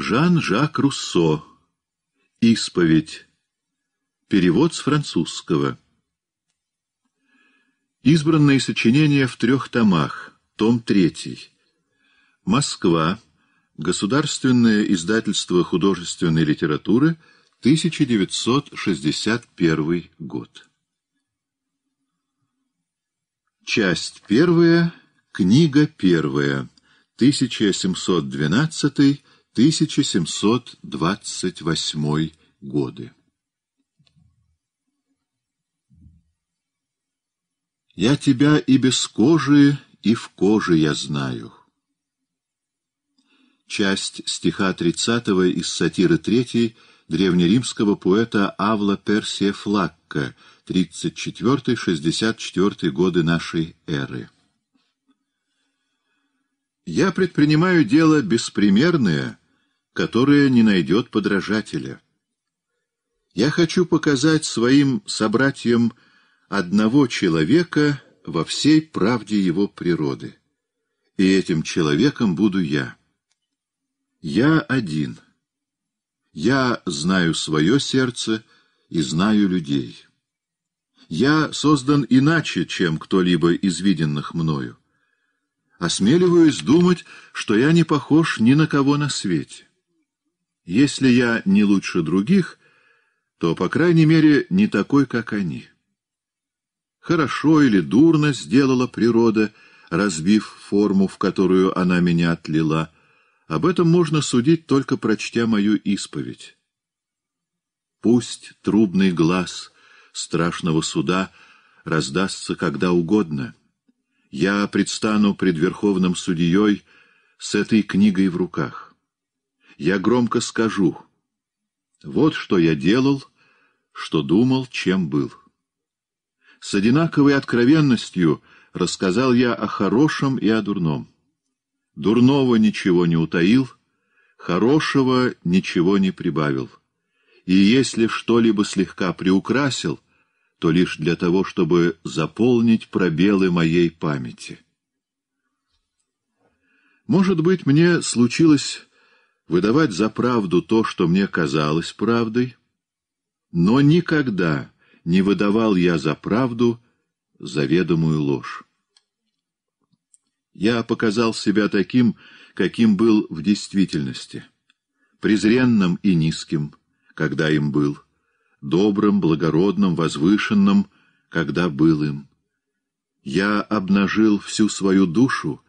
Жан-Жак Руссо. Исповедь. Перевод с французского. Избранные сочинения в трех томах. Том третий. Москва. Государственное издательство художественной литературы. 1961 год. Часть первая. Книга первая. 1712 1728 годы. Я тебя и без кожи, и в коже я знаю. Часть стиха 30 из сатиры 3 древнеримского поэта Авла Персия Флакка, 34-64 годы нашей эры. Я предпринимаю дело беспримерное, которая не найдет подражателя. Я хочу показать своим собратьям одного человека во всей правде его природы. И этим человеком буду я. Я один. Я знаю свое сердце и знаю людей. Я создан иначе, чем кто-либо из виденных мною. Осмеливаюсь думать, что я не похож ни на кого на свете. Если я не лучше других, то, по крайней мере, не такой, как они. Хорошо или дурно сделала природа, разбив форму, в которую она меня отлила. Об этом можно судить, только прочтя мою исповедь. Пусть трубный глаз страшного суда раздастся когда угодно. Я предстану пред верховным судьей с этой книгой в руках я громко скажу. Вот что я делал, что думал, чем был. С одинаковой откровенностью рассказал я о хорошем и о дурном. Дурного ничего не утаил, хорошего ничего не прибавил. И если что-либо слегка приукрасил, то лишь для того, чтобы заполнить пробелы моей памяти. Может быть, мне случилось выдавать за правду то, что мне казалось правдой, но никогда не выдавал я за правду заведомую ложь. Я показал себя таким, каким был в действительности, презренным и низким, когда им был, добрым, благородным, возвышенным, когда был им. Я обнажил всю свою душу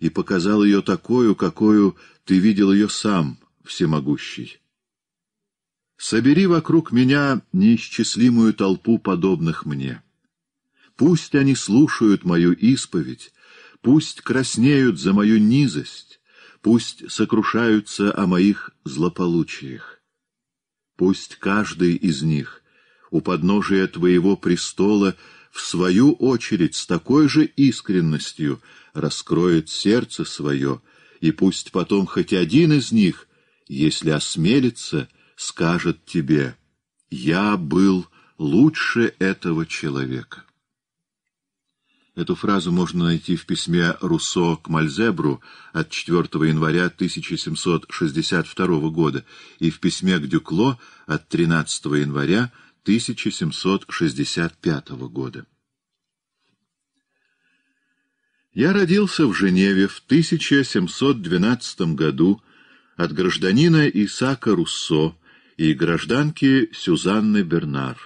и показал ее такую, какую ты видел ее сам, всемогущий. Собери вокруг меня неисчислимую толпу подобных мне. Пусть они слушают мою исповедь, пусть краснеют за мою низость, пусть сокрушаются о моих злополучиях. Пусть каждый из них у подножия твоего престола в свою очередь с такой же искренностью — раскроет сердце свое, и пусть потом хоть один из них, если осмелится, скажет тебе «Я был лучше этого человека». Эту фразу можно найти в письме Руссо к Мальзебру от 4 января 1762 года и в письме к Дюкло от 13 января 1765 года. Я родился в Женеве в 1712 году от гражданина Исаака Руссо и гражданки Сюзанны Бернар.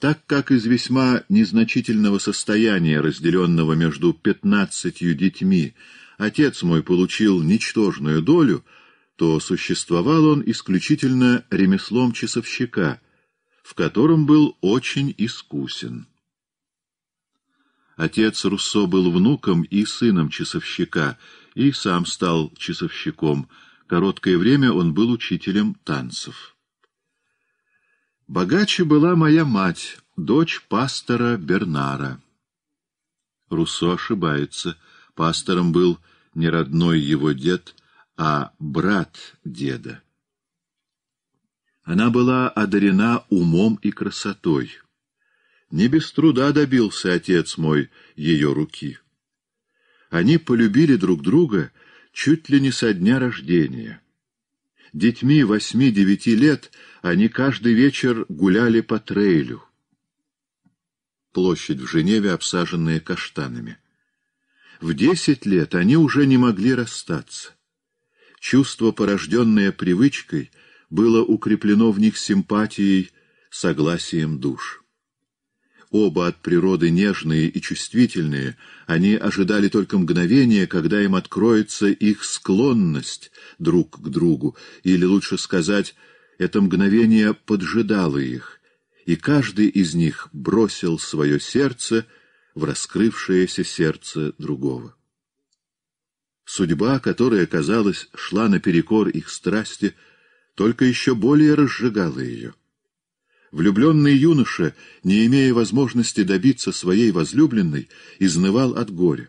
Так как из весьма незначительного состояния, разделенного между пятнадцатью детьми, отец мой получил ничтожную долю, то существовал он исключительно ремеслом часовщика, в котором был очень искусен. Отец Руссо был внуком и сыном часовщика, и сам стал часовщиком. Короткое время он был учителем танцев. Богаче была моя мать, дочь пастора Бернара. Руссо ошибается. Пастором был не родной его дед, а брат деда. Она была одарена умом и красотой. Не без труда добился отец мой ее руки. Они полюбили друг друга чуть ли не со дня рождения. Детьми восьми-девяти лет они каждый вечер гуляли по трейлю. Площадь в Женеве, обсаженная каштанами. В десять лет они уже не могли расстаться. Чувство, порожденное привычкой, было укреплено в них симпатией, согласием душ. Оба от природы нежные и чувствительные, они ожидали только мгновения, когда им откроется их склонность друг к другу, или, лучше сказать, это мгновение поджидало их, и каждый из них бросил свое сердце в раскрывшееся сердце другого. Судьба, которая, казалось, шла наперекор их страсти, только еще более разжигала ее. Влюбленный юноша, не имея возможности добиться своей возлюбленной, изнывал от горя.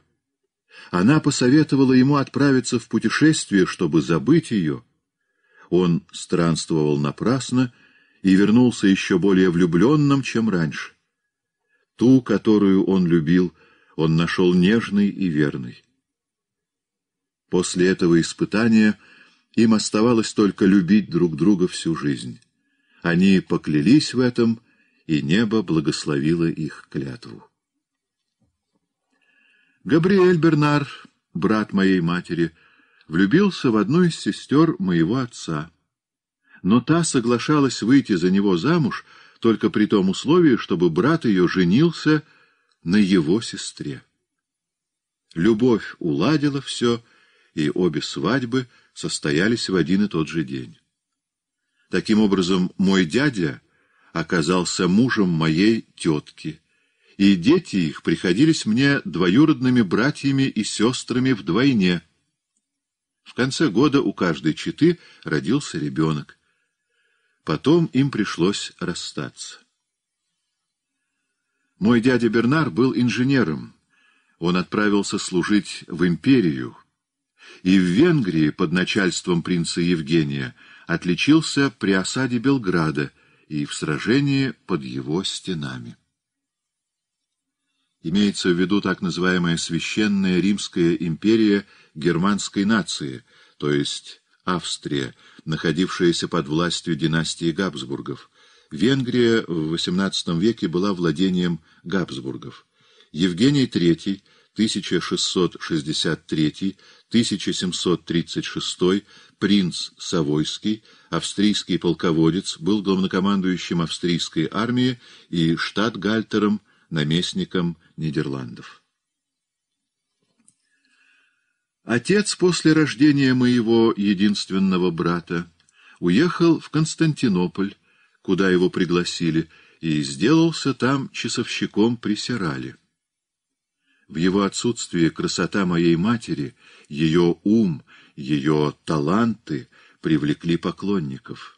Она посоветовала ему отправиться в путешествие, чтобы забыть ее. Он странствовал напрасно и вернулся еще более влюбленным, чем раньше. Ту, которую он любил, он нашел нежной и верной. После этого испытания им оставалось только любить друг друга всю жизнь. Они поклялись в этом, и небо благословило их клятву. Габриэль Бернар, брат моей матери, влюбился в одну из сестер моего отца, но та соглашалась выйти за него замуж только при том условии, чтобы брат ее женился на его сестре. Любовь уладила все, и обе свадьбы состоялись в один и тот же день. Таким образом, мой дядя оказался мужем моей тетки, и дети их приходились мне двоюродными братьями и сестрами вдвойне. В конце года у каждой четы родился ребенок. Потом им пришлось расстаться. Мой дядя Бернар был инженером. Он отправился служить в империю. И в Венгрии под начальством принца Евгения – отличился при осаде Белграда и в сражении под его стенами. Имеется в виду так называемая Священная Римская империя германской нации, то есть Австрия, находившаяся под властью династии Габсбургов. Венгрия в XVIII веке была владением Габсбургов. Евгений III 1663-1736 принц Савойский, австрийский полководец, был главнокомандующим австрийской армии и штатгальтером, наместником Нидерландов. Отец после рождения моего единственного брата уехал в Константинополь, куда его пригласили, и сделался там часовщиком при Сирале. В его отсутствие красота моей матери, ее ум, ее таланты привлекли поклонников.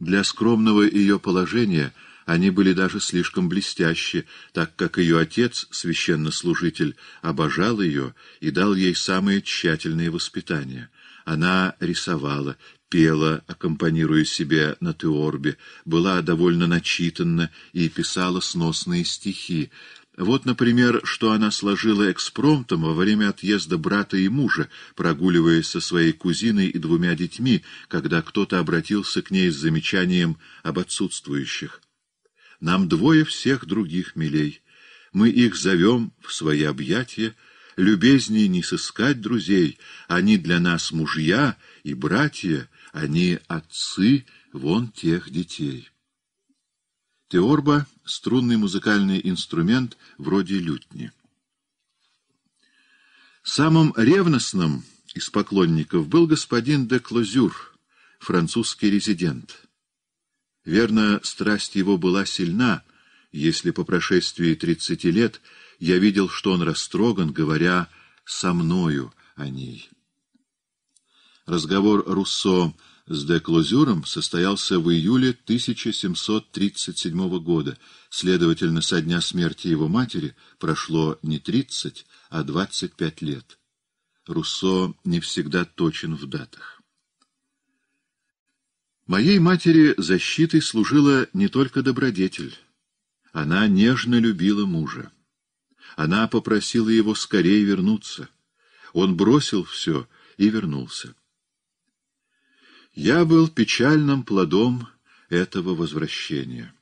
Для скромного ее положения они были даже слишком блестящи, так как ее отец, священнослужитель, обожал ее и дал ей самые тщательные воспитания. Она рисовала, пела, аккомпанируя себе на теорбе, была довольно начитанна и писала сносные стихи, вот, например, что она сложила экспромтом во время отъезда брата и мужа, прогуливаясь со своей кузиной и двумя детьми, когда кто-то обратился к ней с замечанием об отсутствующих. «Нам двое всех других милей. Мы их зовем в свои объятия. Любезней не сыскать друзей. Они для нас мужья и братья, они отцы вон тех детей» теорба — струнный музыкальный инструмент вроде лютни. Самым ревностным из поклонников был господин де Клозюр, французский резидент. Верно, страсть его была сильна, если по прошествии тридцати лет я видел, что он растроган, говоря «со мною» о ней. Разговор Руссо с Деклозюром состоялся в июле 1737 года, следовательно, со дня смерти его матери прошло не 30, а 25 лет. Руссо не всегда точен в датах. Моей матери защитой служила не только добродетель. Она нежно любила мужа. Она попросила его скорее вернуться. Он бросил все и вернулся. Я был печальным плодом этого возвращения.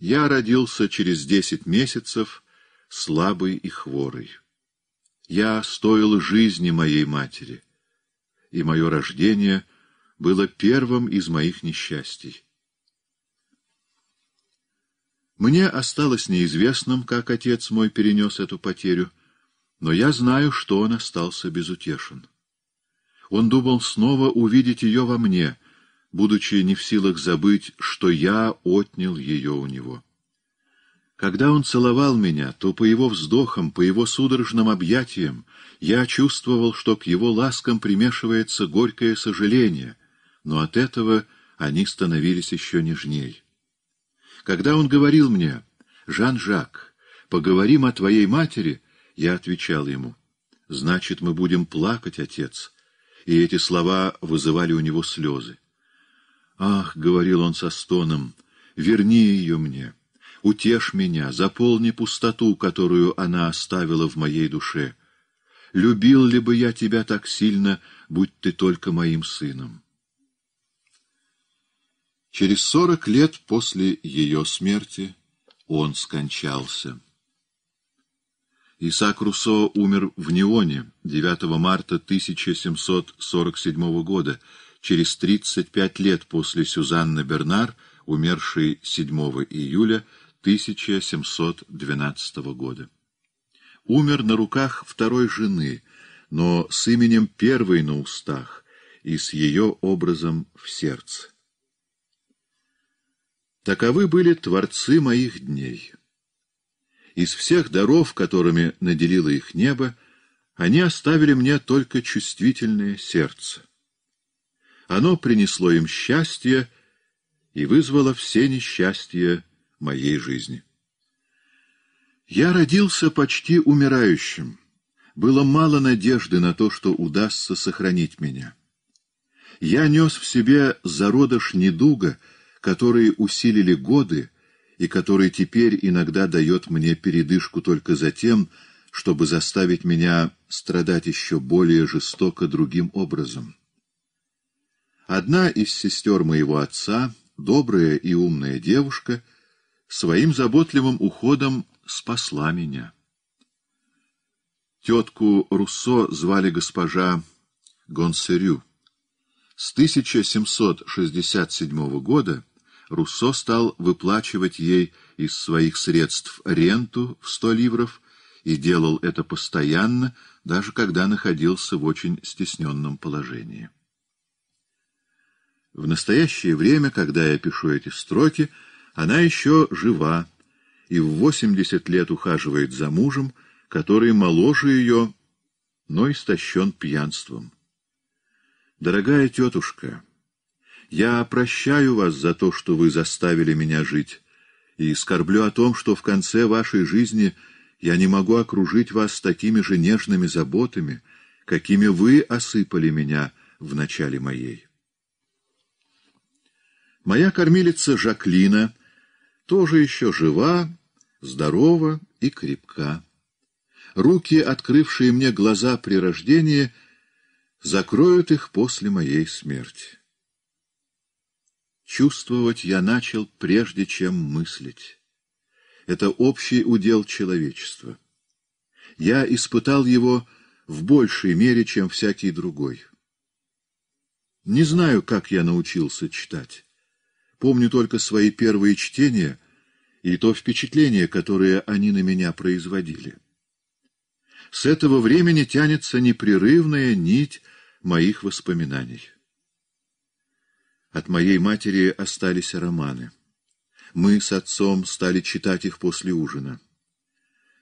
Я родился через десять месяцев слабый и хворый. Я стоил жизни моей матери, и мое рождение было первым из моих несчастий. Мне осталось неизвестным, как отец мой перенес эту потерю, но я знаю, что он остался безутешен. Он думал снова увидеть ее во мне, будучи не в силах забыть, что я отнял ее у него. Когда он целовал меня, то по его вздохам, по его судорожным объятиям я чувствовал, что к его ласкам примешивается горькое сожаление, но от этого они становились еще нежней. Когда он говорил мне «Жан-Жак, поговорим о твоей матери», я отвечал ему «Значит, мы будем плакать, отец, и эти слова вызывали у него слезы. «Ах!» — говорил он со стоном, — «верни ее мне, утешь меня, заполни пустоту, которую она оставила в моей душе. Любил ли бы я тебя так сильно, будь ты только моим сыном?» Через сорок лет после ее смерти он скончался. Исаак Руссо умер в Неоне 9 марта 1747 года, через 35 лет после Сюзанны Бернар, умершей 7 июля 1712 года. Умер на руках второй жены, но с именем первой на устах и с ее образом в сердце. Таковы были творцы моих дней. Из всех даров, которыми наделило их небо, они оставили мне только чувствительное сердце. Оно принесло им счастье и вызвало все несчастья моей жизни. Я родился почти умирающим. Было мало надежды на то, что удастся сохранить меня. Я нес в себе зародыш недуга, который усилили годы, и который теперь иногда дает мне передышку только за тем, чтобы заставить меня страдать еще более жестоко другим образом. Одна из сестер моего отца, добрая и умная девушка, своим заботливым уходом спасла меня. Тетку Руссо звали госпожа Гонсерю. С 1767 года Руссо стал выплачивать ей из своих средств ренту в сто ливров и делал это постоянно, даже когда находился в очень стесненном положении. В настоящее время, когда я пишу эти строки, она еще жива и в 80 лет ухаживает за мужем, который моложе ее, но истощен пьянством. Дорогая тетушка, я прощаю вас за то, что вы заставили меня жить, и скорблю о том, что в конце вашей жизни я не могу окружить вас такими же нежными заботами, какими вы осыпали меня в начале моей. Моя кормилица Жаклина тоже еще жива, здорова и крепка. Руки, открывшие мне глаза при рождении, закроют их после моей смерти. Чувствовать я начал, прежде чем мыслить. Это общий удел человечества. Я испытал его в большей мере, чем всякий другой. Не знаю, как я научился читать. Помню только свои первые чтения и то впечатление, которое они на меня производили. С этого времени тянется непрерывная нить моих воспоминаний. От моей матери остались романы. Мы с отцом стали читать их после ужина.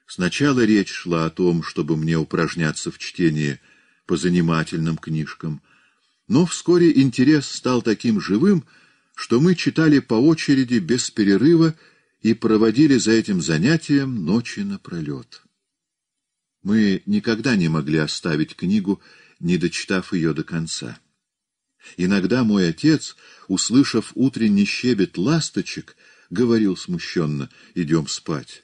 Сначала речь шла о том, чтобы мне упражняться в чтении по занимательным книжкам, но вскоре интерес стал таким живым, что мы читали по очереди без перерыва и проводили за этим занятием ночи напролет. Мы никогда не могли оставить книгу, не дочитав ее до конца. Иногда мой отец, услышав утренний щебет ласточек, говорил смущенно, «Идем спать.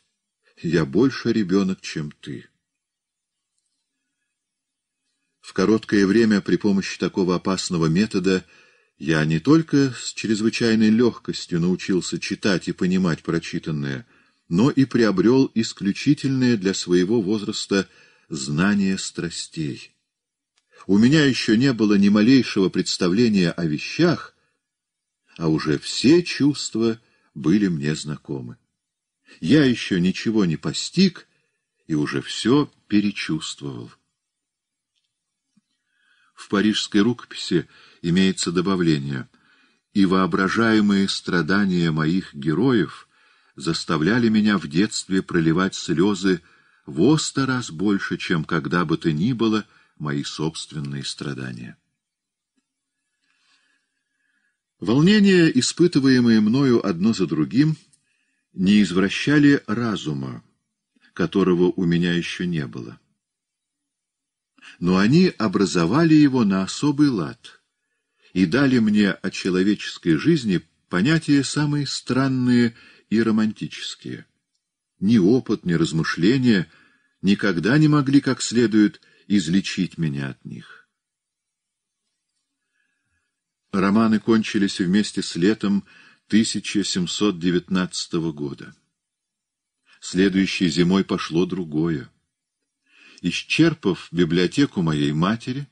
Я больше ребенок, чем ты». В короткое время при помощи такого опасного метода я не только с чрезвычайной легкостью научился читать и понимать прочитанное, но и приобрел исключительное для своего возраста знание страстей. У меня еще не было ни малейшего представления о вещах, а уже все чувства были мне знакомы. Я еще ничего не постиг и уже все перечувствовал. В парижской рукописи имеется добавление «И воображаемые страдания моих героев заставляли меня в детстве проливать слезы в сто раз больше, чем когда бы то ни было, — мои собственные страдания. Волнения, испытываемые мною одно за другим, не извращали разума, которого у меня еще не было. Но они образовали его на особый лад и дали мне о человеческой жизни понятия самые странные и романтические. Ни опыт, ни размышления никогда не могли как следует излечить меня от них. Романы кончились вместе с летом 1719 года. Следующей зимой пошло другое. Исчерпав библиотеку моей матери,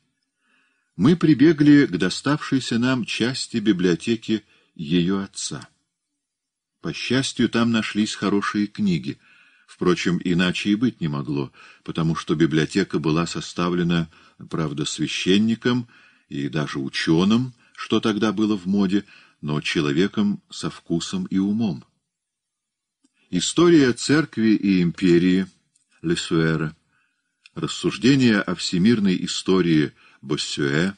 мы прибегли к доставшейся нам части библиотеки ее отца. По счастью, там нашлись хорошие книги — Впрочем, иначе и быть не могло, потому что библиотека была составлена, правда, священником и даже ученым, что тогда было в моде, но человеком со вкусом и умом. История церкви и империи Лесуэра, рассуждения о всемирной истории Боссюэ,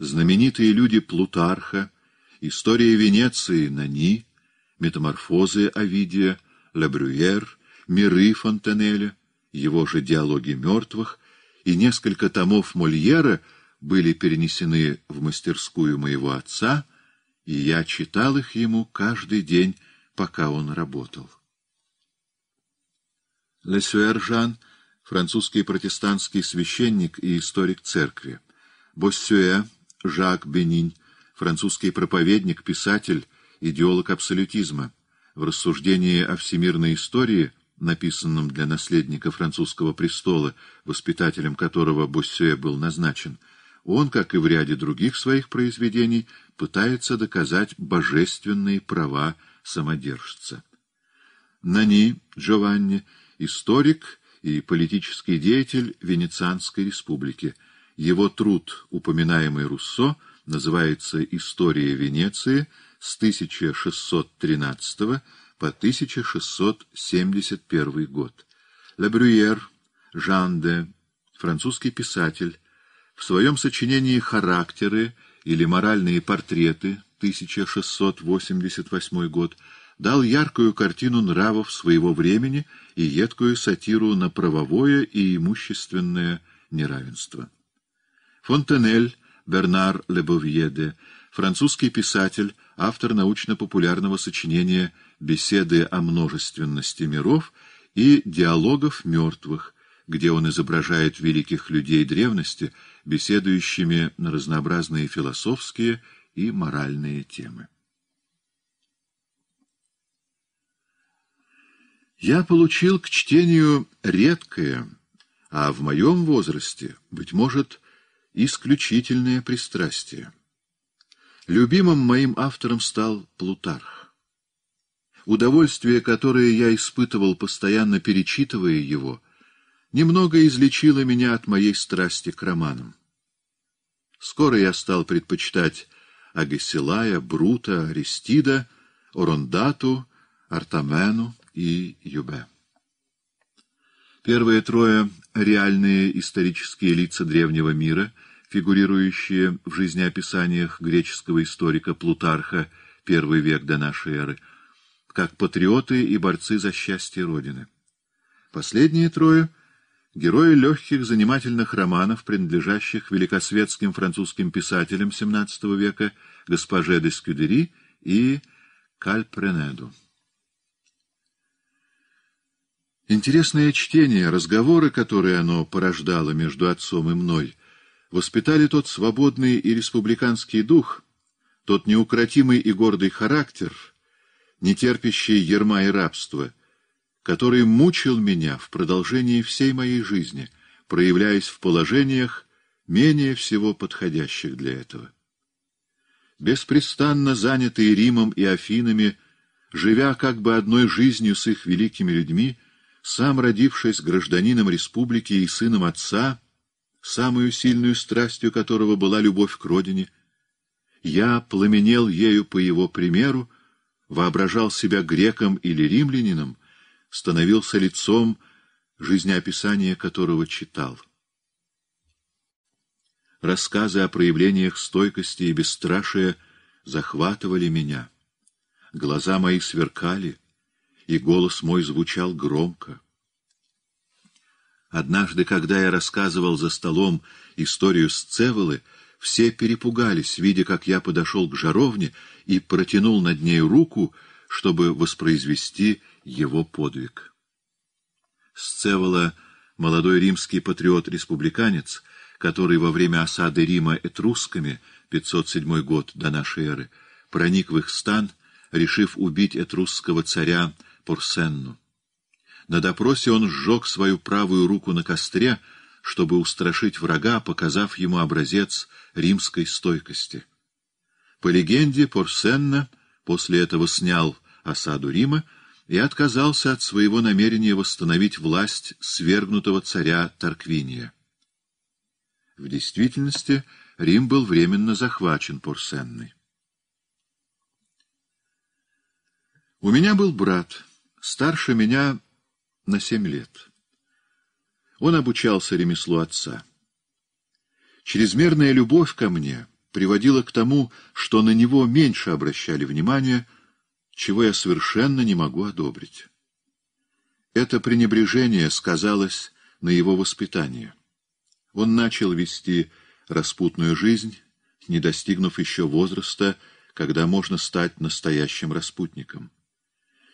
знаменитые люди Плутарха, история Венеции Нани, метаморфозы Овидия, Лабрюер — миры Фонтенеля, его же диалоги мертвых и несколько томов Мольера были перенесены в мастерскую моего отца, и я читал их ему каждый день, пока он работал. Лесюэр Жан, французский протестантский священник и историк церкви. Боссюэ Жак Бенинь, французский проповедник, писатель, идеолог абсолютизма. В рассуждении о всемирной истории – написанном для наследника французского престола, воспитателем которого Боссе был назначен, он, как и в ряде других своих произведений, пытается доказать божественные права самодержца. Нани Джованни — историк и политический деятель Венецианской республики. Его труд, упоминаемый Руссо, называется «История Венеции» с 1613 года, по 1671 год. Лабрюер Жан де, французский писатель, в своем сочинении «Характеры» или «Моральные портреты» 1688 год дал яркую картину нравов своего времени и едкую сатиру на правовое и имущественное неравенство. Фонтенель Бернар Лебовьеде, французский писатель, автор научно-популярного сочинения «Характеры» беседы о множественности миров и диалогов мертвых, где он изображает великих людей древности, беседующими на разнообразные философские и моральные темы. Я получил к чтению редкое, а в моем возрасте, быть может, исключительное пристрастие. Любимым моим автором стал Плутарх. Удовольствие, которое я испытывал, постоянно перечитывая его, немного излечило меня от моей страсти к романам. Скоро я стал предпочитать Агасилая, Брута, Аристида, Орондату, Артамену и Юбе. Первые трое — реальные исторические лица древнего мира, фигурирующие в жизнеописаниях греческого историка Плутарха, первый век до нашей эры — как патриоты и борцы за счастье Родины. Последние трое — герои легких занимательных романов, принадлежащих великосветским французским писателям XVII века госпоже де Скюдери и Кальпренеду. Интересное чтение, разговоры, которые оно порождало между отцом и мной, воспитали тот свободный и республиканский дух, тот неукротимый и гордый характер — не терпящий ерма и рабства, который мучил меня в продолжении всей моей жизни, проявляясь в положениях, менее всего подходящих для этого. Беспрестанно занятые Римом и Афинами, живя как бы одной жизнью с их великими людьми, сам родившись гражданином республики и сыном отца, самую сильную страстью которого была любовь к родине, я пламенел ею по его примеру, воображал себя греком или римлянином, становился лицом, жизнеописание которого читал. Рассказы о проявлениях стойкости и бесстрашия захватывали меня. Глаза мои сверкали, и голос мой звучал громко. Однажды, когда я рассказывал за столом историю с Сцеволы, все перепугались, видя, как я подошел к жаровне и протянул над ней руку, чтобы воспроизвести его подвиг. Сцевала молодой римский патриот-республиканец, который во время осады Рима этрусками, 507 год до нашей эры, проник в их стан, решив убить этрусского царя Порсенну. На допросе он сжег свою правую руку на костре, чтобы устрашить врага, показав ему образец римской стойкости. По легенде, Порсенна после этого снял осаду Рима и отказался от своего намерения восстановить власть свергнутого царя Тарквиния. В действительности Рим был временно захвачен Порсенной. У меня был брат, старше меня на семь лет. Он обучался ремеслу отца. Чрезмерная любовь ко мне приводила к тому, что на него меньше обращали внимания, чего я совершенно не могу одобрить. Это пренебрежение сказалось на его воспитании. Он начал вести распутную жизнь, не достигнув еще возраста, когда можно стать настоящим распутником.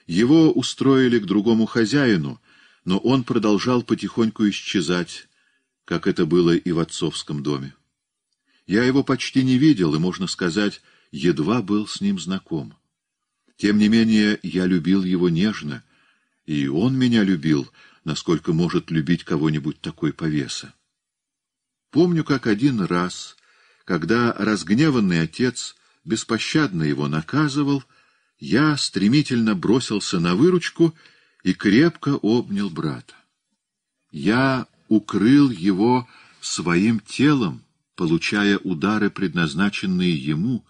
Его устроили к другому хозяину — но он продолжал потихоньку исчезать, как это было и в отцовском доме. Я его почти не видел и, можно сказать, едва был с ним знаком. Тем не менее, я любил его нежно, и он меня любил, насколько может любить кого-нибудь такой повеса. Помню, как один раз, когда разгневанный отец беспощадно его наказывал, я стремительно бросился на выручку и, и крепко обнял брата. Я укрыл его своим телом, получая удары, предназначенные ему,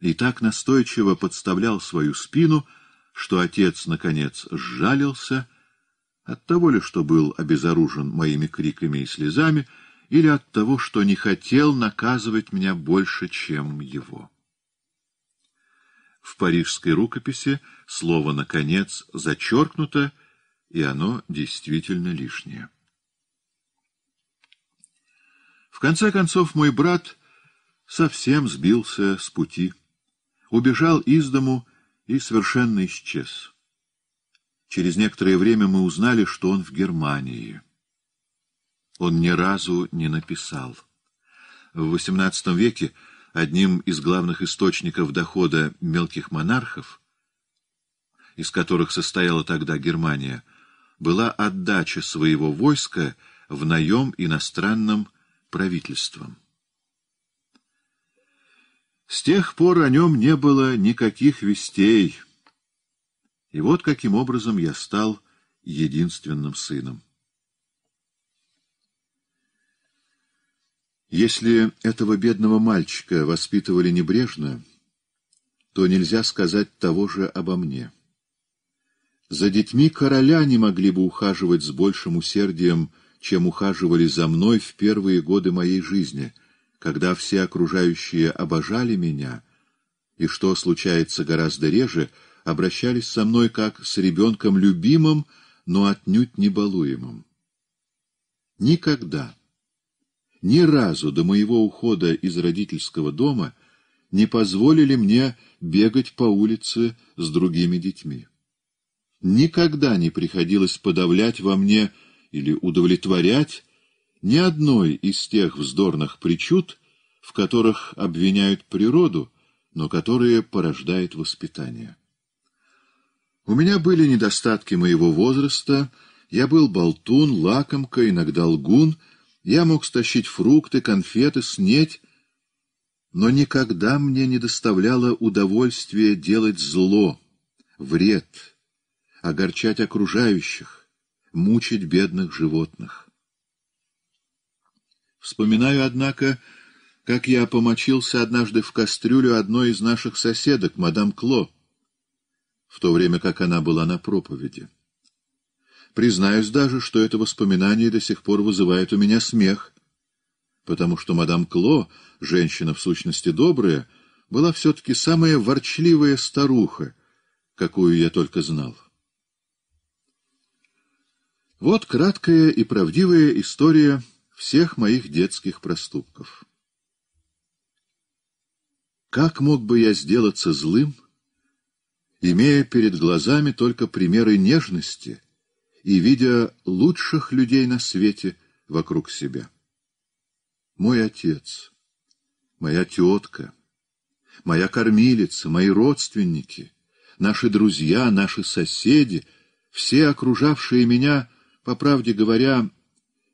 и так настойчиво подставлял свою спину, что отец, наконец, сжалился, от того ли, что был обезоружен моими криками и слезами, или от того, что не хотел наказывать меня больше, чем его. В парижской рукописи слово «наконец» зачеркнуто, и оно действительно лишнее. В конце концов, мой брат совсем сбился с пути, убежал из дому и совершенно исчез. Через некоторое время мы узнали, что он в Германии. Он ни разу не написал. В XVIII веке одним из главных источников дохода мелких монархов, из которых состояла тогда Германия, была отдача своего войска в наем иностранным правительством. С тех пор о нем не было никаких вестей, и вот каким образом я стал единственным сыном. Если этого бедного мальчика воспитывали небрежно, то нельзя сказать того же обо мне. За детьми короля не могли бы ухаживать с большим усердием, чем ухаживали за мной в первые годы моей жизни, когда все окружающие обожали меня, и, что случается гораздо реже, обращались со мной как с ребенком любимым, но отнюдь не балуемым. Никогда ни разу до моего ухода из родительского дома не позволили мне бегать по улице с другими детьми. Никогда не приходилось подавлять во мне или удовлетворять ни одной из тех вздорных причуд, в которых обвиняют природу, но которые порождает воспитание. У меня были недостатки моего возраста, я был болтун, лакомка, иногда лгун — я мог стащить фрукты, конфеты, снеть, но никогда мне не доставляло удовольствия делать зло, вред, огорчать окружающих, мучить бедных животных. Вспоминаю, однако, как я помочился однажды в кастрюлю одной из наших соседок, мадам Кло, в то время как она была на проповеди. Признаюсь даже, что это воспоминание до сих пор вызывает у меня смех, потому что мадам Кло, женщина в сущности добрая, была все-таки самая ворчливая старуха, какую я только знал. Вот краткая и правдивая история всех моих детских проступков. Как мог бы я сделаться злым, имея перед глазами только примеры нежности — и видя лучших людей на свете вокруг себя. Мой отец, моя тетка, моя кормилица, мои родственники, наши друзья, наши соседи, все окружавшие меня, по правде говоря,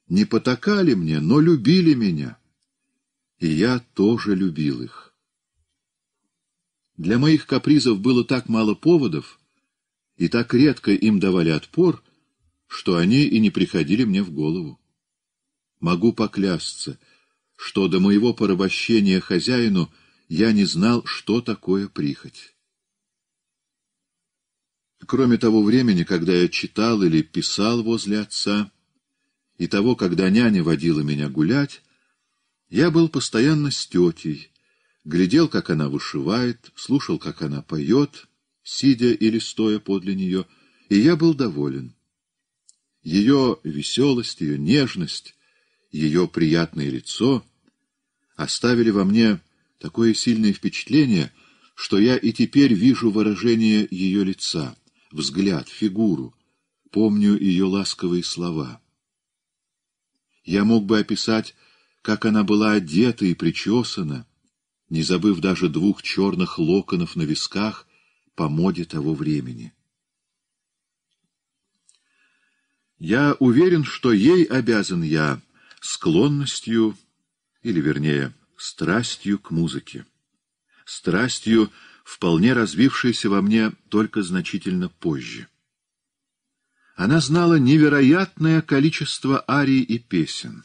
не потакали мне, но любили меня. И я тоже любил их. Для моих капризов было так мало поводов, и так редко им давали отпор, что они и не приходили мне в голову. Могу поклясться, что до моего порабощения хозяину я не знал, что такое прихоть. Кроме того времени, когда я читал или писал возле отца, и того, когда няня водила меня гулять, я был постоянно с тетей, глядел, как она вышивает, слушал, как она поет, сидя или стоя подле нее, и я был доволен ее веселость, ее нежность, ее приятное лицо оставили во мне такое сильное впечатление, что я и теперь вижу выражение ее лица, взгляд, фигуру, помню ее ласковые слова. Я мог бы описать, как она была одета и причесана, не забыв даже двух черных локонов на висках по моде того времени. Я уверен, что ей обязан я склонностью, или, вернее, страстью к музыке. Страстью, вполне развившейся во мне только значительно позже. Она знала невероятное количество арий и песен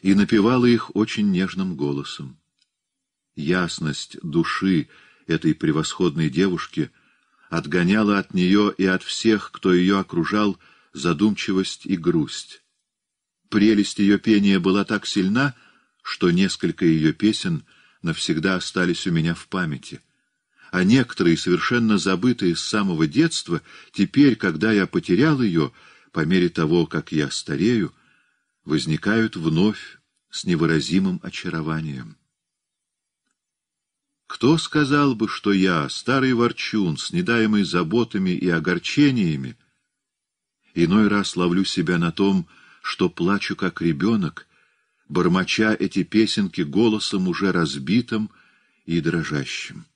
и напевала их очень нежным голосом. Ясность души этой превосходной девушки отгоняла от нее и от всех, кто ее окружал, задумчивость и грусть. Прелесть ее пения была так сильна, что несколько ее песен навсегда остались у меня в памяти. А некоторые, совершенно забытые с самого детства, теперь, когда я потерял ее, по мере того, как я старею, возникают вновь с невыразимым очарованием. Кто сказал бы, что я, старый ворчун, с недаемой заботами и огорчениями, Иной раз ловлю себя на том, что плачу как ребенок, бормоча эти песенки голосом уже разбитым и дрожащим.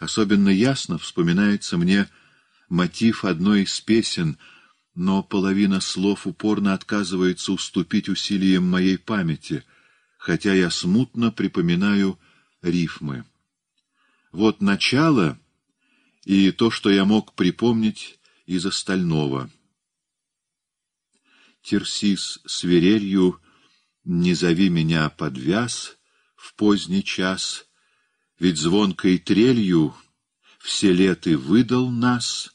Особенно ясно вспоминается мне мотив одной из песен, но половина слов упорно отказывается уступить усилиям моей памяти, хотя я смутно припоминаю рифмы. Вот начало и то, что я мог припомнить, из остального. Терсис свирелью «Не зови меня подвяз» в поздний час, ведь звонкой трелью все леты выдал нас,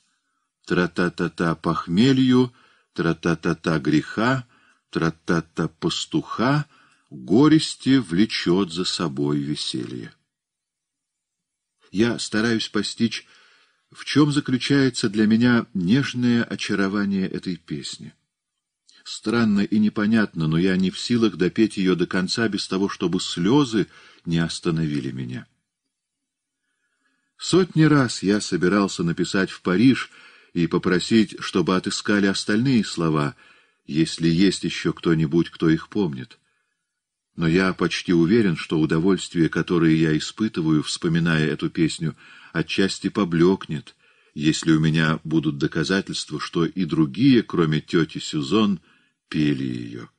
тра-та-та-та похмелью, тра-та-та-та греха, тра-та-та пастуха, горести влечет за собой веселье. Я стараюсь постичь в чем заключается для меня нежное очарование этой песни. Странно и непонятно, но я не в силах допеть ее до конца без того, чтобы слезы не остановили меня. Сотни раз я собирался написать в Париж и попросить, чтобы отыскали остальные слова, если есть еще кто-нибудь, кто их помнит. Но я почти уверен, что удовольствие, которое я испытываю, вспоминая эту песню — отчасти поблекнет, если у меня будут доказательства, что и другие, кроме тети Сюзон, пели ее.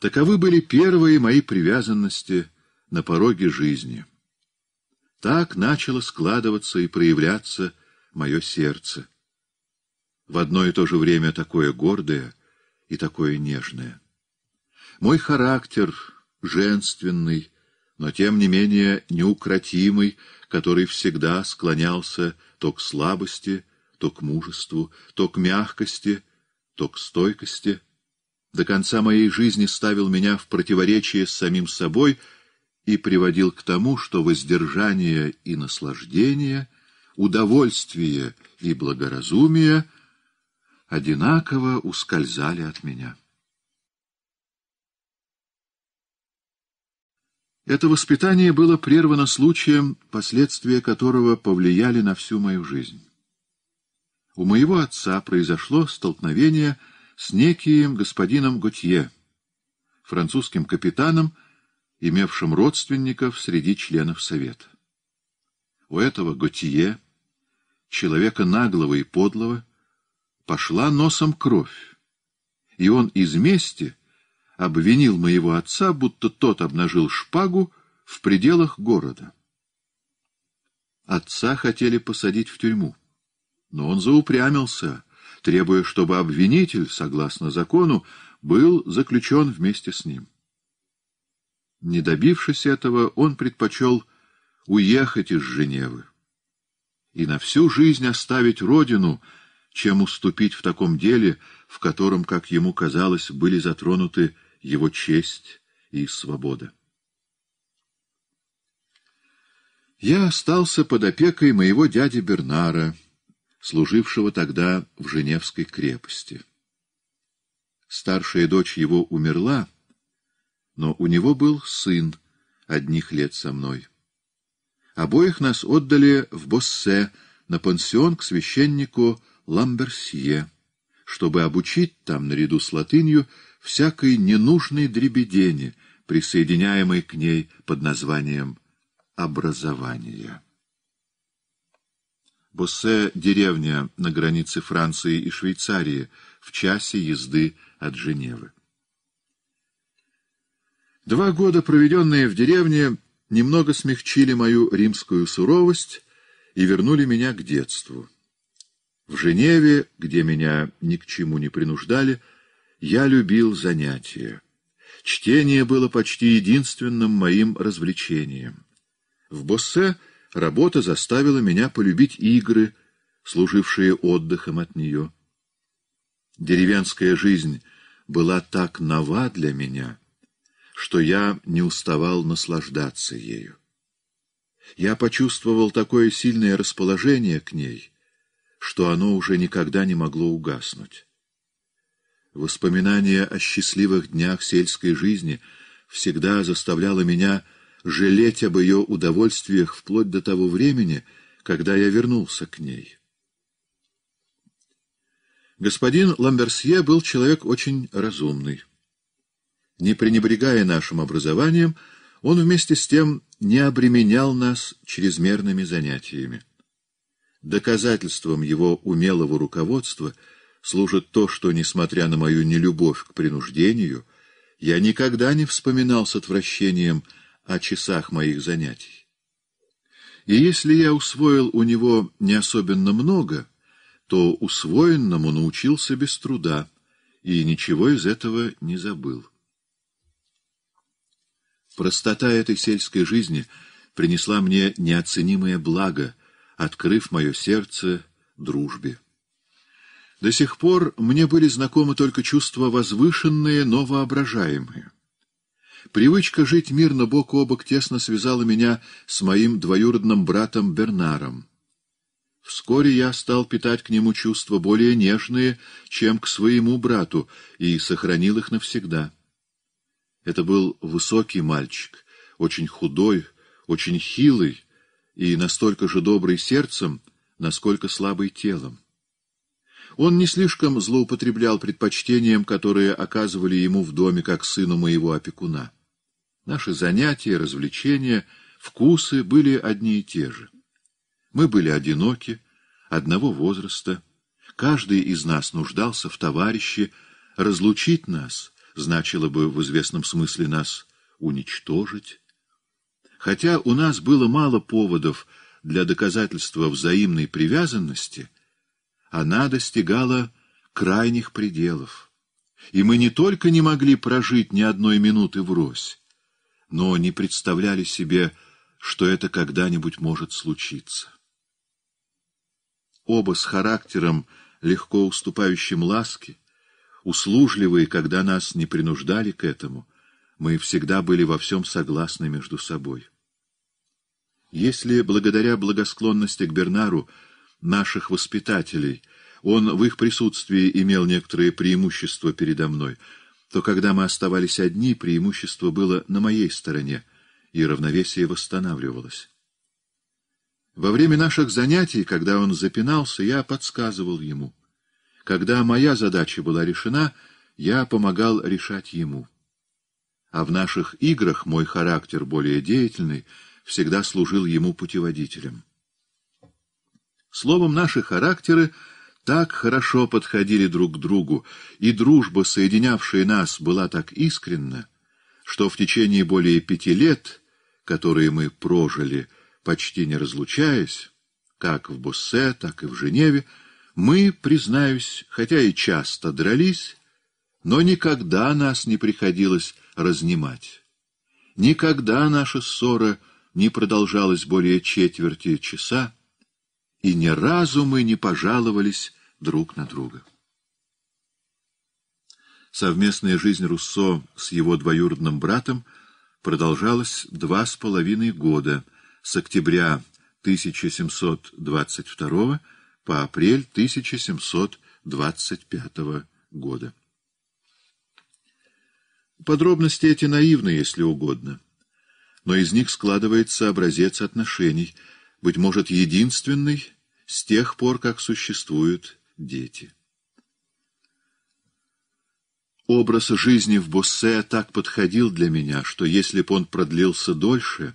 Таковы были первые мои привязанности на пороге жизни. Так начало складываться и проявляться мое сердце. В одно и то же время такое гордое и такое нежное. Мой характер, женственный, но тем не менее неукротимый, который всегда склонялся то к слабости, то к мужеству, то к мягкости, то к стойкости, до конца моей жизни ставил меня в противоречие с самим собой и приводил к тому, что воздержание и наслаждение, удовольствие и благоразумие одинаково ускользали от меня. Это воспитание было прервано случаем, последствия которого повлияли на всю мою жизнь. У моего отца произошло столкновение с неким господином Готье, французским капитаном, имевшим родственников среди членов Совета. У этого Готье, человека наглого и подлого, пошла носом кровь, и он из мести — обвинил моего отца, будто тот обнажил шпагу в пределах города. Отца хотели посадить в тюрьму, но он заупрямился, требуя, чтобы обвинитель, согласно закону, был заключен вместе с ним. Не добившись этого, он предпочел уехать из Женевы и на всю жизнь оставить родину, чем уступить в таком деле, в котором, как ему казалось, были затронуты его честь и свобода. Я остался под опекой моего дяди Бернара, служившего тогда в Женевской крепости. Старшая дочь его умерла, но у него был сын одних лет со мной. Обоих нас отдали в Боссе на пансион к священнику Ламберсье, чтобы обучить там наряду с латынью всякой ненужной дребедени, присоединяемой к ней под названием «образование». Боссе — деревня на границе Франции и Швейцарии, в часе езды от Женевы. Два года, проведенные в деревне, немного смягчили мою римскую суровость и вернули меня к детству. В Женеве, где меня ни к чему не принуждали, — я любил занятия. Чтение было почти единственным моим развлечением. В Боссе работа заставила меня полюбить игры, служившие отдыхом от нее. Деревенская жизнь была так нова для меня, что я не уставал наслаждаться ею. Я почувствовал такое сильное расположение к ней, что оно уже никогда не могло угаснуть. Воспоминание о счастливых днях сельской жизни всегда заставляло меня жалеть об ее удовольствиях вплоть до того времени, когда я вернулся к ней. Господин Ламберсье был человек очень разумный. Не пренебрегая нашим образованием, он вместе с тем не обременял нас чрезмерными занятиями. Доказательством его умелого руководства — служит то, что, несмотря на мою нелюбовь к принуждению, я никогда не вспоминал с отвращением о часах моих занятий. И если я усвоил у него не особенно много, то усвоенному научился без труда и ничего из этого не забыл. Простота этой сельской жизни принесла мне неоценимое благо, открыв мое сердце дружбе. До сих пор мне были знакомы только чувства возвышенные, но воображаемые. Привычка жить мирно бок о бок тесно связала меня с моим двоюродным братом Бернаром. Вскоре я стал питать к нему чувства более нежные, чем к своему брату, и сохранил их навсегда. Это был высокий мальчик, очень худой, очень хилый и настолько же добрый сердцем, насколько слабый телом. Он не слишком злоупотреблял предпочтением, которые оказывали ему в доме как сыну моего опекуна. Наши занятия, развлечения, вкусы были одни и те же. Мы были одиноки, одного возраста. Каждый из нас нуждался в товарище. Разлучить нас значило бы в известном смысле нас уничтожить. Хотя у нас было мало поводов для доказательства взаимной привязанности — она достигала крайних пределов. И мы не только не могли прожить ни одной минуты врозь, но не представляли себе, что это когда-нибудь может случиться. Оба с характером, легко уступающим ласке, услужливые, когда нас не принуждали к этому, мы всегда были во всем согласны между собой. Если благодаря благосклонности к Бернару наших воспитателей, он в их присутствии имел некоторые преимущества передо мной, то когда мы оставались одни, преимущество было на моей стороне, и равновесие восстанавливалось. Во время наших занятий, когда он запинался, я подсказывал ему. Когда моя задача была решена, я помогал решать ему. А в наших играх мой характер более деятельный всегда служил ему путеводителем. Словом, наши характеры так хорошо подходили друг к другу, и дружба, соединявшая нас, была так искренна, что в течение более пяти лет, которые мы прожили, почти не разлучаясь, как в Буссе, так и в Женеве, мы, признаюсь, хотя и часто дрались, но никогда нас не приходилось разнимать. Никогда наша ссора не продолжалась более четверти часа, и ни разу мы не пожаловались друг на друга. Совместная жизнь Руссо с его двоюродным братом продолжалась два с половиной года, с октября 1722 по апрель 1725 года. Подробности эти наивны, если угодно, но из них складывается образец отношений, быть может, единственный, с тех пор, как существуют дети. Образ жизни в Боссе так подходил для меня, что если б он продлился дольше,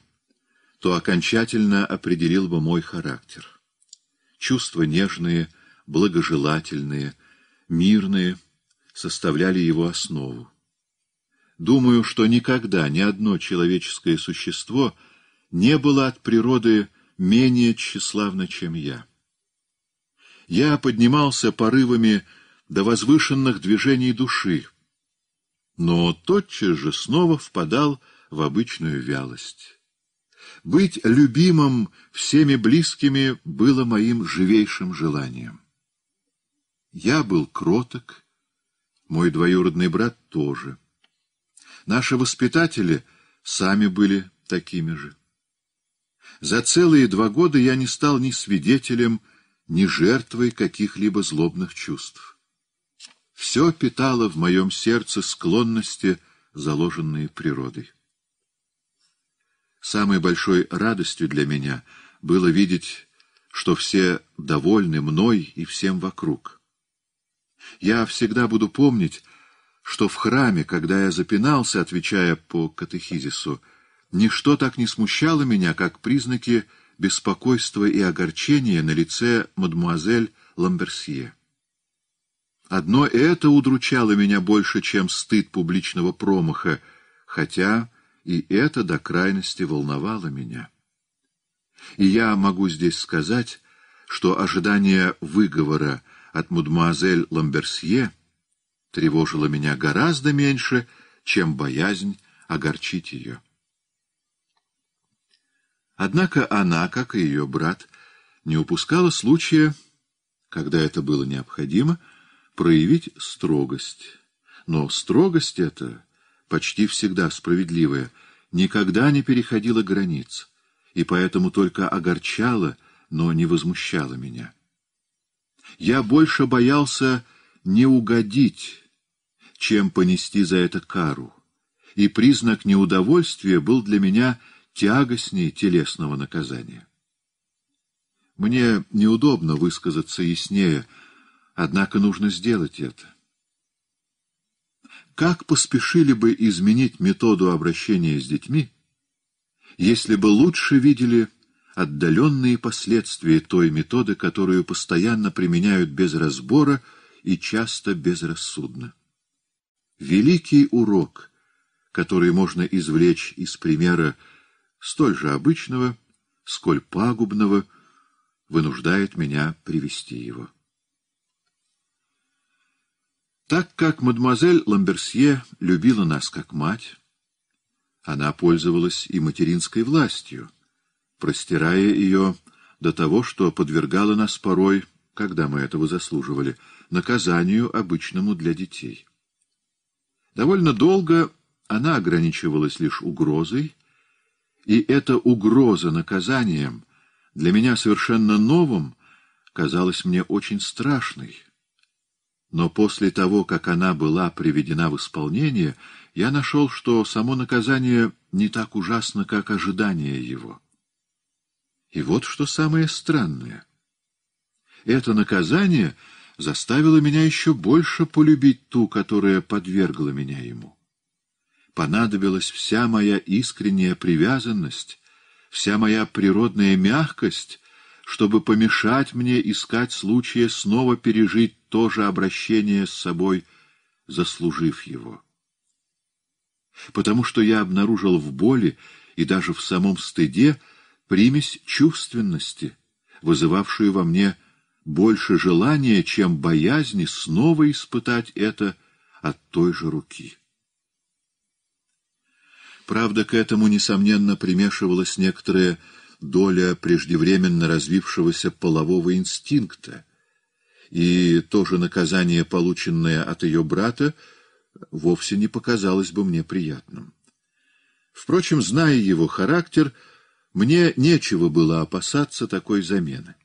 то окончательно определил бы мой характер. Чувства нежные, благожелательные, мирные составляли его основу. Думаю, что никогда ни одно человеческое существо не было от природы менее тщеславно, чем я. Я поднимался порывами до возвышенных движений души, но тотчас же снова впадал в обычную вялость. Быть любимым всеми близкими было моим живейшим желанием. Я был кроток, мой двоюродный брат тоже. Наши воспитатели сами были такими же. За целые два года я не стал ни свидетелем, не жертвой каких-либо злобных чувств. Все питало в моем сердце склонности, заложенные природой. Самой большой радостью для меня было видеть, что все довольны мной и всем вокруг. Я всегда буду помнить, что в храме, когда я запинался, отвечая по катехизису, ничто так не смущало меня, как признаки беспокойство и огорчение на лице мадемуазель Ламберсье. Одно это удручало меня больше, чем стыд публичного промаха, хотя и это до крайности волновало меня. И я могу здесь сказать, что ожидание выговора от мадемуазель Ламберсье тревожило меня гораздо меньше, чем боязнь огорчить ее. Однако она, как и ее брат, не упускала случая, когда это было необходимо, проявить строгость. Но строгость эта, почти всегда справедливая, никогда не переходила границ, и поэтому только огорчала, но не возмущала меня. Я больше боялся не угодить, чем понести за это кару, и признак неудовольствия был для меня – тягостней телесного наказания. Мне неудобно высказаться яснее, однако нужно сделать это. Как поспешили бы изменить методу обращения с детьми, если бы лучше видели отдаленные последствия той методы, которую постоянно применяют без разбора и часто безрассудно? Великий урок, который можно извлечь из примера столь же обычного, сколь пагубного, вынуждает меня привести его. Так как мадемуазель Ламберсье любила нас как мать, она пользовалась и материнской властью, простирая ее до того, что подвергала нас порой, когда мы этого заслуживали, наказанию, обычному для детей. Довольно долго она ограничивалась лишь угрозой, и эта угроза наказанием, для меня совершенно новым, казалась мне очень страшной. Но после того, как она была приведена в исполнение, я нашел, что само наказание не так ужасно, как ожидание его. И вот что самое странное. Это наказание заставило меня еще больше полюбить ту, которая подвергла меня ему понадобилась вся моя искренняя привязанность, вся моя природная мягкость, чтобы помешать мне искать случая снова пережить то же обращение с собой, заслужив его. Потому что я обнаружил в боли и даже в самом стыде примесь чувственности, вызывавшую во мне больше желания, чем боязни снова испытать это от той же руки. Правда, к этому, несомненно, примешивалась некоторая доля преждевременно развившегося полового инстинкта, и тоже наказание, полученное от ее брата, вовсе не показалось бы мне приятным. Впрочем, зная его характер, мне нечего было опасаться такой замены.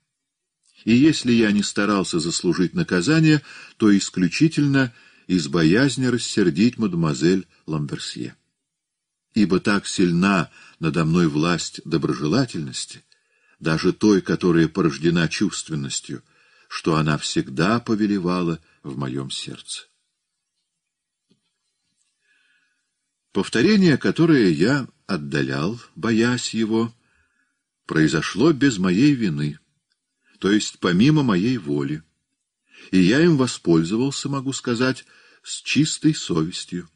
И если я не старался заслужить наказание, то исключительно из боязни рассердить мадемуазель Ламберсье ибо так сильна надо мной власть доброжелательности, даже той, которая порождена чувственностью, что она всегда повелевала в моем сердце. Повторение, которое я отдалял, боясь его, произошло без моей вины, то есть помимо моей воли, и я им воспользовался, могу сказать, с чистой совестью.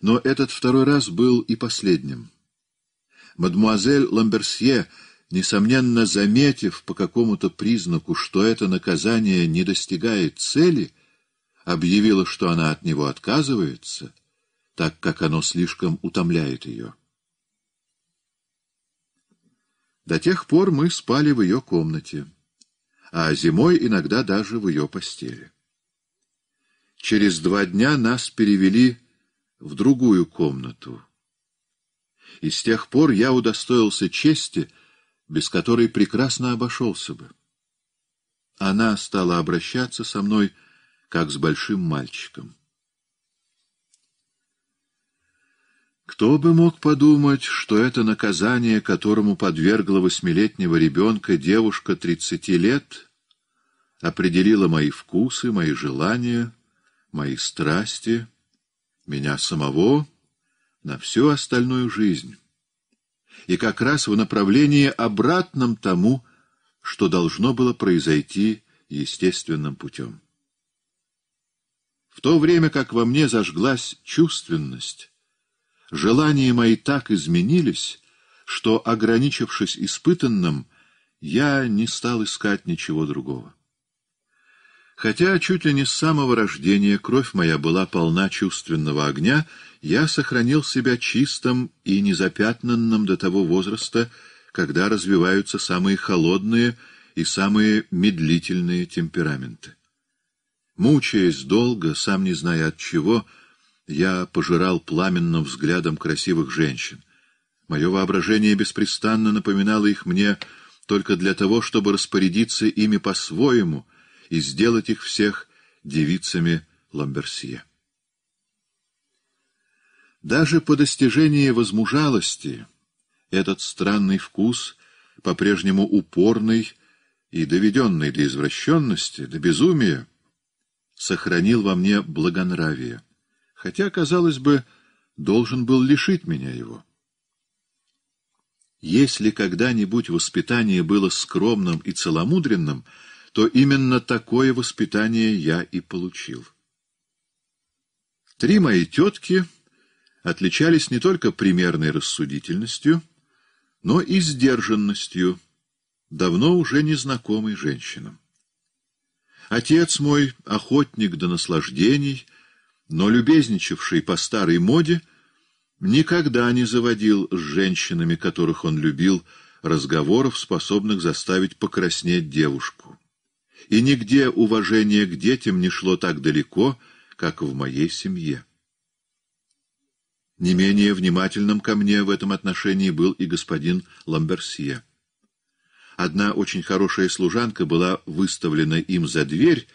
Но этот второй раз был и последним. Мадмуазель Ламберсье, несомненно заметив по какому-то признаку, что это наказание не достигает цели, объявила, что она от него отказывается, так как оно слишком утомляет ее. До тех пор мы спали в ее комнате, а зимой иногда даже в ее постели. Через два дня нас перевели в другую комнату. И с тех пор я удостоился чести, без которой прекрасно обошелся бы. Она стала обращаться со мной, как с большим мальчиком. Кто бы мог подумать, что это наказание, которому подвергла восьмилетнего ребенка девушка тридцати лет, определило мои вкусы, мои желания, мои страсти — меня самого на всю остальную жизнь. И как раз в направлении обратном тому, что должно было произойти естественным путем. В то время как во мне зажглась чувственность, желания мои так изменились, что, ограничившись испытанным, я не стал искать ничего другого. Хотя чуть ли не с самого рождения кровь моя была полна чувственного огня, я сохранил себя чистым и незапятнанным до того возраста, когда развиваются самые холодные и самые медлительные темпераменты. Мучаясь долго, сам не зная от чего, я пожирал пламенным взглядом красивых женщин. Мое воображение беспрестанно напоминало их мне только для того, чтобы распорядиться ими по-своему — и сделать их всех девицами Ламберсье. Даже по достижении возмужалости этот странный вкус, по-прежнему упорный и доведенный до извращенности, до безумия, сохранил во мне благонравие, хотя, казалось бы, должен был лишить меня его. Если когда-нибудь воспитание было скромным и целомудренным — то именно такое воспитание я и получил. Три мои тетки отличались не только примерной рассудительностью, но и сдержанностью, давно уже незнакомой женщинам. Отец мой, охотник до наслаждений, но любезничавший по старой моде, никогда не заводил с женщинами, которых он любил, разговоров, способных заставить покраснеть девушку и нигде уважение к детям не шло так далеко, как в моей семье. Не менее внимательным ко мне в этом отношении был и господин Ламберсье. Одна очень хорошая служанка была выставлена им за дверь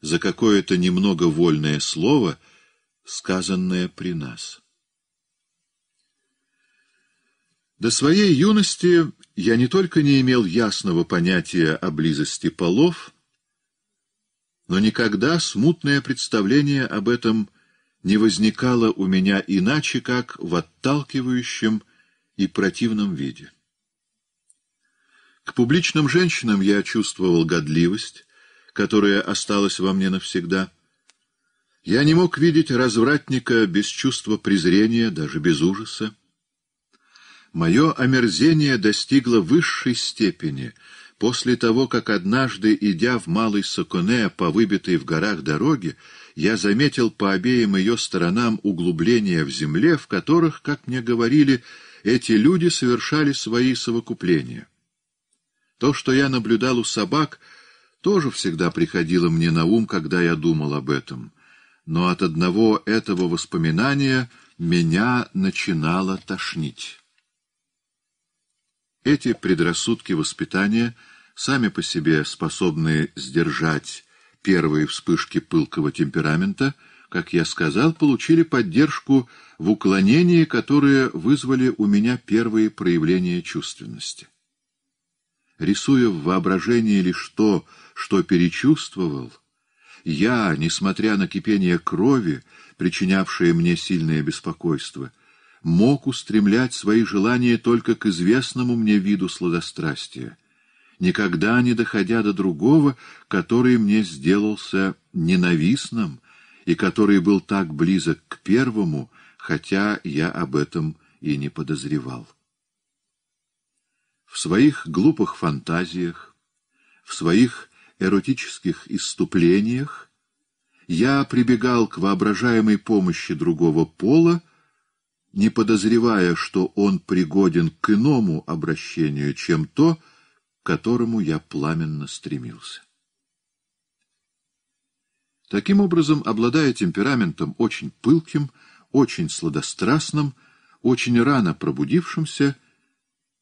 за какое-то немного вольное слово, сказанное при нас. До своей юности я не только не имел ясного понятия о близости полов, но никогда смутное представление об этом не возникало у меня иначе, как в отталкивающем и противном виде. К публичным женщинам я чувствовал годливость, которая осталась во мне навсегда. Я не мог видеть развратника без чувства презрения, даже без ужаса. Мое омерзение достигло высшей степени после того, как однажды, идя в Малый Соконе по выбитой в горах дороге, я заметил по обеим ее сторонам углубления в земле, в которых, как мне говорили, эти люди совершали свои совокупления. То, что я наблюдал у собак, тоже всегда приходило мне на ум, когда я думал об этом. Но от одного этого воспоминания меня начинало тошнить. Эти предрассудки воспитания сами по себе способны сдержать первые вспышки пылкого темперамента, как я сказал, получили поддержку в уклонении, которые вызвали у меня первые проявления чувственности. Рисуя в воображении лишь то, что перечувствовал, я, несмотря на кипение крови, причинявшее мне сильное беспокойство, мог устремлять свои желания только к известному мне виду сладострастия, никогда не доходя до другого, который мне сделался ненавистным и который был так близок к первому, хотя я об этом и не подозревал. В своих глупых фантазиях, в своих эротических иступлениях я прибегал к воображаемой помощи другого пола, не подозревая, что он пригоден к иному обращению, чем то, к которому я пламенно стремился. Таким образом, обладая темпераментом очень пылким, очень сладострастным, очень рано пробудившимся,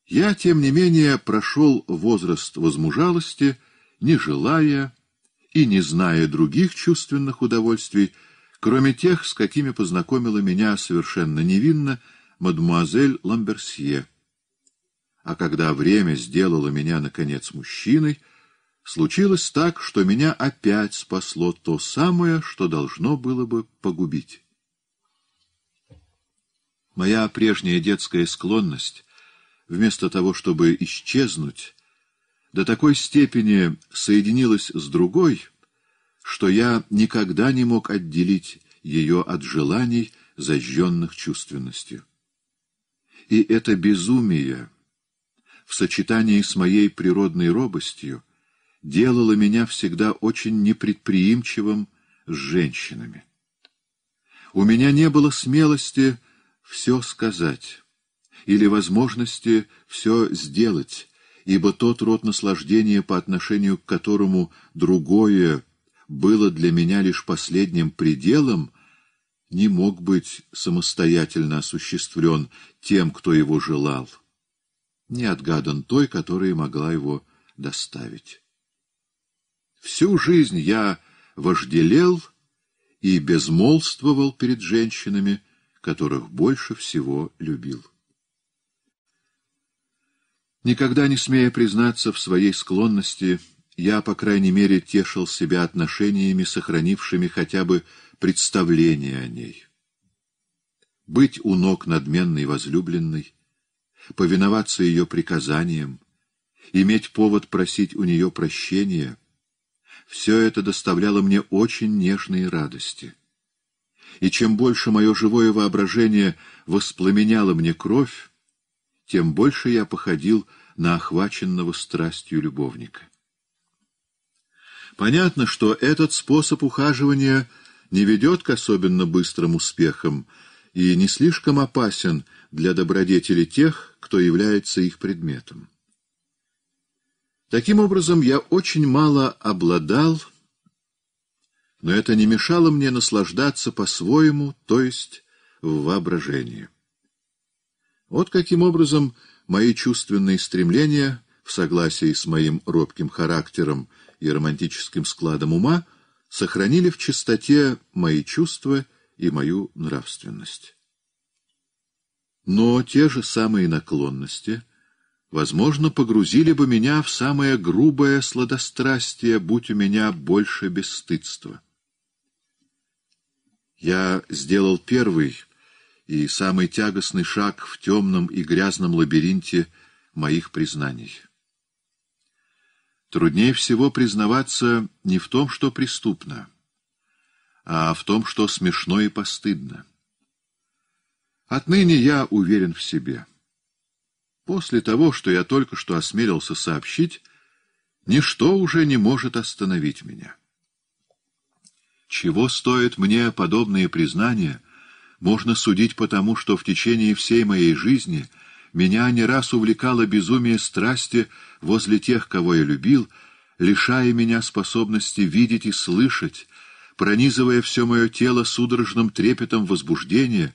я, тем не менее, прошел возраст возмужалости, не желая и не зная других чувственных удовольствий, кроме тех, с какими познакомила меня совершенно невинно мадемуазель Ламберсье. А когда время сделало меня, наконец, мужчиной, случилось так, что меня опять спасло то самое, что должно было бы погубить. Моя прежняя детская склонность, вместо того, чтобы исчезнуть, до такой степени соединилась с другой — что я никогда не мог отделить ее от желаний, зажженных чувственностью. И это безумие в сочетании с моей природной робостью делало меня всегда очень непредприимчивым с женщинами. У меня не было смелости все сказать или возможности все сделать, ибо тот род наслаждения, по отношению к которому другое было для меня лишь последним пределом, не мог быть самостоятельно осуществлен тем, кто его желал, не отгадан той, которая могла его доставить. Всю жизнь я вожделел и безмолвствовал перед женщинами, которых больше всего любил. Никогда не смея признаться в своей склонности я, по крайней мере, тешил себя отношениями, сохранившими хотя бы представление о ней. Быть у ног надменной возлюбленной, повиноваться ее приказаниям, иметь повод просить у нее прощения — все это доставляло мне очень нежные радости. И чем больше мое живое воображение воспламеняло мне кровь, тем больше я походил на охваченного страстью любовника. Понятно, что этот способ ухаживания не ведет к особенно быстрым успехам и не слишком опасен для добродетели тех, кто является их предметом. Таким образом, я очень мало обладал, но это не мешало мне наслаждаться по-своему, то есть в воображении. Вот каким образом мои чувственные стремления, в согласии с моим робким характером, и романтическим складом ума, сохранили в чистоте мои чувства и мою нравственность. Но те же самые наклонности, возможно, погрузили бы меня в самое грубое сладострастие, будь у меня больше бесстыдства. Я сделал первый и самый тягостный шаг в темном и грязном лабиринте моих признаний. Труднее всего признаваться не в том, что преступно, а в том, что смешно и постыдно. Отныне я уверен в себе. После того, что я только что осмелился сообщить, ничто уже не может остановить меня. Чего стоят мне подобные признания, можно судить потому, что в течение всей моей жизни — меня не раз увлекало безумие страсти возле тех, кого я любил, лишая меня способности видеть и слышать, пронизывая все мое тело судорожным трепетом возбуждения,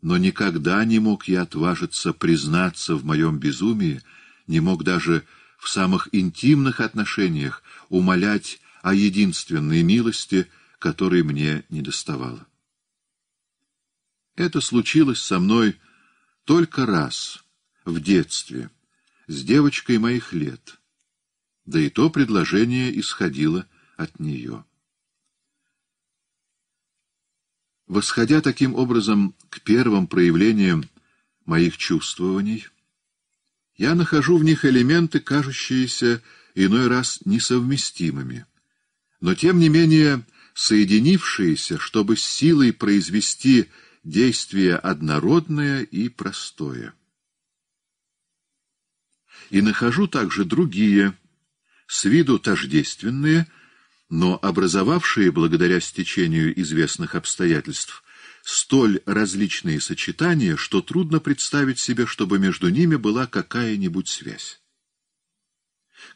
но никогда не мог я отважиться признаться в моем безумии, не мог даже в самых интимных отношениях умолять о единственной милости, которой мне не доставало. Это случилось со мной только раз, в детстве, с девочкой моих лет. Да и то предложение исходило от нее. Восходя таким образом к первым проявлениям моих чувствований, я нахожу в них элементы, кажущиеся иной раз несовместимыми, но тем не менее соединившиеся, чтобы с силой произвести действие однородное и простое. И нахожу также другие, с виду тождественные, но образовавшие, благодаря стечению известных обстоятельств, столь различные сочетания, что трудно представить себе, чтобы между ними была какая-нибудь связь.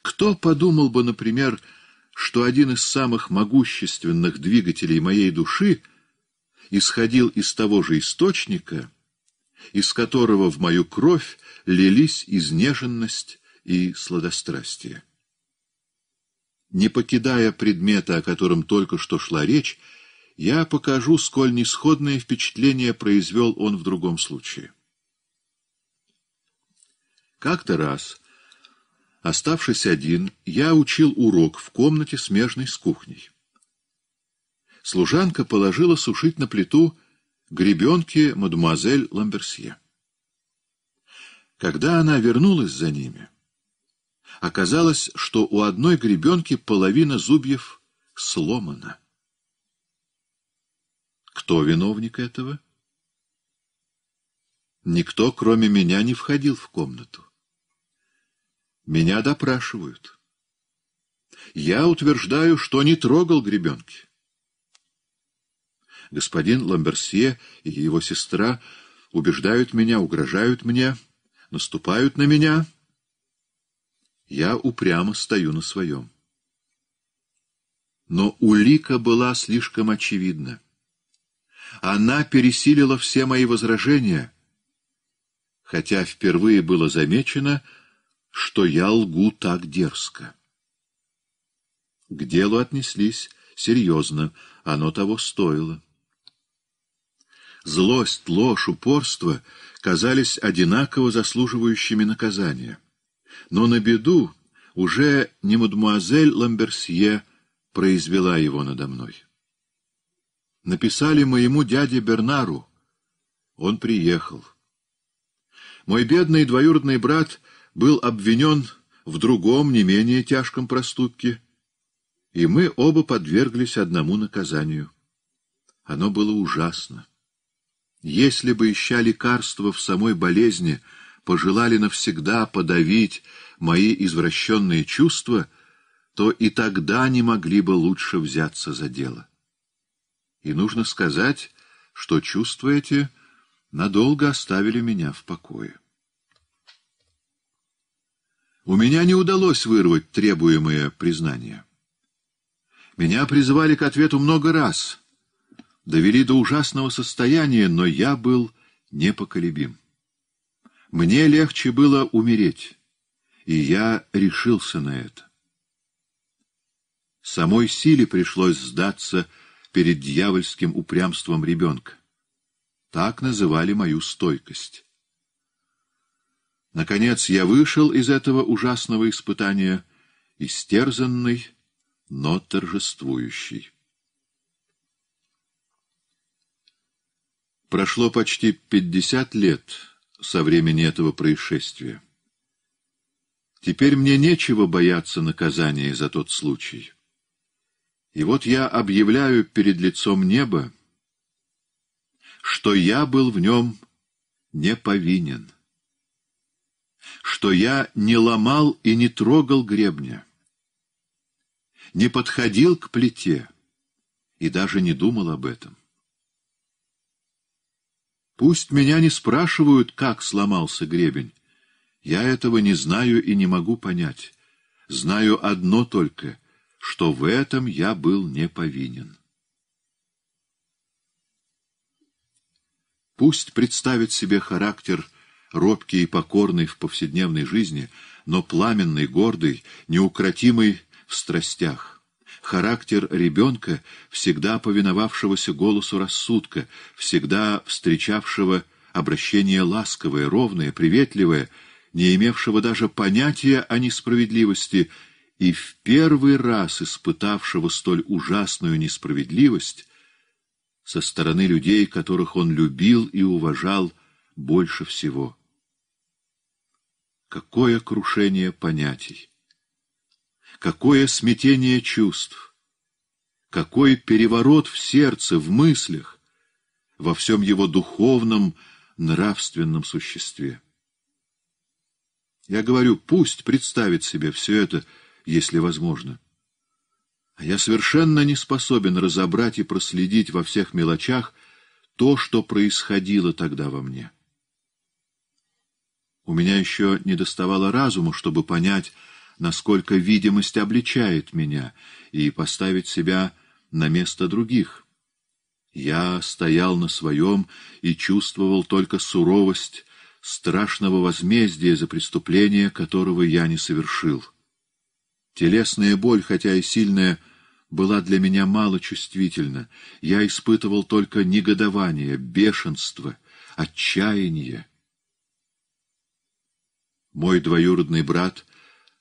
Кто подумал бы, например, что один из самых могущественных двигателей моей души — исходил из того же источника, из которого в мою кровь лились изнеженность и сладострастие. Не покидая предмета, о котором только что шла речь, я покажу, сколь несходное впечатление произвел он в другом случае. Как-то раз, оставшись один, я учил урок в комнате, смежной с кухней служанка положила сушить на плиту гребенки мадемуазель Ламберсье. Когда она вернулась за ними, оказалось, что у одной гребенки половина зубьев сломана. Кто виновник этого? Никто, кроме меня, не входил в комнату. Меня допрашивают. Я утверждаю, что не трогал гребенки. Господин Ламберсье и его сестра убеждают меня, угрожают мне, наступают на меня. Я упрямо стою на своем. Но улика была слишком очевидна. Она пересилила все мои возражения, хотя впервые было замечено, что я лгу так дерзко. К делу отнеслись серьезно, оно того стоило злость, ложь, упорство казались одинаково заслуживающими наказания. Но на беду уже не мадемуазель Ламберсье произвела его надо мной. Написали моему дяде Бернару. Он приехал. Мой бедный двоюродный брат был обвинен в другом, не менее тяжком проступке, и мы оба подверглись одному наказанию. Оно было ужасно. Если бы, ища лекарства в самой болезни, пожелали навсегда подавить мои извращенные чувства, то и тогда не могли бы лучше взяться за дело. И нужно сказать, что чувства эти надолго оставили меня в покое. У меня не удалось вырвать требуемое признание. Меня призывали к ответу много раз — довели до ужасного состояния, но я был непоколебим. Мне легче было умереть, и я решился на это. Самой силе пришлось сдаться перед дьявольским упрямством ребенка. Так называли мою стойкость. Наконец я вышел из этого ужасного испытания, истерзанный, но торжествующий. Прошло почти пятьдесят лет со времени этого происшествия. Теперь мне нечего бояться наказания за тот случай. И вот я объявляю перед лицом неба, что я был в нем не повинен, что я не ломал и не трогал гребня, не подходил к плите и даже не думал об этом. Пусть меня не спрашивают, как сломался гребень. Я этого не знаю и не могу понять. Знаю одно только, что в этом я был не повинен. Пусть представит себе характер робкий и покорный в повседневной жизни, но пламенный, гордый, неукротимый в страстях характер ребенка, всегда повиновавшегося голосу рассудка, всегда встречавшего обращение ласковое, ровное, приветливое, не имевшего даже понятия о несправедливости и в первый раз испытавшего столь ужасную несправедливость со стороны людей, которых он любил и уважал больше всего. Какое крушение понятий! какое смятение чувств, какой переворот в сердце, в мыслях, во всем его духовном, нравственном существе. Я говорю, пусть представит себе все это, если возможно. А я совершенно не способен разобрать и проследить во всех мелочах то, что происходило тогда во мне. У меня еще не доставало разума, чтобы понять, насколько видимость обличает меня, и поставить себя на место других. Я стоял на своем и чувствовал только суровость страшного возмездия за преступление, которого я не совершил. Телесная боль, хотя и сильная, была для меня мало чувствительна. Я испытывал только негодование, бешенство, отчаяние. Мой двоюродный брат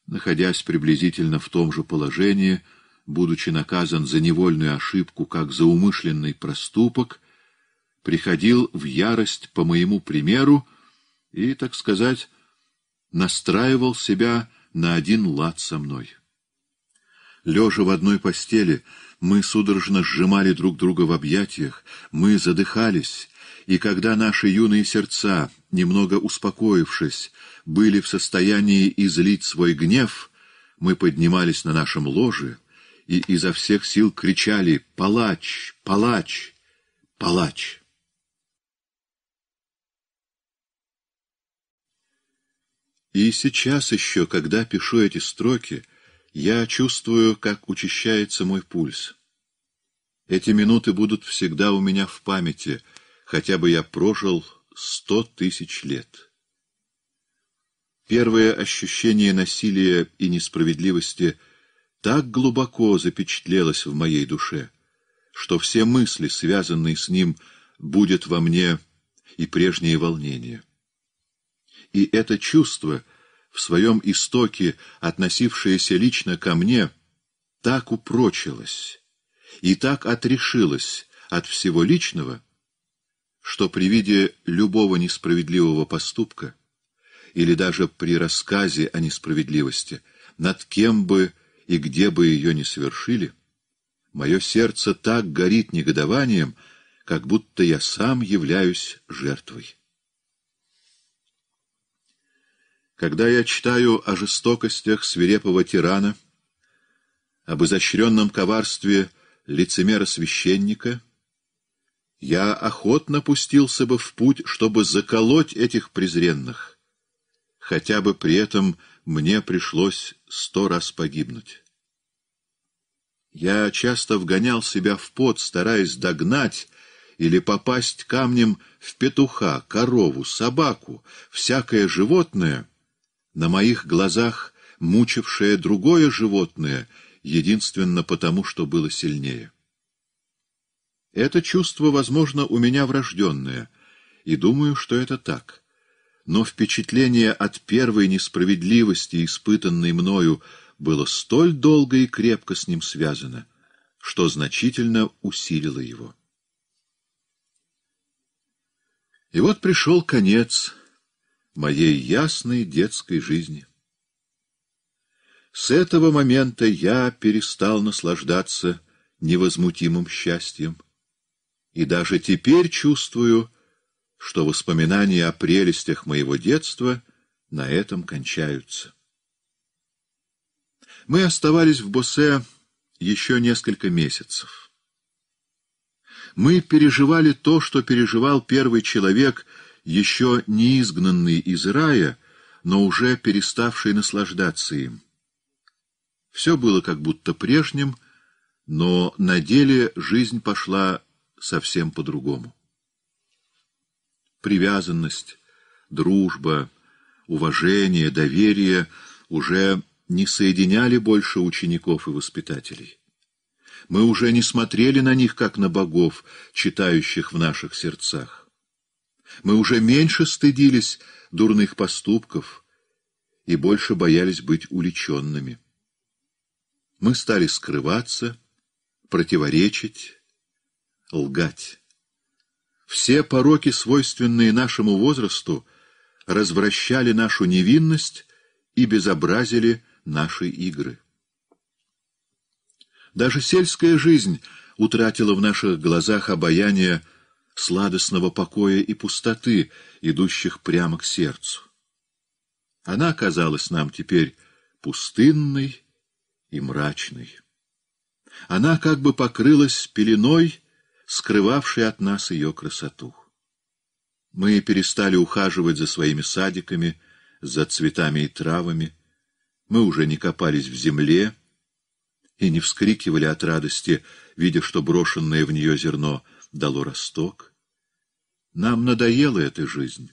находясь приблизительно в том же положении, будучи наказан за невольную ошибку как за умышленный проступок, приходил в ярость по моему примеру и, так сказать, настраивал себя на один лад со мной. Лежа в одной постели, мы судорожно сжимали друг друга в объятиях, мы задыхались, и когда наши юные сердца, немного успокоившись, были в состоянии излить свой гнев, мы поднимались на нашем ложе и изо всех сил кричали «Палач! Палач! Палач!» И сейчас еще, когда пишу эти строки, я чувствую, как учащается мой пульс. Эти минуты будут всегда у меня в памяти — хотя бы я прожил сто тысяч лет. Первое ощущение насилия и несправедливости так глубоко запечатлелось в моей душе, что все мысли, связанные с ним, будет во мне и прежние волнения. И это чувство, в своем истоке, относившееся лично ко мне, так упрочилось и так отрешилось от всего личного — что при виде любого несправедливого поступка или даже при рассказе о несправедливости, над кем бы и где бы ее ни совершили, мое сердце так горит негодованием, как будто я сам являюсь жертвой. Когда я читаю о жестокостях свирепого тирана, об изощренном коварстве лицемера-священника — я охотно пустился бы в путь, чтобы заколоть этих презренных. Хотя бы при этом мне пришлось сто раз погибнуть. Я часто вгонял себя в пот, стараясь догнать или попасть камнем в петуха, корову, собаку, всякое животное, на моих глазах мучившее другое животное, единственно потому, что было сильнее. Это чувство, возможно, у меня врожденное, и думаю, что это так. Но впечатление от первой несправедливости, испытанной мною, было столь долго и крепко с ним связано, что значительно усилило его. И вот пришел конец моей ясной детской жизни. С этого момента я перестал наслаждаться невозмутимым счастьем. И даже теперь чувствую, что воспоминания о прелестях моего детства на этом кончаются. Мы оставались в Боссе еще несколько месяцев. Мы переживали то, что переживал первый человек, еще не изгнанный из рая, но уже переставший наслаждаться им. Все было как будто прежним, но на деле жизнь пошла совсем по-другому. Привязанность, дружба, уважение, доверие уже не соединяли больше учеников и воспитателей. Мы уже не смотрели на них, как на богов, читающих в наших сердцах. Мы уже меньше стыдились дурных поступков и больше боялись быть уличенными. Мы стали скрываться, противоречить, лгать. Все пороки, свойственные нашему возрасту, развращали нашу невинность и безобразили наши игры. Даже сельская жизнь утратила в наших глазах обаяние сладостного покоя и пустоты, идущих прямо к сердцу. Она казалась нам теперь пустынной и мрачной. Она как бы покрылась пеленой скрывавший от нас ее красоту. Мы перестали ухаживать за своими садиками, за цветами и травами. Мы уже не копались в земле и не вскрикивали от радости, видя, что брошенное в нее зерно дало росток. Нам надоела эта жизнь,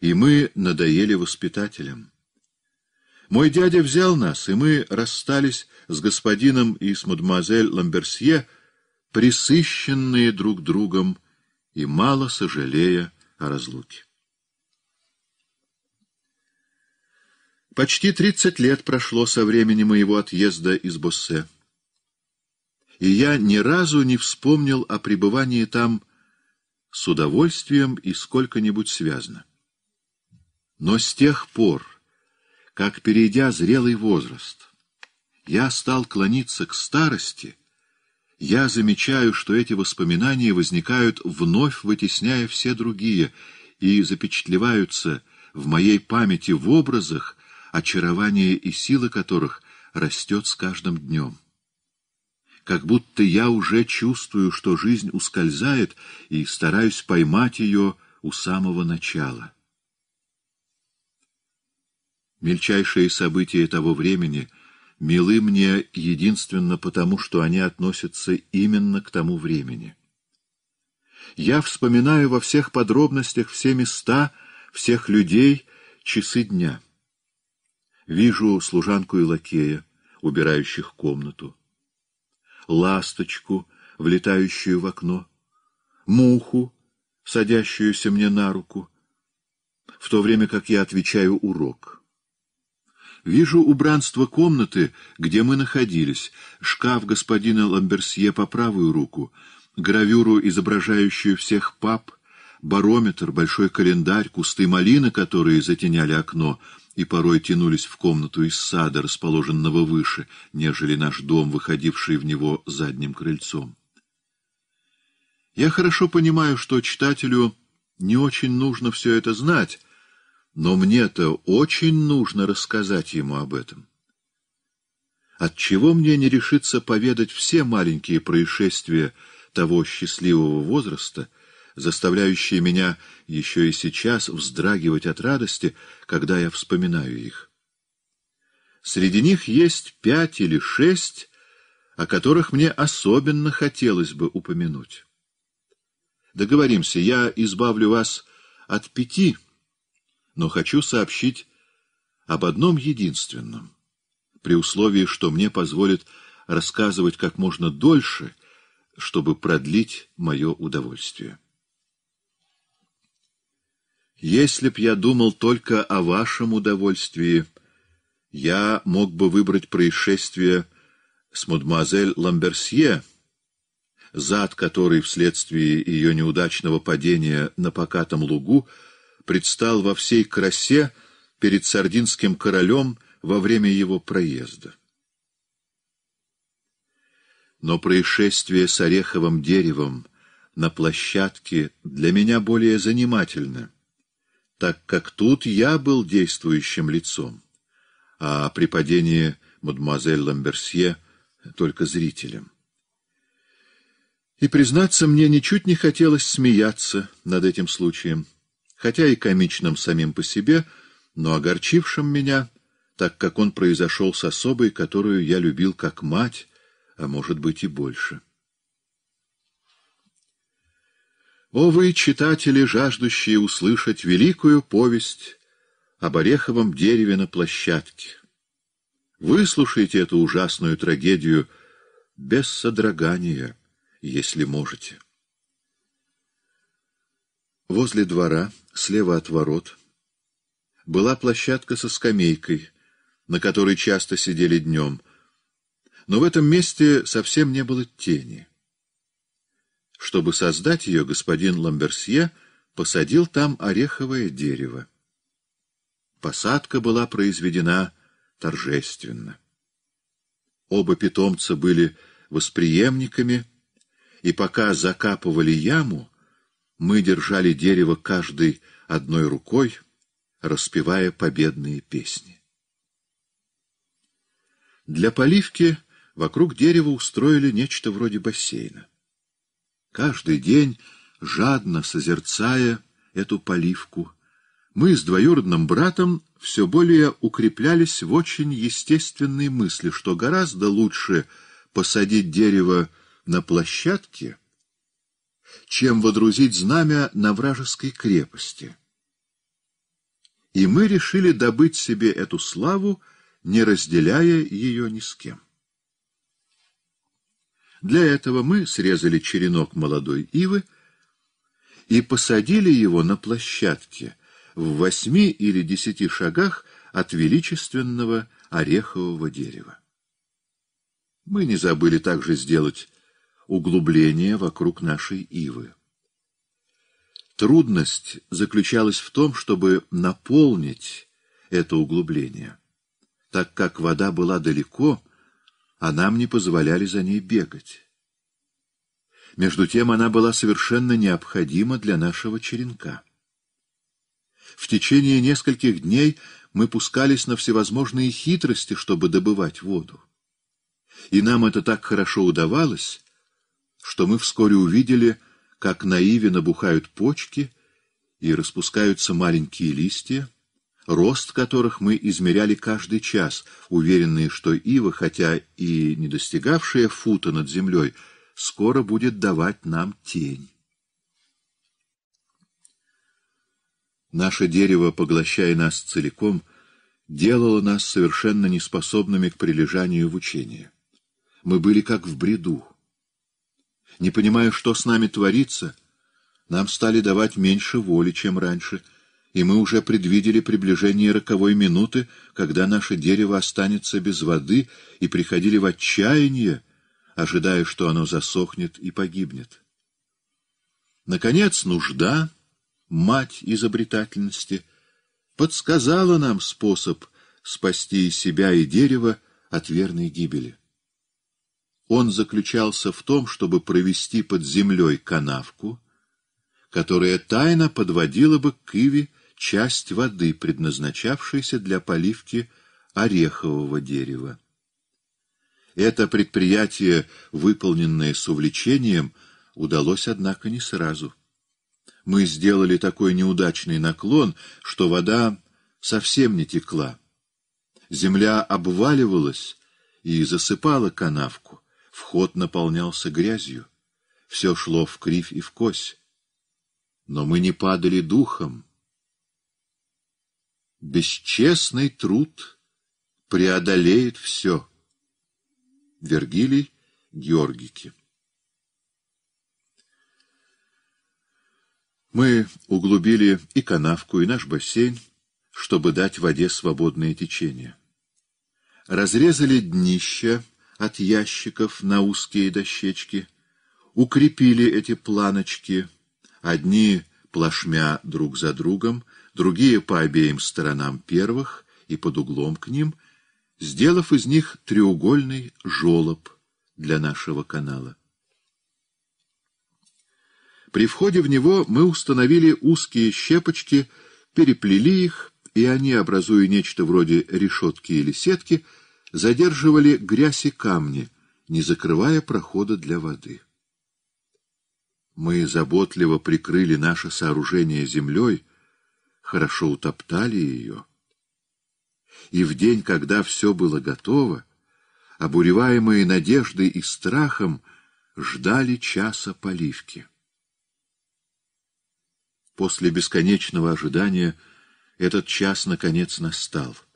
и мы надоели воспитателям. Мой дядя взял нас, и мы расстались с господином и с мадемуазель Ламберсье, присыщенные друг другом и мало сожалея о разлуке. Почти тридцать лет прошло со времени моего отъезда из Боссе, и я ни разу не вспомнил о пребывании там с удовольствием и сколько-нибудь связано. Но с тех пор, как, перейдя зрелый возраст, я стал клониться к старости, я замечаю, что эти воспоминания возникают, вновь вытесняя все другие, и запечатлеваются в моей памяти в образах, очарование и сила которых растет с каждым днем. Как будто я уже чувствую, что жизнь ускользает, и стараюсь поймать ее у самого начала. Мельчайшие события того времени — милы мне единственно потому, что они относятся именно к тому времени. Я вспоминаю во всех подробностях все места, всех людей, часы дня. Вижу служанку и лакея, убирающих комнату, ласточку, влетающую в окно, муху, садящуюся мне на руку, в то время как я отвечаю урок — Вижу убранство комнаты, где мы находились, шкаф господина Ламберсье по правую руку, гравюру, изображающую всех пап, барометр, большой календарь, кусты малины, которые затеняли окно и порой тянулись в комнату из сада, расположенного выше, нежели наш дом, выходивший в него задним крыльцом. Я хорошо понимаю, что читателю не очень нужно все это знать, но мне-то очень нужно рассказать ему об этом. Отчего мне не решится поведать все маленькие происшествия того счастливого возраста, заставляющие меня еще и сейчас вздрагивать от радости, когда я вспоминаю их? Среди них есть пять или шесть, о которых мне особенно хотелось бы упомянуть. Договоримся, я избавлю вас от пяти, — но хочу сообщить об одном единственном, при условии, что мне позволит рассказывать как можно дольше, чтобы продлить мое удовольствие. Если б я думал только о вашем удовольствии, я мог бы выбрать происшествие с мадемуазель Ламберсье, зад которой вследствие ее неудачного падения на покатом лугу предстал во всей красе перед сардинским королем во время его проезда. Но происшествие с ореховым деревом на площадке для меня более занимательно, так как тут я был действующим лицом, а при падении мадемуазель Ламберсье только зрителем. И, признаться, мне ничуть не хотелось смеяться над этим случаем хотя и комичным самим по себе, но огорчившим меня, так как он произошел с особой, которую я любил как мать, а может быть и больше. О вы, читатели, жаждущие услышать великую повесть об ореховом дереве на площадке! Выслушайте эту ужасную трагедию без содрогания, если можете. Возле двора, слева от ворот, была площадка со скамейкой, на которой часто сидели днем, но в этом месте совсем не было тени. Чтобы создать ее, господин Ламберсье посадил там ореховое дерево. Посадка была произведена торжественно. Оба питомца были восприемниками, и пока закапывали яму, мы держали дерево каждый одной рукой, распевая победные песни. Для поливки вокруг дерева устроили нечто вроде бассейна. Каждый день, жадно созерцая эту поливку, мы с двоюродным братом все более укреплялись в очень естественной мысли, что гораздо лучше посадить дерево на площадке, чем водрузить знамя на вражеской крепости. И мы решили добыть себе эту славу, не разделяя ее ни с кем. Для этого мы срезали черенок молодой ивы и посадили его на площадке в восьми или десяти шагах от величественного орехового дерева. Мы не забыли также сделать углубление вокруг нашей ивы. Трудность заключалась в том, чтобы наполнить это углубление. Так как вода была далеко, а нам не позволяли за ней бегать. Между тем она была совершенно необходима для нашего черенка. В течение нескольких дней мы пускались на всевозможные хитрости, чтобы добывать воду. И нам это так хорошо удавалось, что мы вскоре увидели, как на иве набухают почки и распускаются маленькие листья, рост которых мы измеряли каждый час, уверенные, что ива, хотя и не достигавшая фута над землей, скоро будет давать нам тень. Наше дерево, поглощая нас целиком, делало нас совершенно неспособными к прилежанию в учении. Мы были как в бреду не понимая, что с нами творится, нам стали давать меньше воли, чем раньше, и мы уже предвидели приближение роковой минуты, когда наше дерево останется без воды, и приходили в отчаяние, ожидая, что оно засохнет и погибнет. Наконец, нужда, мать изобретательности, подсказала нам способ спасти и себя, и дерево от верной гибели. Он заключался в том, чтобы провести под землей канавку, которая тайно подводила бы к Иве часть воды, предназначавшейся для поливки орехового дерева. Это предприятие, выполненное с увлечением, удалось, однако, не сразу. Мы сделали такой неудачный наклон, что вода совсем не текла. Земля обваливалась и засыпала канавку. Вход наполнялся грязью, все шло в кривь и в кось. Но мы не падали духом. Бесчестный труд преодолеет все. Вергилий Георгики Мы углубили и канавку, и наш бассейн, чтобы дать воде свободное течение. Разрезали днище от ящиков на узкие дощечки, укрепили эти планочки, одни плашмя друг за другом, другие по обеим сторонам первых и под углом к ним, сделав из них треугольный жолоб для нашего канала. При входе в него мы установили узкие щепочки, переплели их, и они, образуя нечто вроде решетки или сетки, задерживали грязь и камни, не закрывая прохода для воды. Мы заботливо прикрыли наше сооружение землей, хорошо утоптали ее. И в день, когда все было готово, обуреваемые надеждой и страхом, ждали часа поливки. После бесконечного ожидания этот час наконец настал —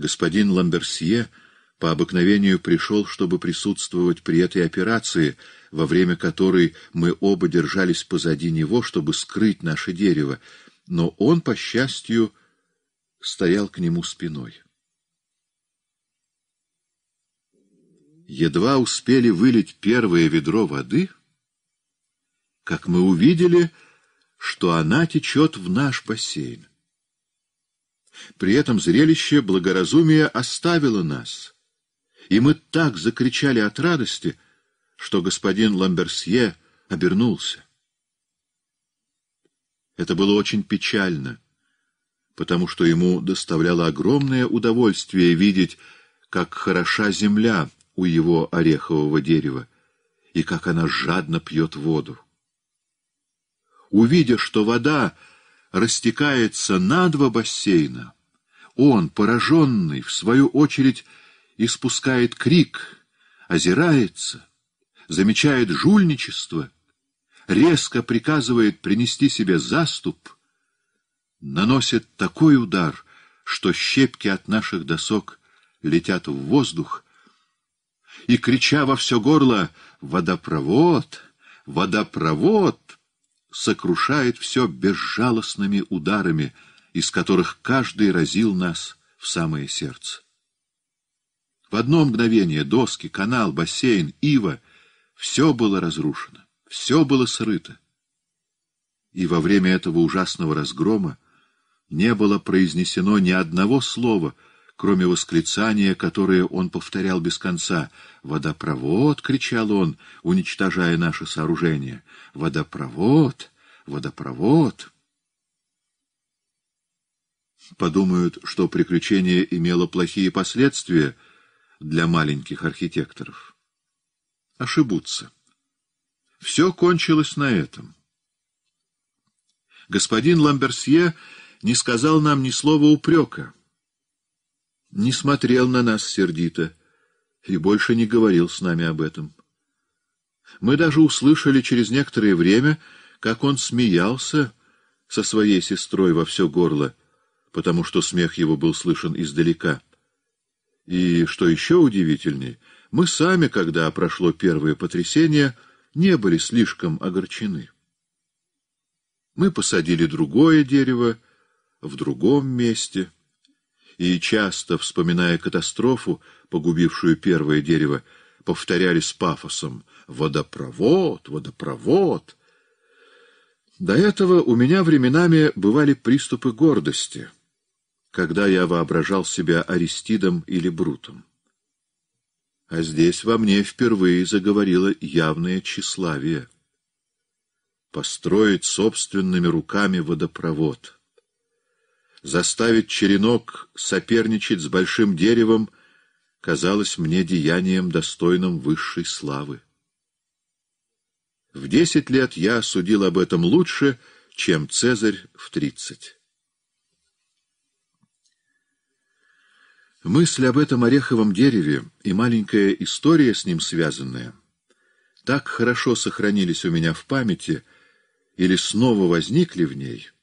господин Ламберсье по обыкновению пришел, чтобы присутствовать при этой операции, во время которой мы оба держались позади него, чтобы скрыть наше дерево, но он, по счастью, стоял к нему спиной. Едва успели вылить первое ведро воды, как мы увидели, что она течет в наш бассейн. При этом зрелище благоразумия оставило нас, и мы так закричали от радости, что господин Ламберсье обернулся. Это было очень печально, потому что ему доставляло огромное удовольствие видеть, как хороша земля у его орехового дерева и как она жадно пьет воду. Увидя, что вода растекается на два бассейна, он, пораженный, в свою очередь, испускает крик, озирается, замечает жульничество, резко приказывает принести себе заступ, наносит такой удар, что щепки от наших досок летят в воздух, и, крича во все горло «Водопровод! Водопровод!» сокрушает все безжалостными ударами, из которых каждый разил нас в самое сердце. В одно мгновение доски, канал, бассейн, ива — все было разрушено, все было срыто. И во время этого ужасного разгрома не было произнесено ни одного слова — кроме восклицания, которое он повторял без конца. «Водопровод!» — кричал он, уничтожая наше сооружение. «Водопровод! Водопровод!» Подумают, что приключение имело плохие последствия для маленьких архитекторов. Ошибутся. Все кончилось на этом. Господин Ламберсье не сказал нам ни слова упрека — не смотрел на нас сердито и больше не говорил с нами об этом. Мы даже услышали через некоторое время, как он смеялся со своей сестрой во все горло, потому что смех его был слышен издалека. И, что еще удивительнее, мы сами, когда прошло первое потрясение, не были слишком огорчены. Мы посадили другое дерево в другом месте — и, часто вспоминая катастрофу, погубившую первое дерево, повторяли с пафосом «водопровод, водопровод». До этого у меня временами бывали приступы гордости, когда я воображал себя Аристидом или Брутом. А здесь во мне впервые заговорило явное тщеславие. Построить собственными руками водопровод — Заставить черенок соперничать с большим деревом казалось мне деянием, достойным высшей славы. В десять лет я судил об этом лучше, чем Цезарь в тридцать. Мысль об этом ореховом дереве и маленькая история с ним связанная так хорошо сохранились у меня в памяти или снова возникли в ней —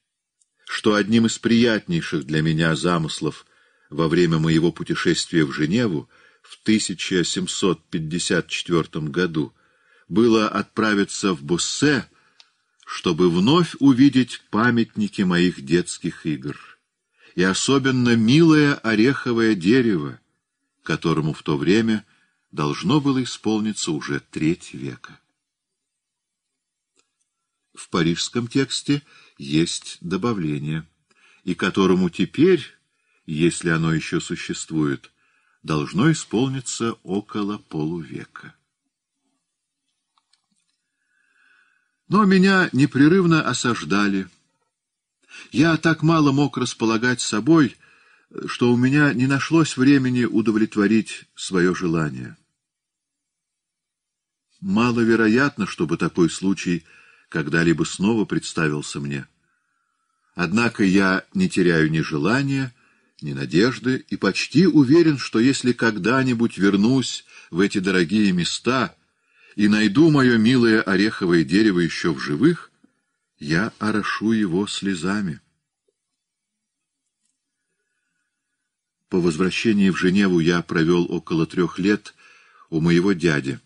что одним из приятнейших для меня замыслов во время моего путешествия в Женеву в 1754 году было отправиться в Буссе, чтобы вновь увидеть памятники моих детских игр, и особенно милое ореховое дерево, которому в то время должно было исполниться уже треть века. В парижском тексте — есть добавление, и которому теперь, если оно еще существует, должно исполниться около полувека. Но меня непрерывно осаждали. Я так мало мог располагать собой, что у меня не нашлось времени удовлетворить свое желание. Маловероятно, чтобы такой случай когда-либо снова представился мне. Однако я не теряю ни желания, ни надежды и почти уверен, что если когда-нибудь вернусь в эти дорогие места и найду мое милое ореховое дерево еще в живых, я орошу его слезами. По возвращении в Женеву я провел около трех лет у моего дяди,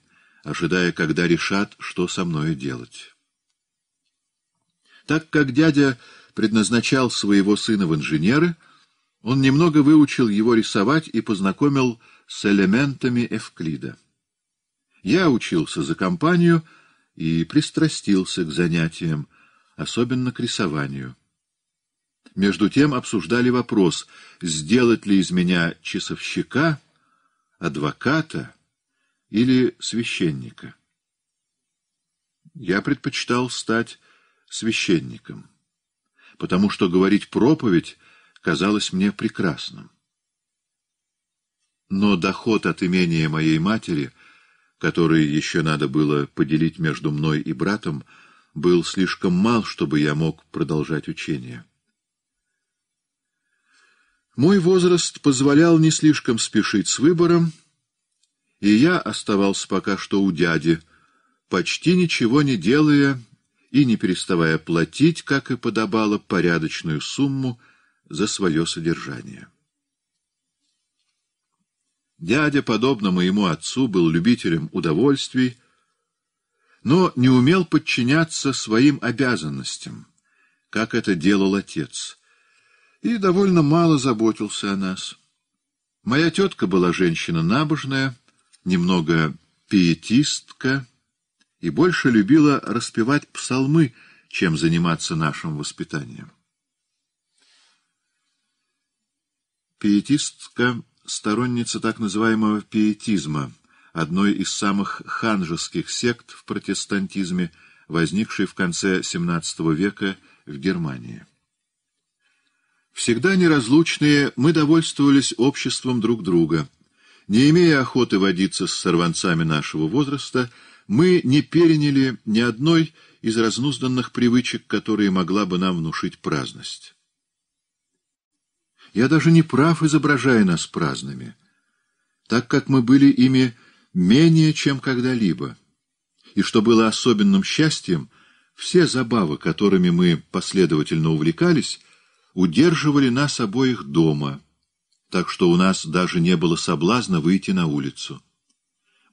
ожидая, когда решат, что со мною делать. Так как дядя предназначал своего сына в инженеры, он немного выучил его рисовать и познакомил с элементами Эвклида. Я учился за компанию и пристрастился к занятиям, особенно к рисованию. Между тем обсуждали вопрос, сделать ли из меня часовщика, адвоката или священника. Я предпочитал стать священником, потому что говорить проповедь казалось мне прекрасным. Но доход от имения моей матери, который еще надо было поделить между мной и братом, был слишком мал, чтобы я мог продолжать учение. Мой возраст позволял не слишком спешить с выбором, и я оставался пока что у дяди, почти ничего не делая и, не переставая платить, как и подобало, порядочную сумму за свое содержание. Дядя, подобно моему отцу, был любителем удовольствий, но не умел подчиняться своим обязанностям, как это делал отец, и довольно мало заботился о нас. Моя тетка была женщина набожная, немного пиетистка, и больше любила распевать псалмы, чем заниматься нашим воспитанием. Пиетистка — сторонница так называемого пиетизма, одной из самых ханжеских сект в протестантизме, возникшей в конце XVII века в Германии. Всегда неразлучные, мы довольствовались обществом друг друга. Не имея охоты водиться с сорванцами нашего возраста — мы не переняли ни одной из разнузданных привычек, которые могла бы нам внушить праздность. Я даже не прав, изображая нас праздными, так как мы были ими менее чем когда-либо. И что было особенным счастьем, все забавы, которыми мы последовательно увлекались, удерживали нас обоих дома, так что у нас даже не было соблазна выйти на улицу.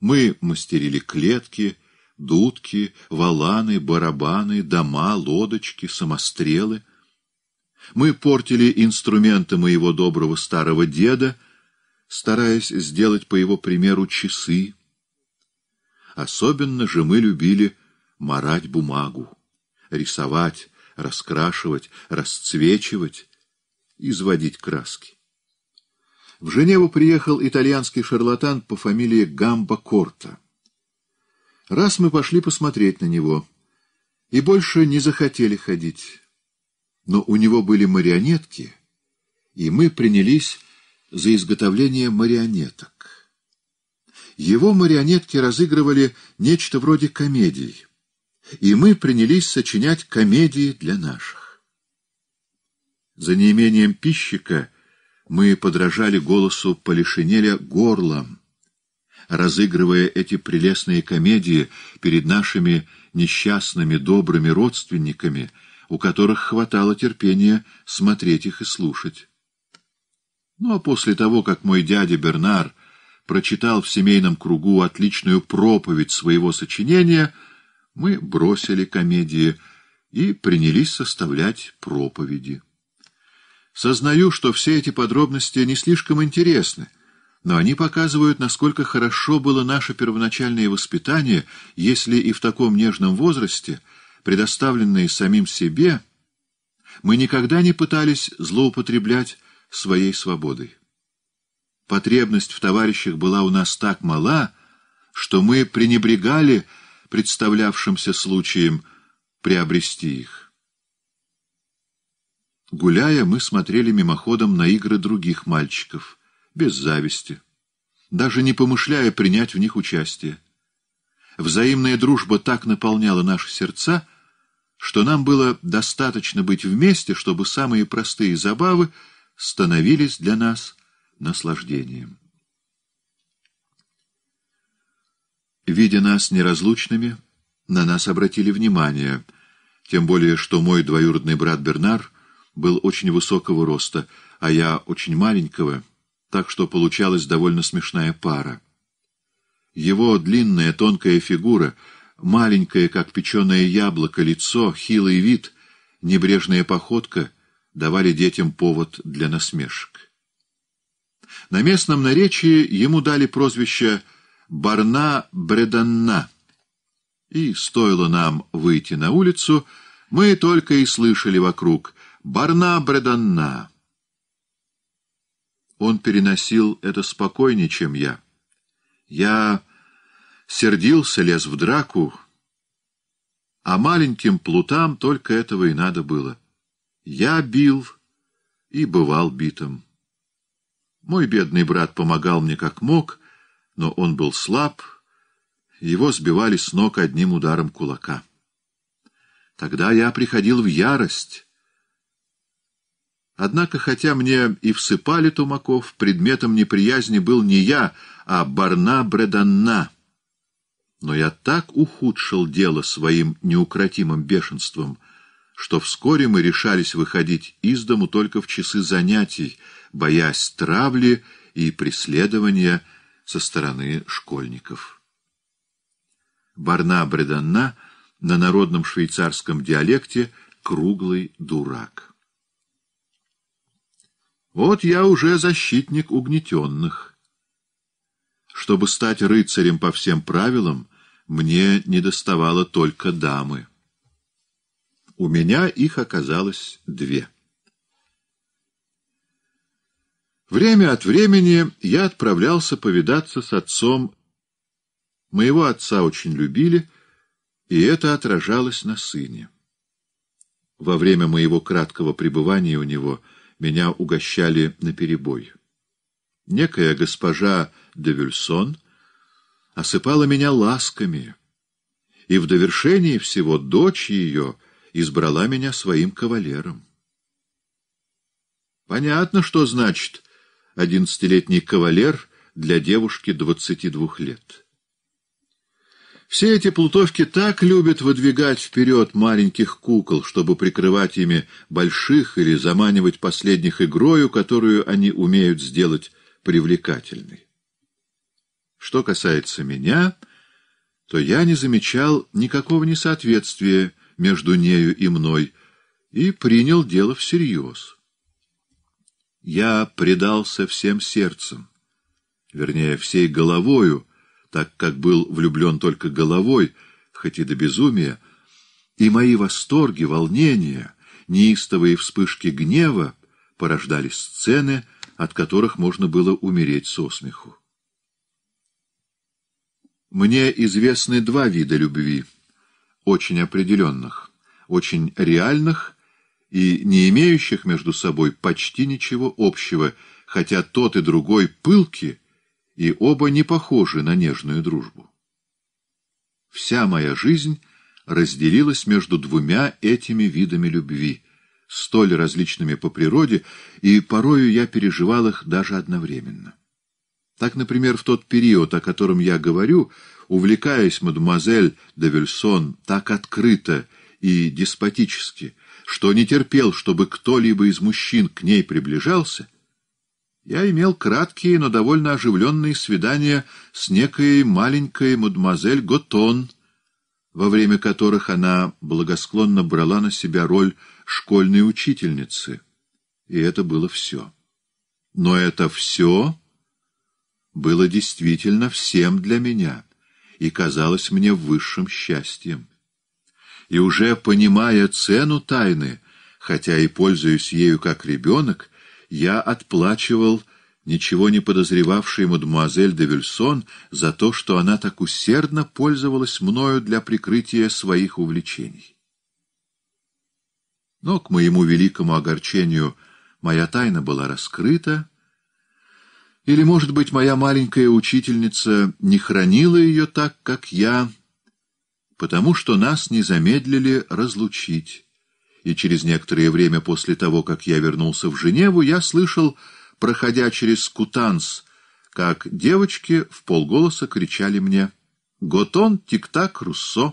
Мы мастерили клетки, дудки, валаны, барабаны, дома, лодочки, самострелы. Мы портили инструменты моего доброго старого деда, стараясь сделать по его примеру часы. Особенно же мы любили марать бумагу, рисовать, раскрашивать, расцвечивать, изводить краски. В Женеву приехал итальянский шарлатан по фамилии Гамба Корта. Раз мы пошли посмотреть на него, и больше не захотели ходить. Но у него были марионетки, и мы принялись за изготовление марионеток. Его марионетки разыгрывали нечто вроде комедий, и мы принялись сочинять комедии для наших. За неимением пищика — мы подражали голосу Полишинеля горлом, разыгрывая эти прелестные комедии перед нашими несчастными добрыми родственниками, у которых хватало терпения смотреть их и слушать. Ну а после того, как мой дядя Бернар прочитал в семейном кругу отличную проповедь своего сочинения, мы бросили комедии и принялись составлять проповеди. Сознаю, что все эти подробности не слишком интересны, но они показывают, насколько хорошо было наше первоначальное воспитание, если и в таком нежном возрасте, предоставленные самим себе, мы никогда не пытались злоупотреблять своей свободой. Потребность в товарищах была у нас так мала, что мы пренебрегали представлявшимся случаем приобрести их. Гуляя, мы смотрели мимоходом на игры других мальчиков, без зависти, даже не помышляя принять в них участие. Взаимная дружба так наполняла наши сердца, что нам было достаточно быть вместе, чтобы самые простые забавы становились для нас наслаждением. Видя нас неразлучными, на нас обратили внимание, тем более что мой двоюродный брат Бернар — был очень высокого роста, а я очень маленького, так что получалась довольно смешная пара. Его длинная тонкая фигура, маленькое, как печеное яблоко, лицо, хилый вид, небрежная походка давали детям повод для насмешек. На местном наречии ему дали прозвище «Барна Бреданна», и стоило нам выйти на улицу, мы только и слышали вокруг «Барна Бреданна!» Он переносил это спокойнее, чем я. Я сердился, лез в драку, а маленьким плутам только этого и надо было. Я бил и бывал битым. Мой бедный брат помогал мне как мог, но он был слаб, его сбивали с ног одним ударом кулака. Тогда я приходил в ярость, Однако, хотя мне и всыпали тумаков, предметом неприязни был не я, а Барна Бреданна. Но я так ухудшил дело своим неукротимым бешенством, что вскоре мы решались выходить из дому только в часы занятий, боясь травли и преследования со стороны школьников. Барна Бреданна на народном швейцарском диалекте «круглый дурак». Вот я уже защитник угнетенных. Чтобы стать рыцарем по всем правилам, мне недоставало только дамы. У меня их оказалось две. Время от времени я отправлялся повидаться с отцом. Моего отца очень любили, и это отражалось на сыне. Во время моего краткого пребывания у него – меня угощали на перебой. Некая госпожа де Вюльсон осыпала меня ласками, и в довершении всего дочь ее избрала меня своим кавалером. Понятно, что значит одиннадцатилетний кавалер для девушки двадцати двух лет. Все эти плутовки так любят выдвигать вперед маленьких кукол, чтобы прикрывать ими больших или заманивать последних игрою, которую они умеют сделать привлекательной. Что касается меня, то я не замечал никакого несоответствия между нею и мной и принял дело всерьез. Я предался всем сердцем, вернее, всей головою, так как был влюблен только головой, хоть и до безумия, и мои восторги, волнения, неистовые вспышки гнева порождали сцены, от которых можно было умереть со смеху. Мне известны два вида любви, очень определенных, очень реальных и не имеющих между собой почти ничего общего, хотя тот и другой пылки — и оба не похожи на нежную дружбу. Вся моя жизнь разделилась между двумя этими видами любви, столь различными по природе, и порою я переживал их даже одновременно. Так, например, в тот период, о котором я говорю, увлекаясь мадемуазель де Вильсон так открыто и деспотически, что не терпел, чтобы кто-либо из мужчин к ней приближался — я имел краткие, но довольно оживленные свидания с некой маленькой мадемуазель Готон, во время которых она благосклонно брала на себя роль школьной учительницы. И это было все. Но это все было действительно всем для меня и казалось мне высшим счастьем. И уже понимая цену тайны, хотя и пользуюсь ею как ребенок, я отплачивал ничего не подозревавшей мадемуазель де Вильсон за то, что она так усердно пользовалась мною для прикрытия своих увлечений. Но, к моему великому огорчению, моя тайна была раскрыта, или, может быть, моя маленькая учительница не хранила ее так, как я, потому что нас не замедлили разлучить и через некоторое время после того, как я вернулся в Женеву, я слышал, проходя через Кутанс, как девочки в полголоса кричали мне «Готон, тик-так, Руссо!».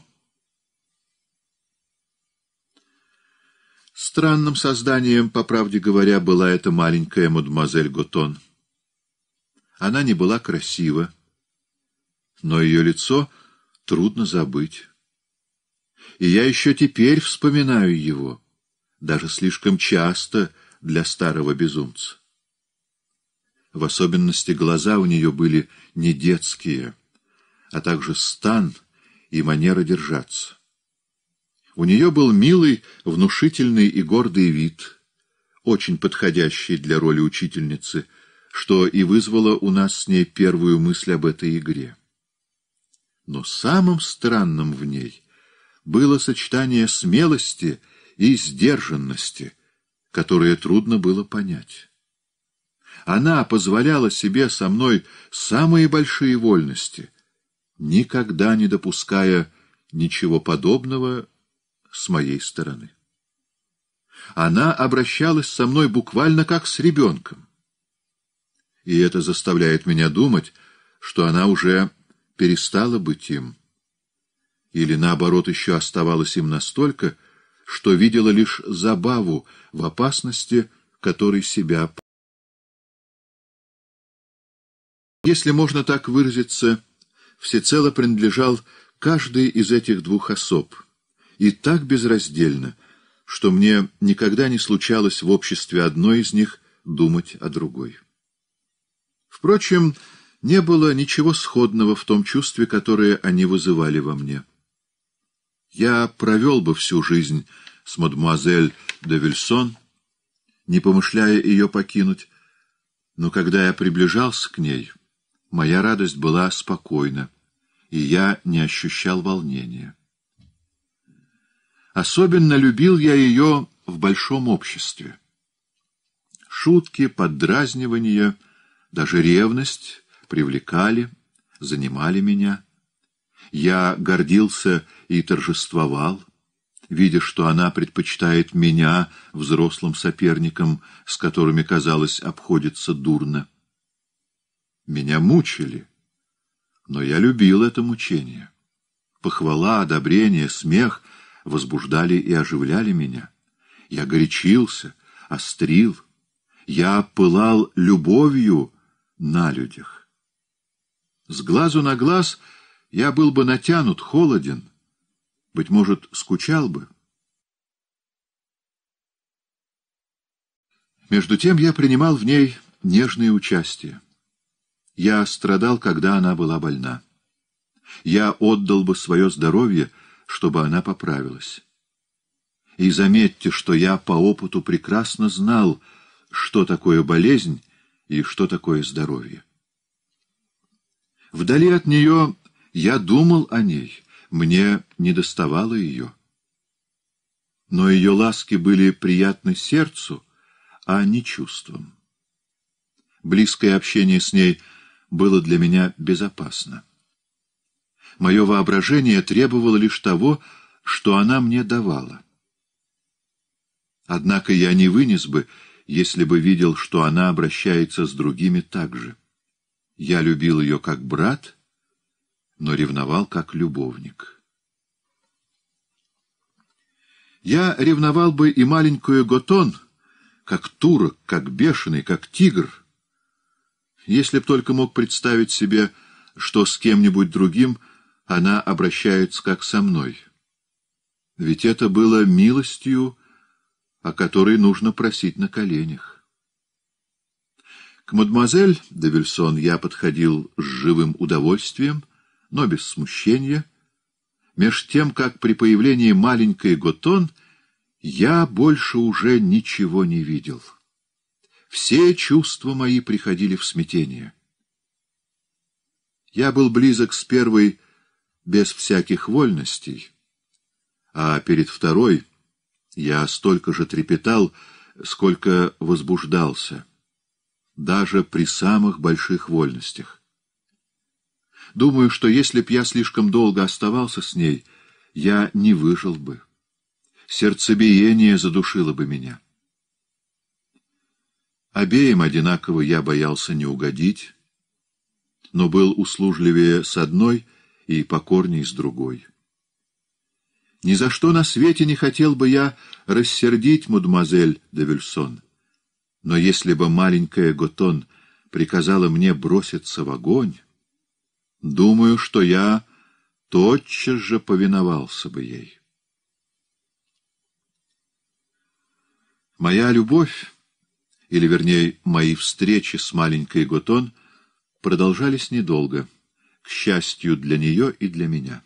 Странным созданием, по правде говоря, была эта маленькая мадемуазель Готон. Она не была красива, но ее лицо трудно забыть. И я еще теперь вспоминаю его — даже слишком часто для старого безумца. В особенности глаза у нее были не детские, а также стан и манера держаться. У нее был милый, внушительный и гордый вид, очень подходящий для роли учительницы, что и вызвало у нас с ней первую мысль об этой игре. Но самым странным в ней было сочетание смелости и и сдержанности, которые трудно было понять. Она позволяла себе со мной самые большие вольности, никогда не допуская ничего подобного с моей стороны. Она обращалась со мной буквально как с ребенком. И это заставляет меня думать, что она уже перестала быть им. Или, наоборот, еще оставалась им настолько, что видела лишь забаву в опасности, которой себя Если можно так выразиться, всецело принадлежал каждый из этих двух особ, и так безраздельно, что мне никогда не случалось в обществе одной из них думать о другой. Впрочем, не было ничего сходного в том чувстве, которое они вызывали во мне. Я провел бы всю жизнь с мадемуазель де Вильсон, не помышляя ее покинуть, но когда я приближался к ней, моя радость была спокойна, и я не ощущал волнения. Особенно любил я ее в большом обществе. Шутки, поддразнивания, даже ревность привлекали, занимали меня — я гордился и торжествовал, видя, что она предпочитает меня взрослым соперникам, с которыми, казалось, обходится дурно. Меня мучили, но я любил это мучение. Похвала, одобрение, смех возбуждали и оживляли меня. Я горячился, острил, я пылал любовью на людях. С глазу на глаз — я был бы натянут, холоден, быть может, скучал бы. Между тем я принимал в ней нежное участие. Я страдал, когда она была больна. Я отдал бы свое здоровье, чтобы она поправилась. И заметьте, что я по опыту прекрасно знал, что такое болезнь и что такое здоровье. Вдали от нее я думал о ней, мне недоставало ее. Но ее ласки были приятны сердцу, а не чувствам. Близкое общение с ней было для меня безопасно. Мое воображение требовало лишь того, что она мне давала. Однако я не вынес бы, если бы видел, что она обращается с другими так же. Я любил ее как брат — но ревновал как любовник. Я ревновал бы и маленькую Готон, как турок, как бешеный, как тигр, если б только мог представить себе, что с кем-нибудь другим она обращается как со мной. Ведь это было милостью, о которой нужно просить на коленях. К мадемуазель Девильсон я подходил с живым удовольствием, но без смущения, меж тем, как при появлении маленькой Готон я больше уже ничего не видел. Все чувства мои приходили в смятение. Я был близок с первой без всяких вольностей, а перед второй я столько же трепетал, сколько возбуждался, даже при самых больших вольностях. Думаю, что если б я слишком долго оставался с ней, я не выжил бы. Сердцебиение задушило бы меня. Обеим одинаково я боялся не угодить, но был услужливее с одной и покорней с другой. Ни за что на свете не хотел бы я рассердить мадемуазель де Вильсон. Но если бы маленькая Готон приказала мне броситься в огонь, Думаю, что я тотчас же повиновался бы ей. Моя любовь, или, вернее, мои встречи с маленькой Готон, продолжались недолго, к счастью для нее и для меня.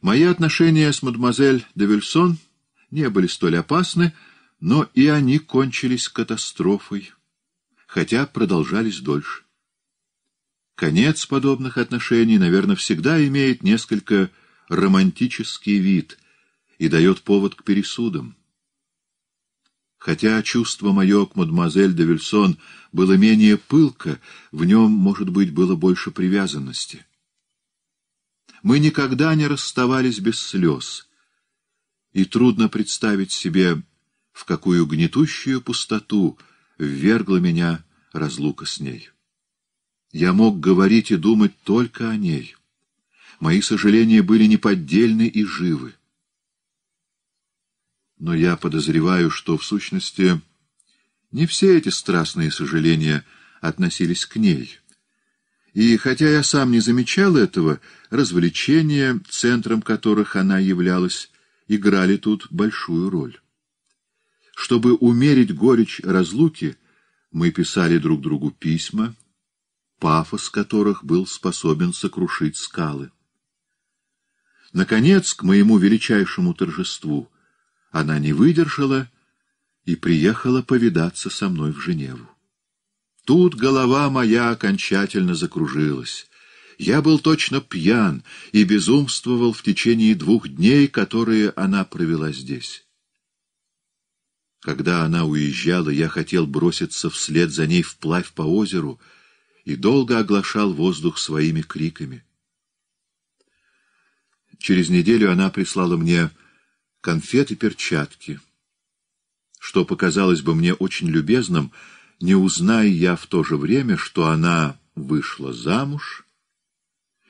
Мои отношения с мадемуазель де Вильсон не были столь опасны, но и они кончились катастрофой, хотя продолжались дольше. Конец подобных отношений, наверное, всегда имеет несколько романтический вид и дает повод к пересудам. Хотя чувство мое к мадемуазель де Вильсон было менее пылко, в нем, может быть, было больше привязанности. Мы никогда не расставались без слез, и трудно представить себе, в какую гнетущую пустоту ввергла меня разлука с ней. Я мог говорить и думать только о ней. Мои сожаления были неподдельны и живы. Но я подозреваю, что, в сущности, не все эти страстные сожаления относились к ней. И хотя я сам не замечал этого, развлечения, центром которых она являлась, играли тут большую роль. Чтобы умерить горечь разлуки, мы писали друг другу письма — пафос которых был способен сокрушить скалы. Наконец, к моему величайшему торжеству, она не выдержала и приехала повидаться со мной в Женеву. Тут голова моя окончательно закружилась. Я был точно пьян и безумствовал в течение двух дней, которые она провела здесь. Когда она уезжала, я хотел броситься вслед за ней вплавь по озеру — и долго оглашал воздух своими криками. Через неделю она прислала мне конфеты и перчатки, что показалось бы мне очень любезным, не узная я в то же время, что она вышла замуж,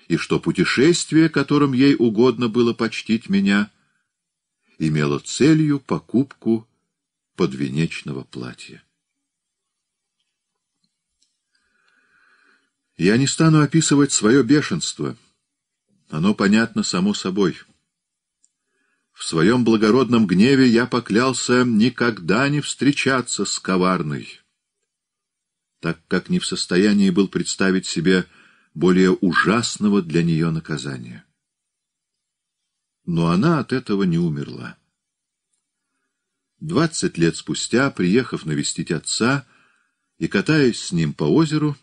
и что путешествие, которым ей угодно было почтить меня, имело целью покупку подвенечного платья. Я не стану описывать свое бешенство. Оно понятно само собой. В своем благородном гневе я поклялся никогда не встречаться с коварной, так как не в состоянии был представить себе более ужасного для нее наказания. Но она от этого не умерла. Двадцать лет спустя, приехав навестить отца и катаясь с ним по озеру,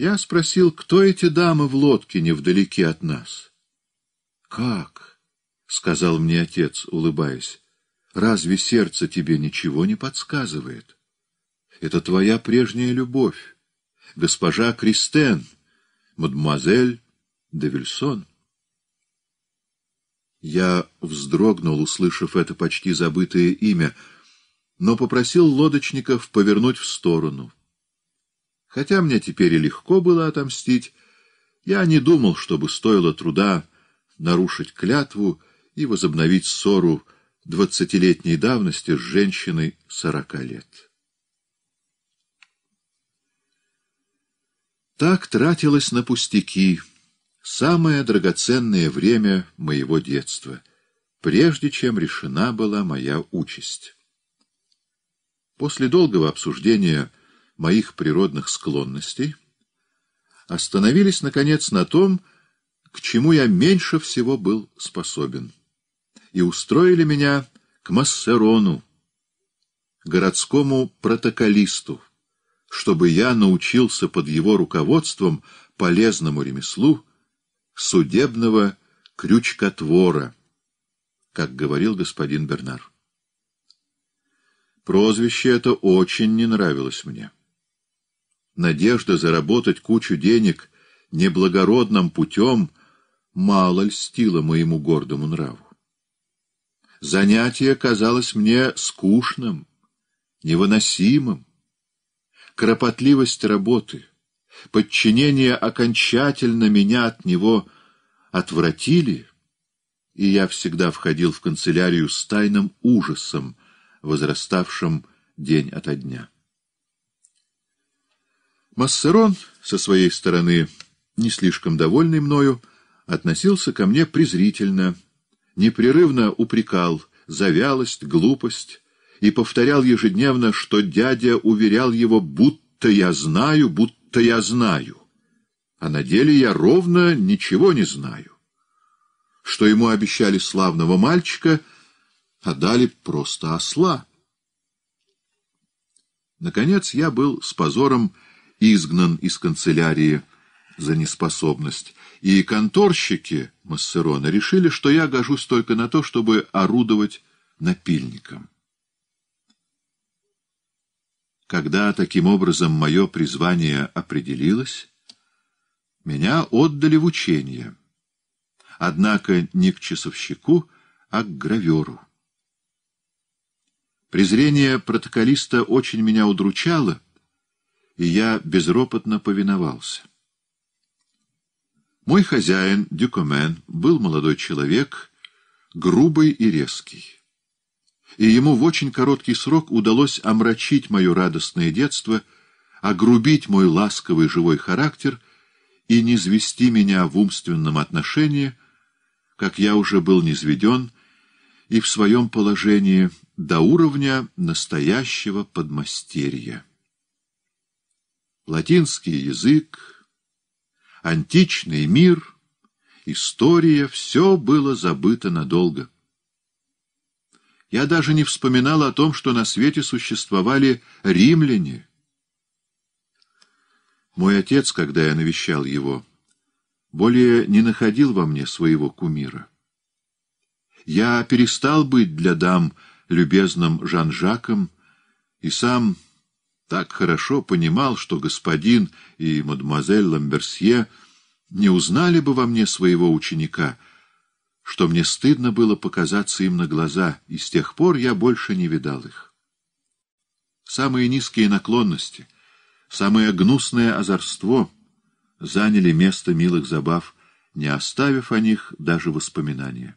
я спросил, кто эти дамы в лодке невдалеке от нас. — Как? — сказал мне отец, улыбаясь. — Разве сердце тебе ничего не подсказывает? Это твоя прежняя любовь, госпожа Кристен, мадемуазель Девильсон. Я вздрогнул, услышав это почти забытое имя, но попросил лодочников повернуть в сторону — Хотя мне теперь и легко было отомстить, я не думал, чтобы стоило труда нарушить клятву и возобновить ссору двадцатилетней давности с женщиной сорока лет. Так тратилось на пустяки самое драгоценное время моего детства, прежде чем решена была моя участь. После долгого обсуждения моих природных склонностей, остановились, наконец, на том, к чему я меньше всего был способен, и устроили меня к Массерону, городскому протоколисту, чтобы я научился под его руководством полезному ремеслу судебного крючкотвора, как говорил господин Бернар. Прозвище это очень не нравилось мне надежда заработать кучу денег неблагородным путем мало льстила моему гордому нраву. Занятие казалось мне скучным, невыносимым. Кропотливость работы, подчинение окончательно меня от него отвратили, и я всегда входил в канцелярию с тайным ужасом, возраставшим день ото дня. Массерон, со своей стороны, не слишком довольный мною, относился ко мне презрительно, непрерывно упрекал за вялость, глупость и повторял ежедневно, что дядя уверял его, будто я знаю, будто я знаю, а на деле я ровно ничего не знаю, что ему обещали славного мальчика, а дали просто осла. Наконец я был с позором изгнан из канцелярии за неспособность, и конторщики Массерона решили, что я гожусь только на то, чтобы орудовать напильником. Когда таким образом мое призвание определилось, меня отдали в учение, однако не к часовщику, а к граверу. Презрение протоколиста очень меня удручало — и я безропотно повиновался. Мой хозяин, Дюкомен, был молодой человек, грубый и резкий. И ему в очень короткий срок удалось омрачить мое радостное детство, огрубить мой ласковый живой характер и низвести меня в умственном отношении, как я уже был низведен и в своем положении до уровня настоящего подмастерья латинский язык, античный мир, история — все было забыто надолго. Я даже не вспоминал о том, что на свете существовали римляне. Мой отец, когда я навещал его, более не находил во мне своего кумира. Я перестал быть для дам любезным Жан-Жаком и сам так хорошо понимал, что господин и мадемуазель Ламберсье не узнали бы во мне своего ученика, что мне стыдно было показаться им на глаза, и с тех пор я больше не видал их. Самые низкие наклонности, самое гнусное озорство заняли место милых забав, не оставив о них даже воспоминания.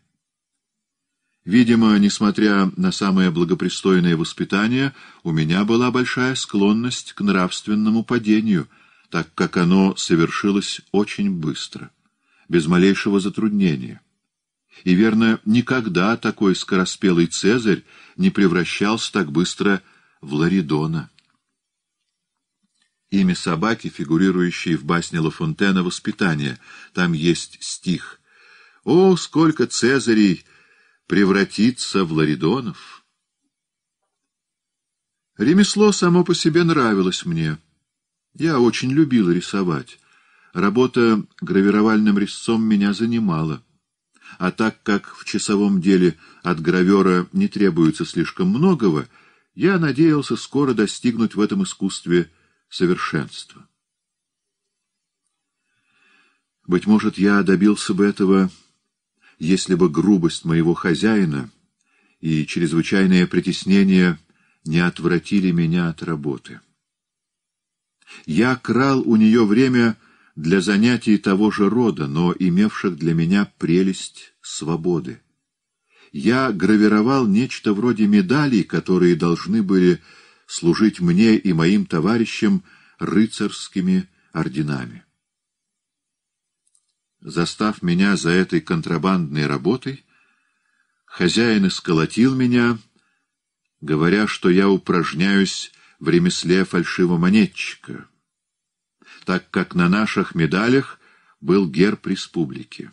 Видимо, несмотря на самое благопристойное воспитание, у меня была большая склонность к нравственному падению, так как оно совершилось очень быстро, без малейшего затруднения. И, верно, никогда такой скороспелый Цезарь не превращался так быстро в Ларидона. Имя собаки, фигурирующей в басне Ла Фонтена «Воспитание». Там есть стих. «О, сколько Цезарей!» превратиться в ларидонов. Ремесло само по себе нравилось мне. Я очень любил рисовать. Работа гравировальным резцом меня занимала. А так как в часовом деле от гравера не требуется слишком многого, я надеялся скоро достигнуть в этом искусстве совершенства. Быть может, я добился бы этого если бы грубость моего хозяина и чрезвычайное притеснение не отвратили меня от работы. Я крал у нее время для занятий того же рода, но имевших для меня прелесть свободы. Я гравировал нечто вроде медалей, которые должны были служить мне и моим товарищам рыцарскими орденами. Застав меня за этой контрабандной работой, хозяин исколотил меня, говоря, что я упражняюсь в ремесле фальшивомонетчика, так как на наших медалях был герб республики.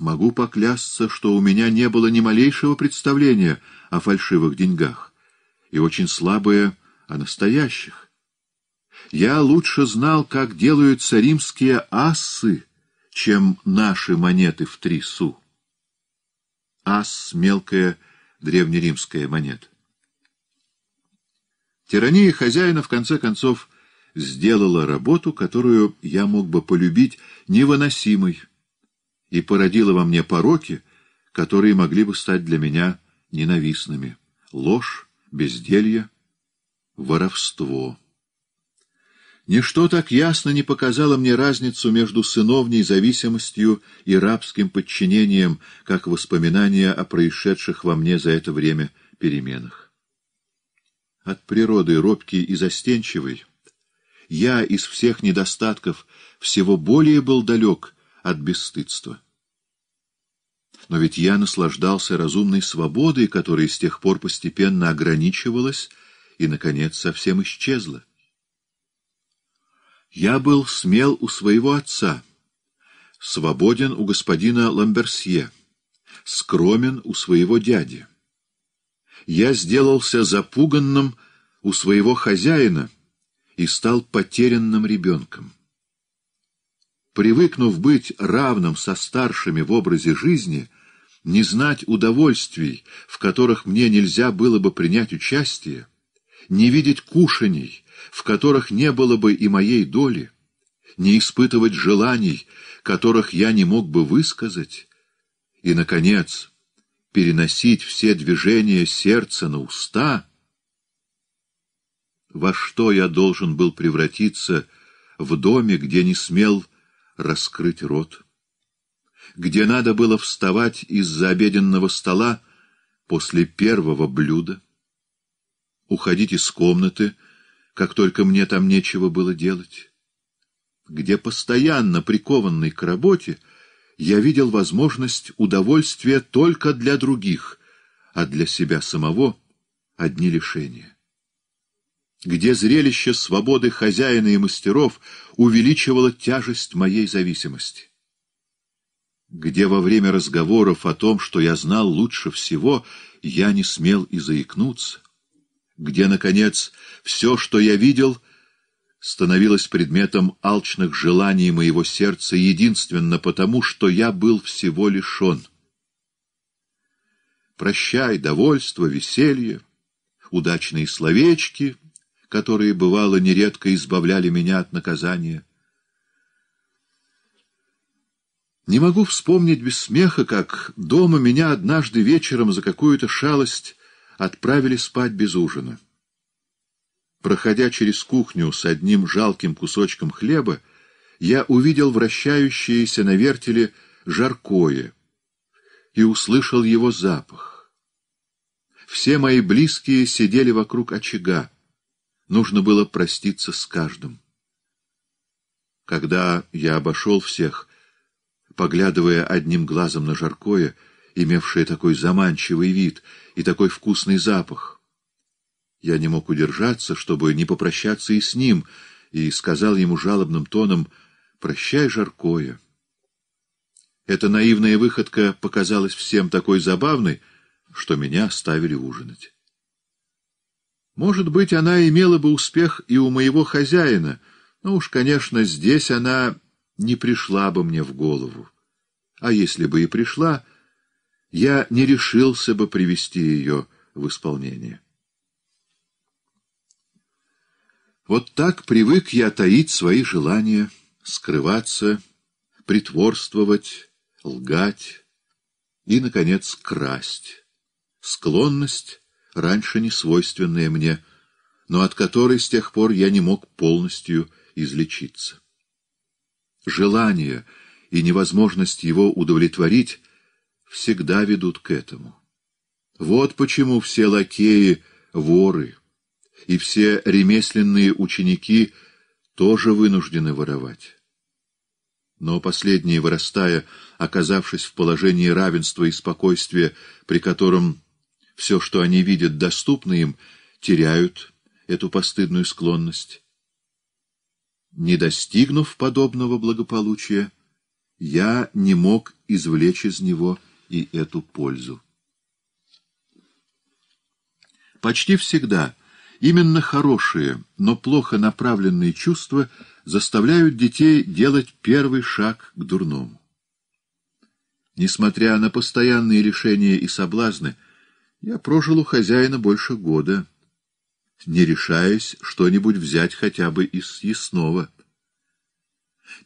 Могу поклясться, что у меня не было ни малейшего представления о фальшивых деньгах и очень слабое о настоящих. Я лучше знал, как делаются римские ассы, чем наши монеты в три су. Ас — мелкая древнеримская монета. Тирания хозяина, в конце концов, сделала работу, которую я мог бы полюбить невыносимой, и породила во мне пороки, которые могли бы стать для меня ненавистными. Ложь, безделье, воровство. Ничто так ясно не показало мне разницу между сыновней зависимостью и рабским подчинением, как воспоминания о происшедших во мне за это время переменах. От природы робкий и застенчивый, я из всех недостатков всего более был далек от бесстыдства. Но ведь я наслаждался разумной свободой, которая с тех пор постепенно ограничивалась и, наконец, совсем исчезла. Я был смел у своего отца, свободен у господина Ламберсье, скромен у своего дяди. Я сделался запуганным у своего хозяина и стал потерянным ребенком. Привыкнув быть равным со старшими в образе жизни, не знать удовольствий, в которых мне нельзя было бы принять участие, не видеть кушаний, в которых не было бы и моей доли, не испытывать желаний, которых я не мог бы высказать, и, наконец, переносить все движения сердца на уста, во что я должен был превратиться в доме, где не смел раскрыть рот, где надо было вставать из-за обеденного стола после первого блюда, уходить из комнаты — как только мне там нечего было делать, где, постоянно прикованный к работе, я видел возможность удовольствия только для других, а для себя самого — одни лишения. Где зрелище свободы хозяина и мастеров увеличивало тяжесть моей зависимости. Где во время разговоров о том, что я знал лучше всего, я не смел и заикнуться — где, наконец, все, что я видел, становилось предметом алчных желаний моего сердца единственно потому, что я был всего лишен. Прощай, довольство, веселье, удачные словечки, которые, бывало, нередко избавляли меня от наказания. Не могу вспомнить без смеха, как дома меня однажды вечером за какую-то шалость отправили спать без ужина. Проходя через кухню с одним жалким кусочком хлеба, я увидел вращающееся на вертеле жаркое и услышал его запах. Все мои близкие сидели вокруг очага. Нужно было проститься с каждым. Когда я обошел всех, поглядывая одним глазом на жаркое, имевшее такой заманчивый вид и такой вкусный запах. Я не мог удержаться, чтобы не попрощаться и с ним, и сказал ему жалобным тоном «Прощай, Жаркое». Эта наивная выходка показалась всем такой забавной, что меня оставили ужинать. Может быть, она имела бы успех и у моего хозяина, но уж, конечно, здесь она не пришла бы мне в голову. А если бы и пришла, я не решился бы привести ее в исполнение. Вот так привык я таить свои желания, скрываться, притворствовать, лгать и, наконец, красть. Склонность, раньше не свойственная мне, но от которой с тех пор я не мог полностью излечиться. Желание и невозможность его удовлетворить — всегда ведут к этому. Вот почему все лакеи — воры, и все ремесленные ученики тоже вынуждены воровать. Но последние, вырастая, оказавшись в положении равенства и спокойствия, при котором все, что они видят, доступно им, теряют эту постыдную склонность. Не достигнув подобного благополучия, я не мог извлечь из него и эту пользу. Почти всегда именно хорошие, но плохо направленные чувства заставляют детей делать первый шаг к дурному. Несмотря на постоянные решения и соблазны, я прожил у хозяина больше года, не решаясь что-нибудь взять хотя бы из съестного.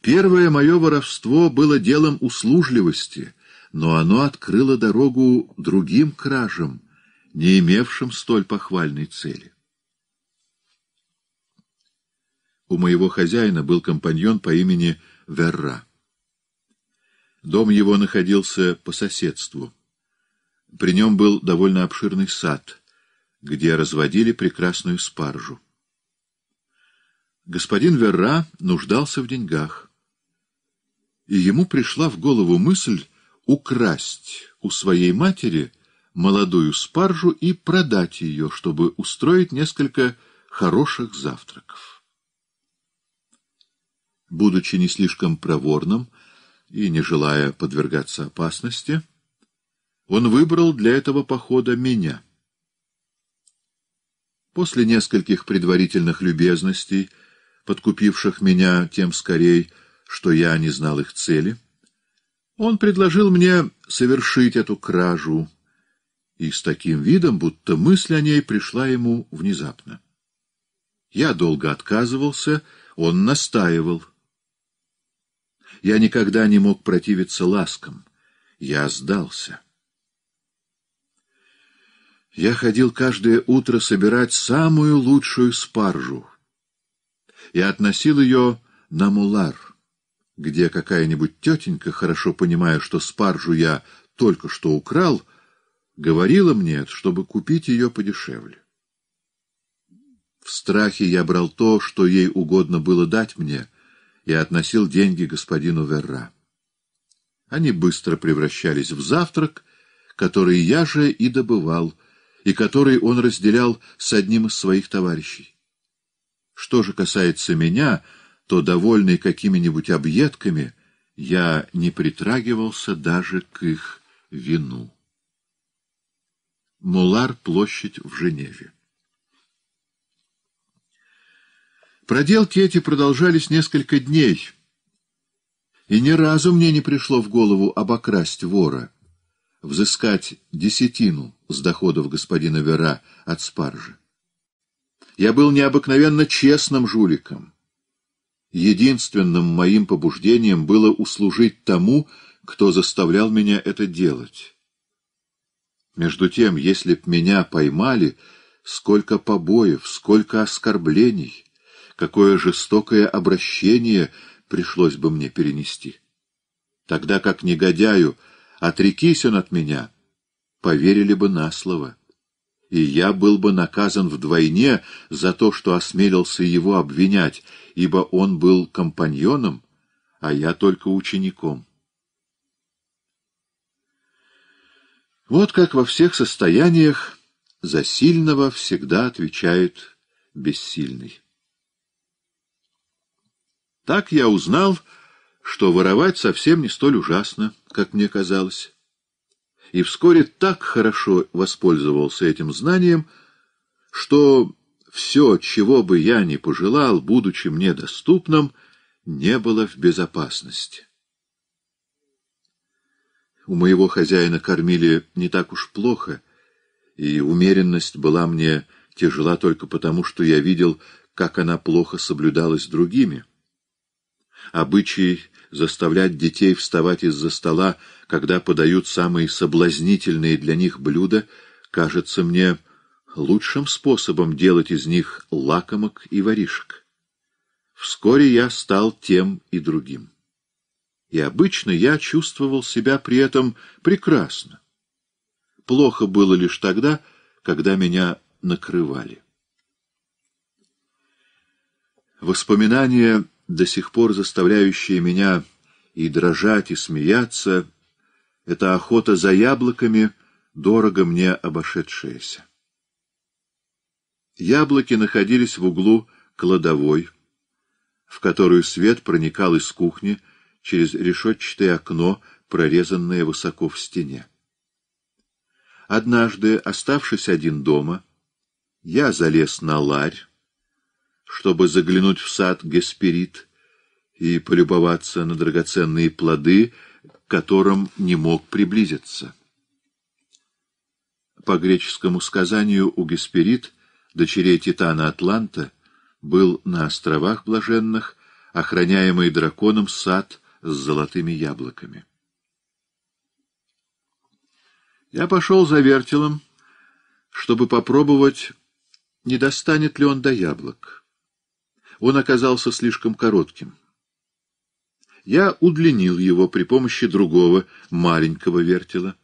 Первое мое воровство было делом услужливости — но оно открыло дорогу другим кражам, не имевшим столь похвальной цели. У моего хозяина был компаньон по имени Верра. Дом его находился по соседству. При нем был довольно обширный сад, где разводили прекрасную спаржу. Господин Верра нуждался в деньгах, и ему пришла в голову мысль украсть у своей матери молодую спаржу и продать ее, чтобы устроить несколько хороших завтраков. Будучи не слишком проворным и не желая подвергаться опасности, он выбрал для этого похода меня. После нескольких предварительных любезностей, подкупивших меня тем скорее, что я не знал их цели, — он предложил мне совершить эту кражу, и с таким видом, будто мысль о ней пришла ему внезапно. Я долго отказывался, он настаивал. Я никогда не мог противиться ласкам. Я сдался. Я ходил каждое утро собирать самую лучшую спаржу и относил ее на мулар где какая-нибудь тетенька, хорошо понимая, что спаржу я только что украл, говорила мне, чтобы купить ее подешевле. В страхе я брал то, что ей угодно было дать мне, и относил деньги господину Верра. Они быстро превращались в завтрак, который я же и добывал, и который он разделял с одним из своих товарищей. Что же касается меня, то, довольный какими-нибудь объедками, я не притрагивался даже к их вину. Мулар, площадь в Женеве. Проделки эти продолжались несколько дней, и ни разу мне не пришло в голову обокрасть вора, взыскать десятину с доходов господина Вера от спаржи. Я был необыкновенно честным жуликом — единственным моим побуждением было услужить тому, кто заставлял меня это делать. Между тем, если б меня поймали, сколько побоев, сколько оскорблений, какое жестокое обращение пришлось бы мне перенести. Тогда как негодяю «отрекись он от меня», поверили бы на слово и я был бы наказан вдвойне за то, что осмелился его обвинять, ибо он был компаньоном, а я только учеником. Вот как во всех состояниях за сильного всегда отвечает бессильный. Так я узнал, что воровать совсем не столь ужасно, как мне казалось и вскоре так хорошо воспользовался этим знанием, что все, чего бы я ни пожелал, будучи мне доступным, не было в безопасности. У моего хозяина кормили не так уж плохо, и умеренность была мне тяжела только потому, что я видел, как она плохо соблюдалась другими. Обычай заставлять детей вставать из-за стола, когда подают самые соблазнительные для них блюда, кажется мне лучшим способом делать из них лакомок и воришек. Вскоре я стал тем и другим. И обычно я чувствовал себя при этом прекрасно. Плохо было лишь тогда, когда меня накрывали. Воспоминания до сих пор заставляющее меня и дрожать, и смеяться, эта охота за яблоками, дорого мне обошедшаяся. Яблоки находились в углу кладовой, в которую свет проникал из кухни через решетчатое окно, прорезанное высоко в стене. Однажды, оставшись один дома, я залез на ларь, чтобы заглянуть в сад Гесперид и полюбоваться на драгоценные плоды, к которым не мог приблизиться. По греческому сказанию у Гесперид, дочерей Титана Атланта, был на островах Блаженных охраняемый драконом сад с золотыми яблоками. Я пошел за вертелом, чтобы попробовать, не достанет ли он до яблок он оказался слишком коротким. Я удлинил его при помощи другого, маленького вертела,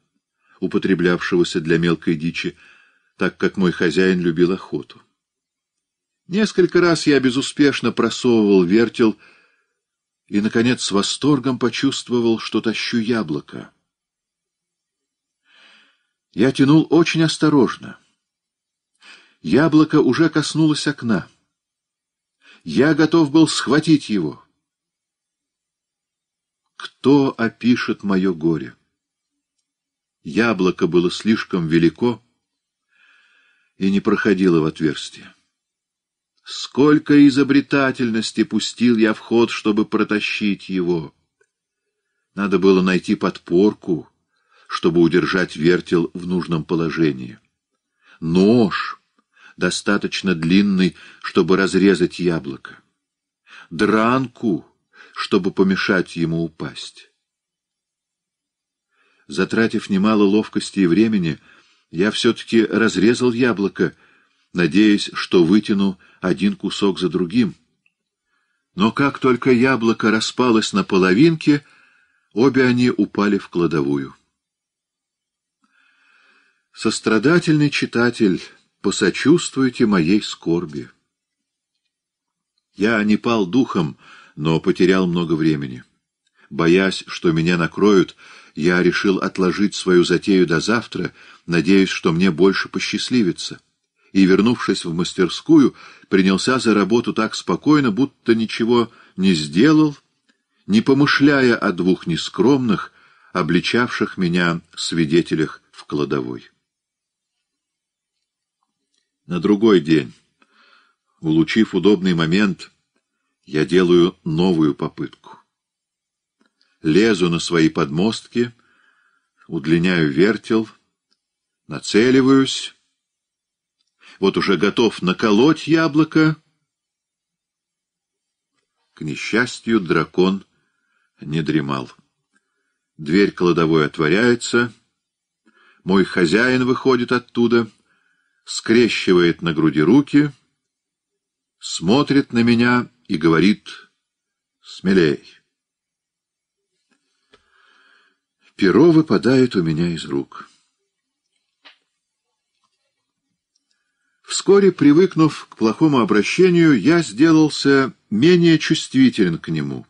употреблявшегося для мелкой дичи, так как мой хозяин любил охоту. Несколько раз я безуспешно просовывал вертел и, наконец, с восторгом почувствовал, что тащу яблоко. Я тянул очень осторожно. Яблоко уже коснулось окна. Я готов был схватить его. Кто опишет мое горе? Яблоко было слишком велико и не проходило в отверстие. Сколько изобретательности пустил я в ход, чтобы протащить его. Надо было найти подпорку, чтобы удержать вертел в нужном положении. Нож — достаточно длинный, чтобы разрезать яблоко, дранку, чтобы помешать ему упасть. Затратив немало ловкости и времени, я все-таки разрезал яблоко, надеясь, что вытяну один кусок за другим. Но как только яблоко распалось на половинке, обе они упали в кладовую. Сострадательный читатель посочувствуйте моей скорби. Я не пал духом, но потерял много времени. Боясь, что меня накроют, я решил отложить свою затею до завтра, надеясь, что мне больше посчастливится. И, вернувшись в мастерскую, принялся за работу так спокойно, будто ничего не сделал, не помышляя о двух нескромных, обличавших меня свидетелях в кладовой. На другой день, улучив удобный момент, я делаю новую попытку. Лезу на свои подмостки, удлиняю вертел, нацеливаюсь. Вот уже готов наколоть яблоко. К несчастью, дракон не дремал. Дверь кладовой отворяется. Мой хозяин выходит оттуда — скрещивает на груди руки, смотрит на меня и говорит «Смелей!». Перо выпадает у меня из рук. Вскоре, привыкнув к плохому обращению, я сделался менее чувствителен к нему,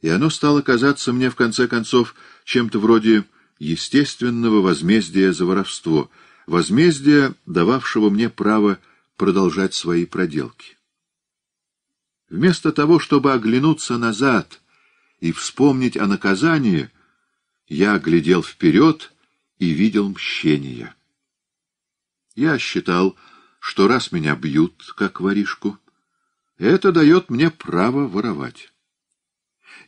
и оно стало казаться мне, в конце концов, чем-то вроде естественного возмездия за воровство — возмездия, дававшего мне право продолжать свои проделки. Вместо того, чтобы оглянуться назад и вспомнить о наказании, я глядел вперед и видел мщение. Я считал, что раз меня бьют, как воришку, это дает мне право воровать.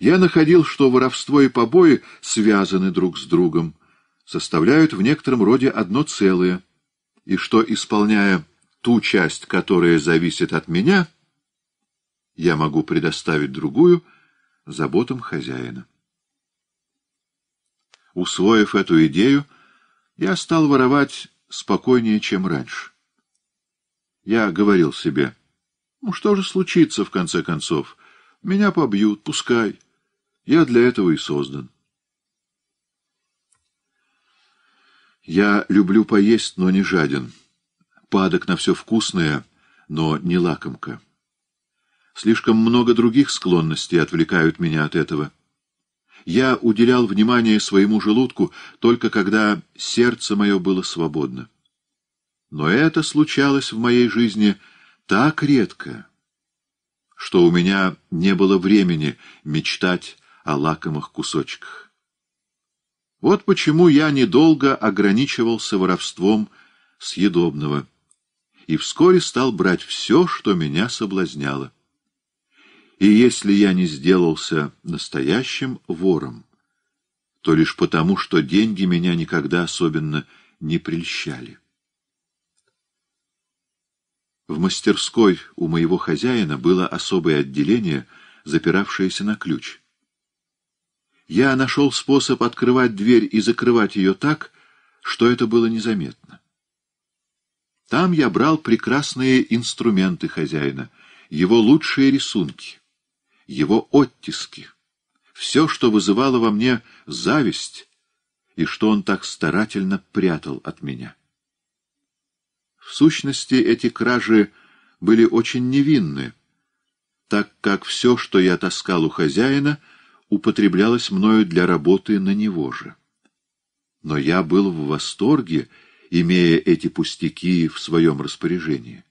Я находил, что воровство и побои связаны друг с другом, составляют в некотором роде одно целое, и что, исполняя ту часть, которая зависит от меня, я могу предоставить другую заботам хозяина. Усвоив эту идею, я стал воровать спокойнее, чем раньше. Я говорил себе, ну что же случится в конце концов, меня побьют, пускай, я для этого и создан. Я люблю поесть, но не жаден. Падок на все вкусное, но не лакомка. Слишком много других склонностей отвлекают меня от этого. Я уделял внимание своему желудку только когда сердце мое было свободно. Но это случалось в моей жизни так редко, что у меня не было времени мечтать о лакомых кусочках. Вот почему я недолго ограничивался воровством съедобного и вскоре стал брать все, что меня соблазняло. И если я не сделался настоящим вором, то лишь потому, что деньги меня никогда особенно не прельщали. В мастерской у моего хозяина было особое отделение, запиравшееся на ключ — я нашел способ открывать дверь и закрывать ее так, что это было незаметно. Там я брал прекрасные инструменты хозяина, его лучшие рисунки, его оттиски, все, что вызывало во мне зависть и что он так старательно прятал от меня. В сущности, эти кражи были очень невинны, так как все, что я таскал у хозяина — употреблялось мною для работы на него же. Но я был в восторге, имея эти пустяки в своем распоряжении.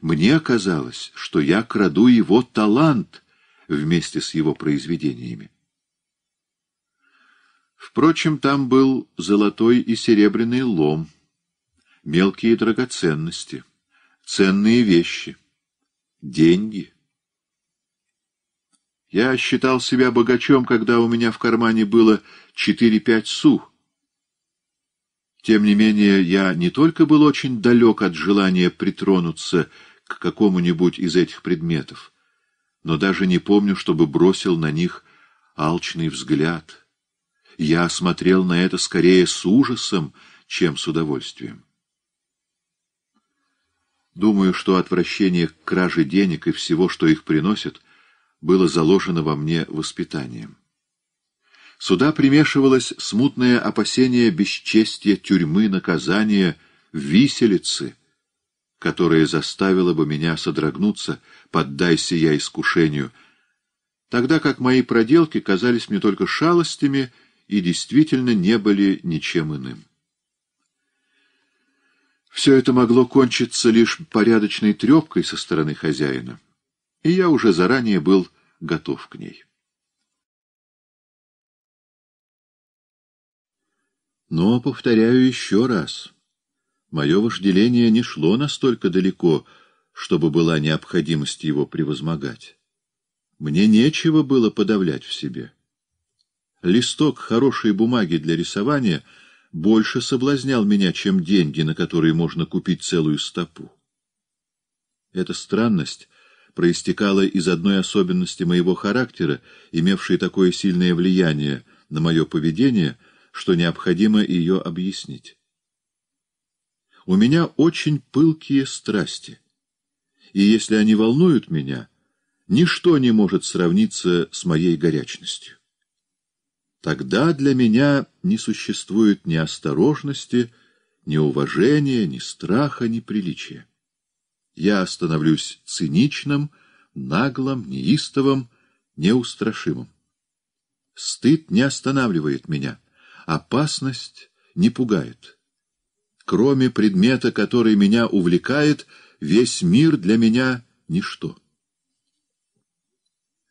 Мне казалось, что я краду его талант вместе с его произведениями. Впрочем, там был золотой и серебряный лом, мелкие драгоценности, ценные вещи, деньги — я считал себя богачом, когда у меня в кармане было четыре-пять су. Тем не менее, я не только был очень далек от желания притронуться к какому-нибудь из этих предметов, но даже не помню, чтобы бросил на них алчный взгляд. Я смотрел на это скорее с ужасом, чем с удовольствием. Думаю, что отвращение к краже денег и всего, что их приносит — было заложено во мне воспитанием. Сюда примешивалось смутное опасение бесчестия, тюрьмы, наказания, виселицы, которое заставило бы меня содрогнуться, поддайся я искушению, тогда как мои проделки казались мне только шалостями и действительно не были ничем иным. Все это могло кончиться лишь порядочной трепкой со стороны хозяина и я уже заранее был готов к ней. Но, повторяю еще раз, мое вожделение не шло настолько далеко, чтобы была необходимость его превозмогать. Мне нечего было подавлять в себе. Листок хорошей бумаги для рисования больше соблазнял меня, чем деньги, на которые можно купить целую стопу. Эта странность проистекала из одной особенности моего характера, имевшей такое сильное влияние на мое поведение, что необходимо ее объяснить. У меня очень пылкие страсти, и если они волнуют меня, ничто не может сравниться с моей горячностью. Тогда для меня не существует ни осторожности, ни уважения, ни страха, ни приличия я становлюсь циничным, наглым, неистовым, неустрашимым. Стыд не останавливает меня, опасность не пугает. Кроме предмета, который меня увлекает, весь мир для меня — ничто.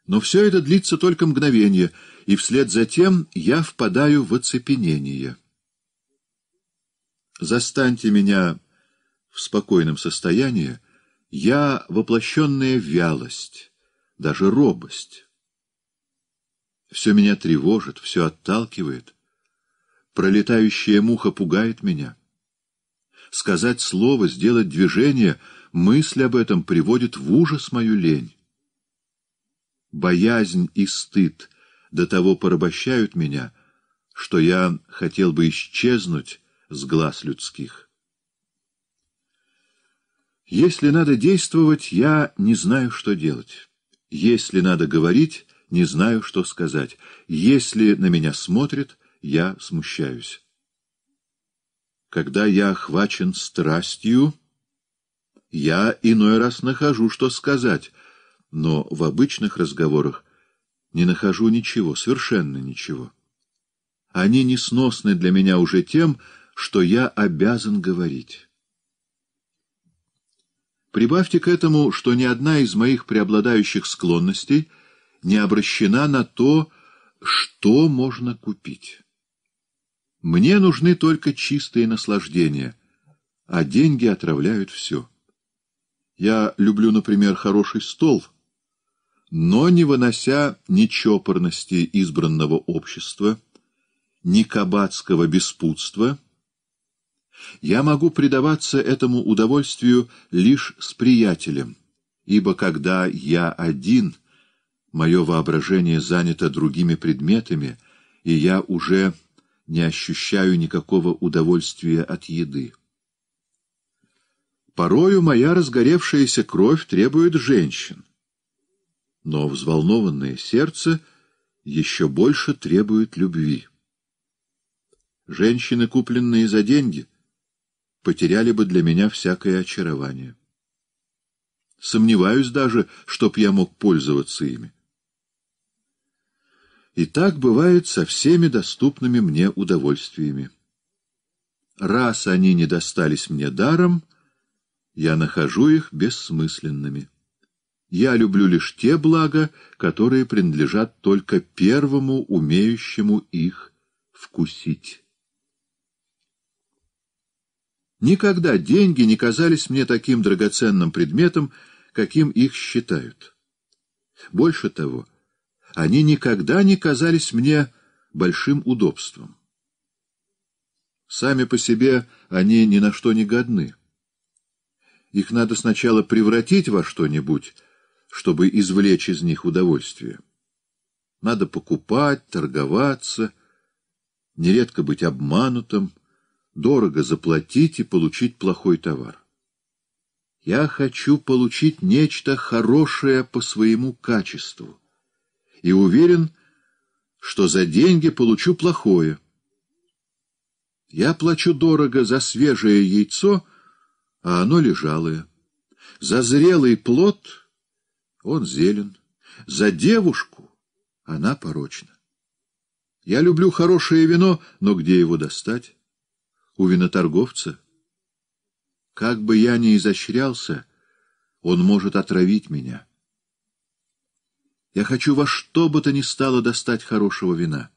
Но все это длится только мгновение, и вслед за тем я впадаю в оцепенение. Застаньте меня в спокойном состоянии — я воплощенная вялость, даже робость. Все меня тревожит, все отталкивает. Пролетающая муха пугает меня. Сказать слово, сделать движение, мысль об этом приводит в ужас мою лень. Боязнь и стыд до того порабощают меня, что я хотел бы исчезнуть с глаз людских. Если надо действовать, я не знаю, что делать. Если надо говорить, не знаю, что сказать. Если на меня смотрят, я смущаюсь. Когда я охвачен страстью, я иной раз нахожу, что сказать, но в обычных разговорах не нахожу ничего, совершенно ничего. Они несносны для меня уже тем, что я обязан говорить. Прибавьте к этому, что ни одна из моих преобладающих склонностей не обращена на то, что можно купить. Мне нужны только чистые наслаждения, а деньги отравляют все. Я люблю, например, хороший стол, но не вынося ни чопорности избранного общества, ни кабацкого беспутства — я могу предаваться этому удовольствию лишь с приятелем, ибо когда я один, мое воображение занято другими предметами, и я уже не ощущаю никакого удовольствия от еды. Порою моя разгоревшаяся кровь требует женщин, но взволнованное сердце еще больше требует любви. Женщины, купленные за деньги — потеряли бы для меня всякое очарование. Сомневаюсь даже, чтоб я мог пользоваться ими. И так бывает со всеми доступными мне удовольствиями. Раз они не достались мне даром, я нахожу их бессмысленными. Я люблю лишь те блага, которые принадлежат только первому умеющему их вкусить. Никогда деньги не казались мне таким драгоценным предметом, каким их считают. Больше того, они никогда не казались мне большим удобством. Сами по себе они ни на что не годны. Их надо сначала превратить во что-нибудь, чтобы извлечь из них удовольствие. Надо покупать, торговаться, нередко быть обманутым, дорого заплатить и получить плохой товар. Я хочу получить нечто хорошее по своему качеству и уверен, что за деньги получу плохое. Я плачу дорого за свежее яйцо, а оно лежалое. За зрелый плод он зелен, за девушку она порочна. Я люблю хорошее вино, но где его достать? у виноторговца. Как бы я ни изощрялся, он может отравить меня. Я хочу во что бы то ни стало достать хорошего вина.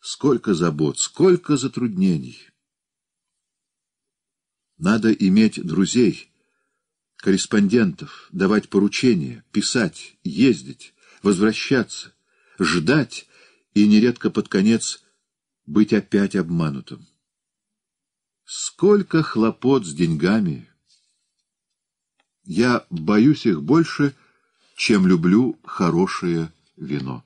Сколько забот, сколько затруднений. Надо иметь друзей, корреспондентов, давать поручения, писать, ездить, возвращаться, ждать и нередко под конец быть опять обманутым. Сколько хлопот с деньгами! Я боюсь их больше, чем люблю хорошее вино.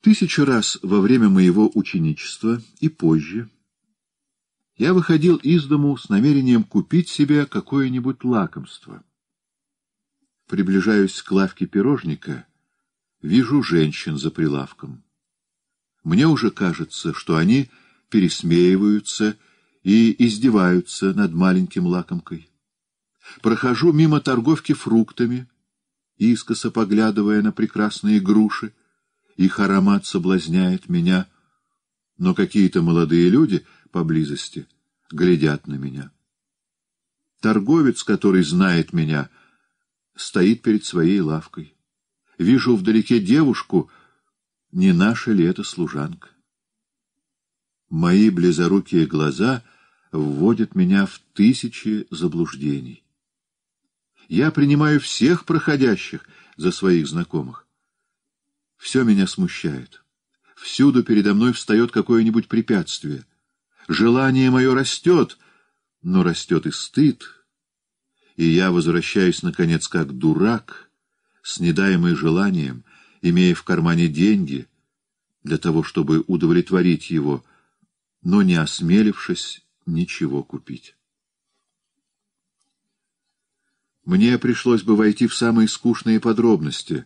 Тысячу раз во время моего ученичества и позже я выходил из дому с намерением купить себе какое-нибудь лакомство. Приближаюсь к лавке пирожника, вижу женщин за прилавком. Мне уже кажется, что они пересмеиваются и издеваются над маленьким лакомкой. Прохожу мимо торговки фруктами, искоса поглядывая на прекрасные груши. Их аромат соблазняет меня, но какие-то молодые люди поблизости глядят на меня. Торговец, который знает меня, стоит перед своей лавкой. Вижу вдалеке девушку — не наша ли это служанка? Мои близорукие глаза вводят меня в тысячи заблуждений. Я принимаю всех проходящих за своих знакомых. Все меня смущает. Всюду передо мной встает какое-нибудь препятствие. Желание мое растет, но растет и стыд. И я возвращаюсь, наконец, как дурак, с недаемой желанием, имея в кармане деньги для того, чтобы удовлетворить его, но не осмелившись ничего купить. Мне пришлось бы войти в самые скучные подробности,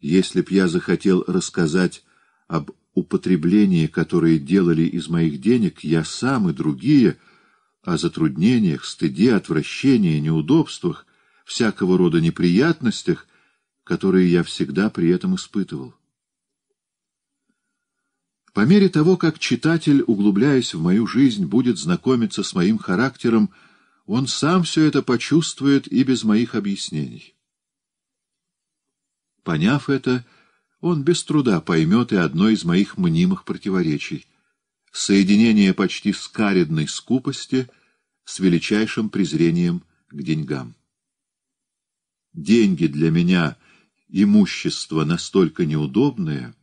если б я захотел рассказать об употреблении, которые делали из моих денег я сам и другие, о затруднениях, стыде, отвращении, неудобствах, всякого рода неприятностях, которые я всегда при этом испытывал. По мере того, как читатель, углубляясь в мою жизнь, будет знакомиться с моим характером, он сам все это почувствует и без моих объяснений. Поняв это, он без труда поймет и одно из моих мнимых противоречий — соединение почти скаредной скупости с величайшим презрением к деньгам. Деньги для меня — имущество настолько неудобное,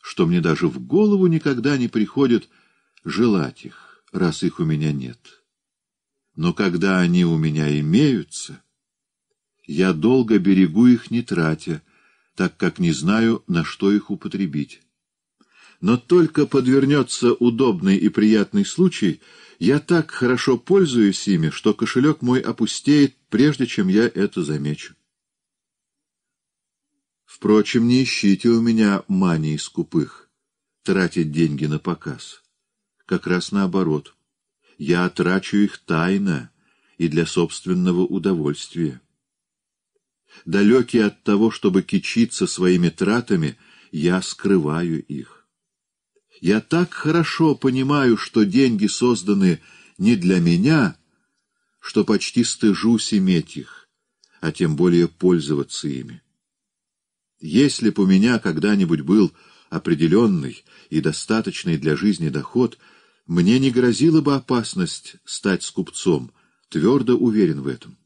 что мне даже в голову никогда не приходит желать их, раз их у меня нет. Но когда они у меня имеются, я долго берегу их, не тратя, так как не знаю, на что их употребить. Но только подвернется удобный и приятный случай, я так хорошо пользуюсь ими, что кошелек мой опустеет, прежде чем я это замечу. Впрочем, не ищите у меня мании скупых, тратить деньги на показ. Как раз наоборот. Я трачу их тайно и для собственного удовольствия. Далекий от того, чтобы кичиться своими тратами, я скрываю их. Я так хорошо понимаю, что деньги созданы не для меня, что почти стыжусь иметь их, а тем более пользоваться ими. Если б у меня когда-нибудь был определенный и достаточный для жизни доход, мне не грозила бы опасность стать скупцом, твердо уверен в этом.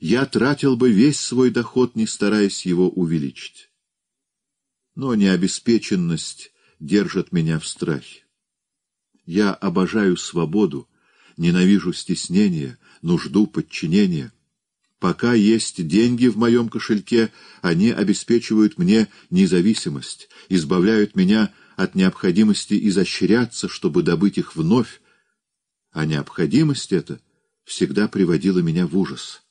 Я тратил бы весь свой доход, не стараясь его увеличить. Но необеспеченность держит меня в страхе. Я обожаю свободу, ненавижу стеснение, нужду подчинения. Пока есть деньги в моем кошельке, они обеспечивают мне независимость, избавляют меня от необходимости изощряться, чтобы добыть их вновь, а необходимость эта всегда приводила меня в ужас.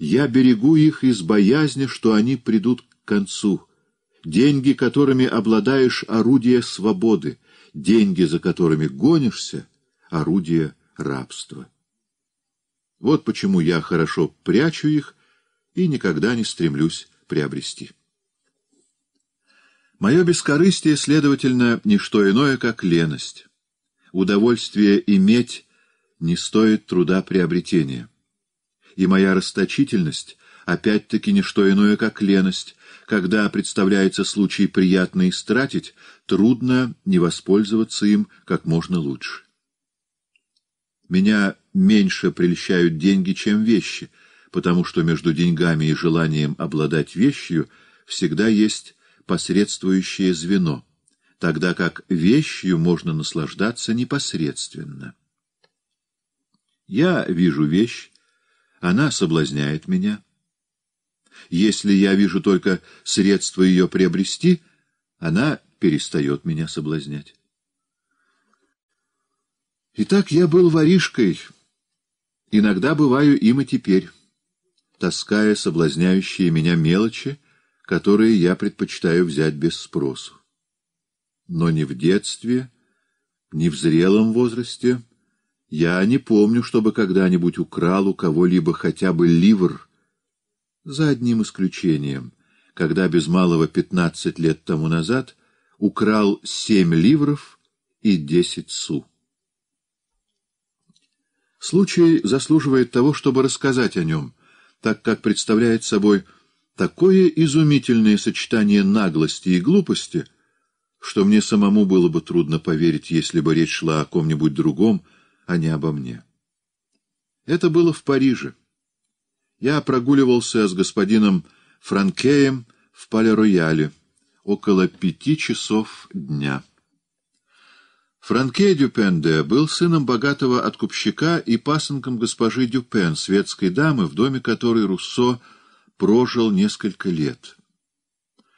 Я берегу их из боязни, что они придут к концу. Деньги, которыми обладаешь, — орудие свободы, деньги, за которыми гонишься, — орудие рабства. Вот почему я хорошо прячу их и никогда не стремлюсь приобрести. Мое бескорыстие, следовательно, не что иное, как леность. Удовольствие иметь не стоит труда приобретения. И моя расточительность опять-таки не что иное, как леность. Когда представляется случай приятно истратить, трудно не воспользоваться им как можно лучше. Меня меньше прельщают деньги, чем вещи, потому что между деньгами и желанием обладать вещью всегда есть посредствующее звено, тогда как вещью можно наслаждаться непосредственно. Я вижу вещь, она соблазняет меня. Если я вижу только средства ее приобрести, она перестает меня соблазнять. Итак, я был воришкой. Иногда бываю им и теперь, таская соблазняющие меня мелочи, которые я предпочитаю взять без спросу. Но ни в детстве, ни в зрелом возрасте я не помню, чтобы когда-нибудь украл у кого-либо хотя бы ливр, за одним исключением, когда без малого пятнадцать лет тому назад украл семь ливров и десять су. Случай заслуживает того, чтобы рассказать о нем, так как представляет собой такое изумительное сочетание наглости и глупости, что мне самому было бы трудно поверить, если бы речь шла о ком-нибудь другом, а не обо мне. Это было в Париже. Я прогуливался с господином Франкеем в Пале-Рояле около пяти часов дня. Франке Дюпен-де был сыном богатого откупщика и пасынком госпожи Дюпен, светской дамы, в доме которой Руссо прожил несколько лет.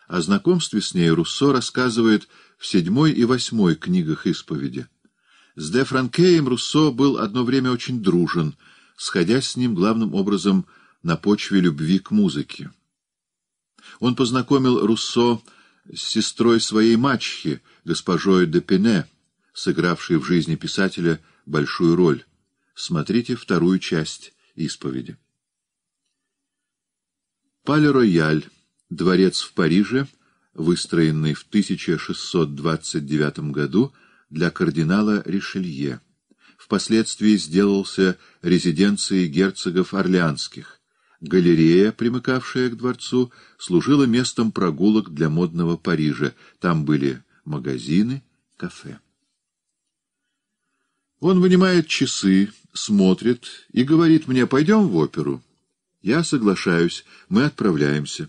О знакомстве с ней Руссо рассказывает в седьмой и восьмой книгах исповеди. С де Франкеем Руссо был одно время очень дружен, сходясь с ним главным образом на почве любви к музыке. Он познакомил Руссо с сестрой своей мачехи, госпожой де Пене, сыгравший в жизни писателя большую роль. Смотрите вторую часть исповеди. Пале-Рояль, дворец в Париже, выстроенный в 1629 году для кардинала Ришелье. Впоследствии сделался резиденцией герцогов Орлеанских. Галерея, примыкавшая к дворцу, служила местом прогулок для модного Парижа. Там были магазины, кафе. Он вынимает часы, смотрит и говорит мне, пойдем в оперу. Я соглашаюсь, мы отправляемся.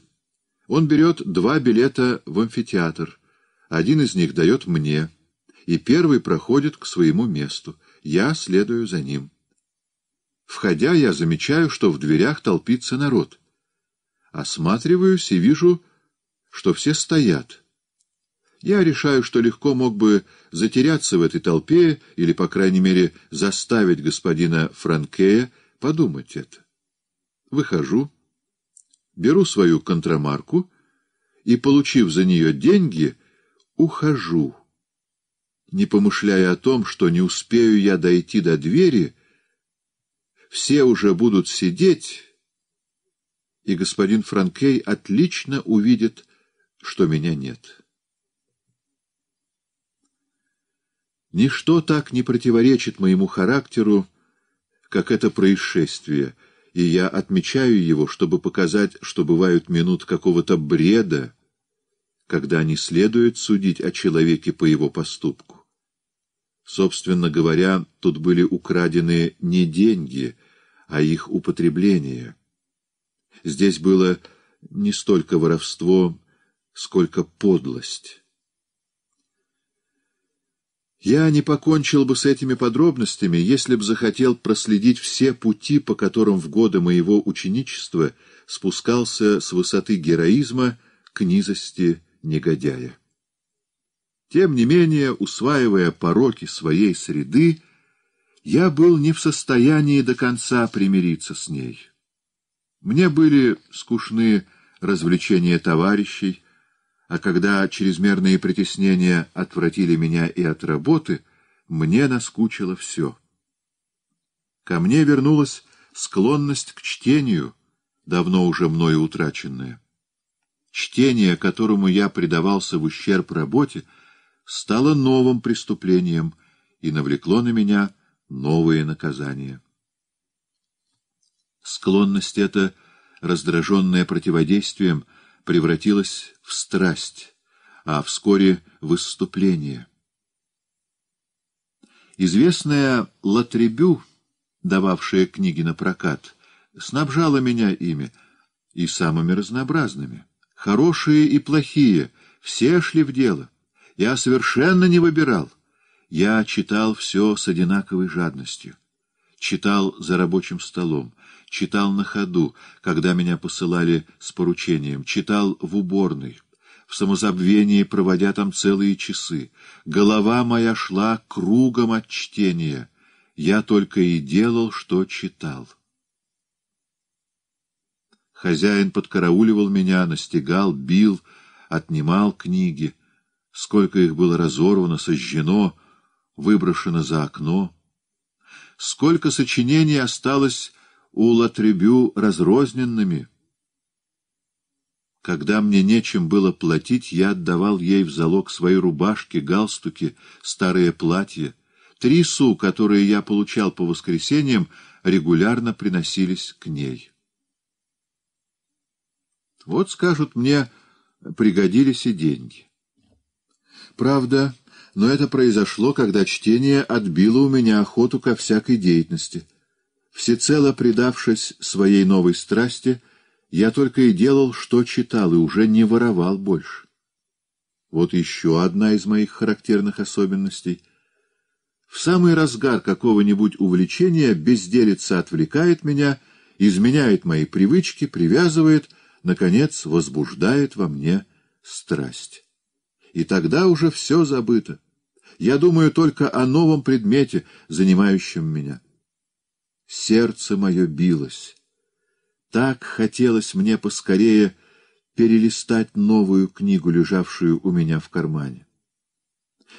Он берет два билета в амфитеатр. Один из них дает мне, и первый проходит к своему месту. Я следую за ним. Входя, я замечаю, что в дверях толпится народ. Осматриваюсь и вижу, что все стоят. Я решаю, что легко мог бы затеряться в этой толпе или, по крайней мере, заставить господина Франкея подумать это. Выхожу, беру свою контрамарку и, получив за нее деньги, ухожу, не помышляя о том, что не успею я дойти до двери, все уже будут сидеть, и господин Франкей отлично увидит, что меня нет». Ничто так не противоречит моему характеру, как это происшествие, и я отмечаю его, чтобы показать, что бывают минут какого-то бреда, когда не следует судить о человеке по его поступку. Собственно говоря, тут были украдены не деньги, а их употребление. Здесь было не столько воровство, сколько подлость. Я не покончил бы с этими подробностями, если б захотел проследить все пути, по которым в годы моего ученичества спускался с высоты героизма к низости негодяя. Тем не менее, усваивая пороки своей среды, я был не в состоянии до конца примириться с ней. Мне были скучны развлечения товарищей, а когда чрезмерные притеснения отвратили меня и от работы, мне наскучило все. Ко мне вернулась склонность к чтению, давно уже мною утраченная. Чтение, которому я предавался в ущерб работе, стало новым преступлением и навлекло на меня новые наказания. Склонность эта, раздраженная противодействием, — превратилась в страсть, а вскоре в выступление. Известная Латребю, дававшая книги на прокат, снабжала меня ими, и самыми разнообразными. Хорошие и плохие, все шли в дело. Я совершенно не выбирал. Я читал все с одинаковой жадностью читал за рабочим столом, читал на ходу, когда меня посылали с поручением, читал в уборной, в самозабвении проводя там целые часы. Голова моя шла кругом от чтения. Я только и делал, что читал. Хозяин подкарауливал меня, настигал, бил, отнимал книги. Сколько их было разорвано, сожжено, выброшено за окно — сколько сочинений осталось у Латребю разрозненными. Когда мне нечем было платить, я отдавал ей в залог свои рубашки, галстуки, старые платья. Три су, которые я получал по воскресеньям, регулярно приносились к ней. Вот, скажут мне, пригодились и деньги. Правда, но это произошло, когда чтение отбило у меня охоту ко всякой деятельности. Всецело предавшись своей новой страсти, я только и делал, что читал, и уже не воровал больше. Вот еще одна из моих характерных особенностей. В самый разгар какого-нибудь увлечения безделица отвлекает меня, изменяет мои привычки, привязывает, наконец возбуждает во мне страсть. И тогда уже все забыто. Я думаю только о новом предмете, занимающем меня. Сердце мое билось. Так хотелось мне поскорее перелистать новую книгу, лежавшую у меня в кармане.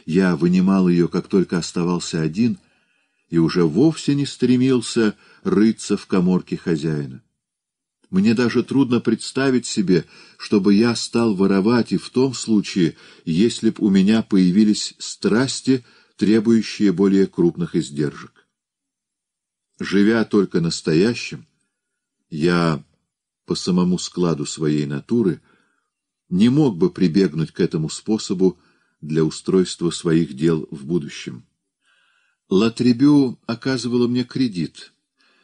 Я вынимал ее, как только оставался один, и уже вовсе не стремился рыться в коморке хозяина. Мне даже трудно представить себе, чтобы я стал воровать и в том случае, если б у меня появились страсти, требующие более крупных издержек. Живя только настоящим, я по самому складу своей натуры не мог бы прибегнуть к этому способу для устройства своих дел в будущем. Латребю оказывала мне кредит.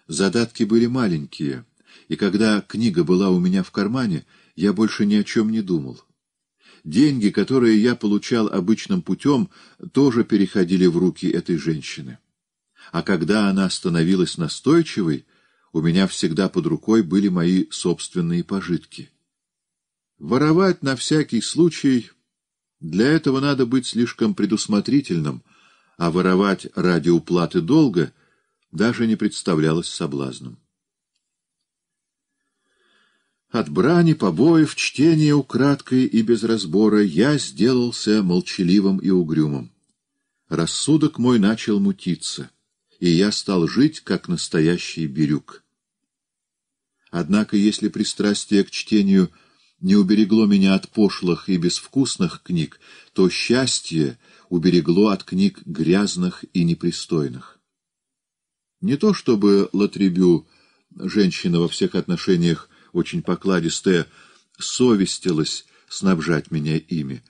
Задатки были маленькие — и когда книга была у меня в кармане, я больше ни о чем не думал. Деньги, которые я получал обычным путем, тоже переходили в руки этой женщины. А когда она становилась настойчивой, у меня всегда под рукой были мои собственные пожитки. Воровать на всякий случай для этого надо быть слишком предусмотрительным, а воровать ради уплаты долга даже не представлялось соблазном. От брани, побоев, чтения украдкой и без разбора я сделался молчаливым и угрюмым. Рассудок мой начал мутиться, и я стал жить, как настоящий бирюк. Однако, если пристрастие к чтению не уберегло меня от пошлых и безвкусных книг, то счастье уберегло от книг грязных и непристойных. Не то чтобы Латребю, женщина во всех отношениях, очень покладистая, совестилась снабжать меня ими.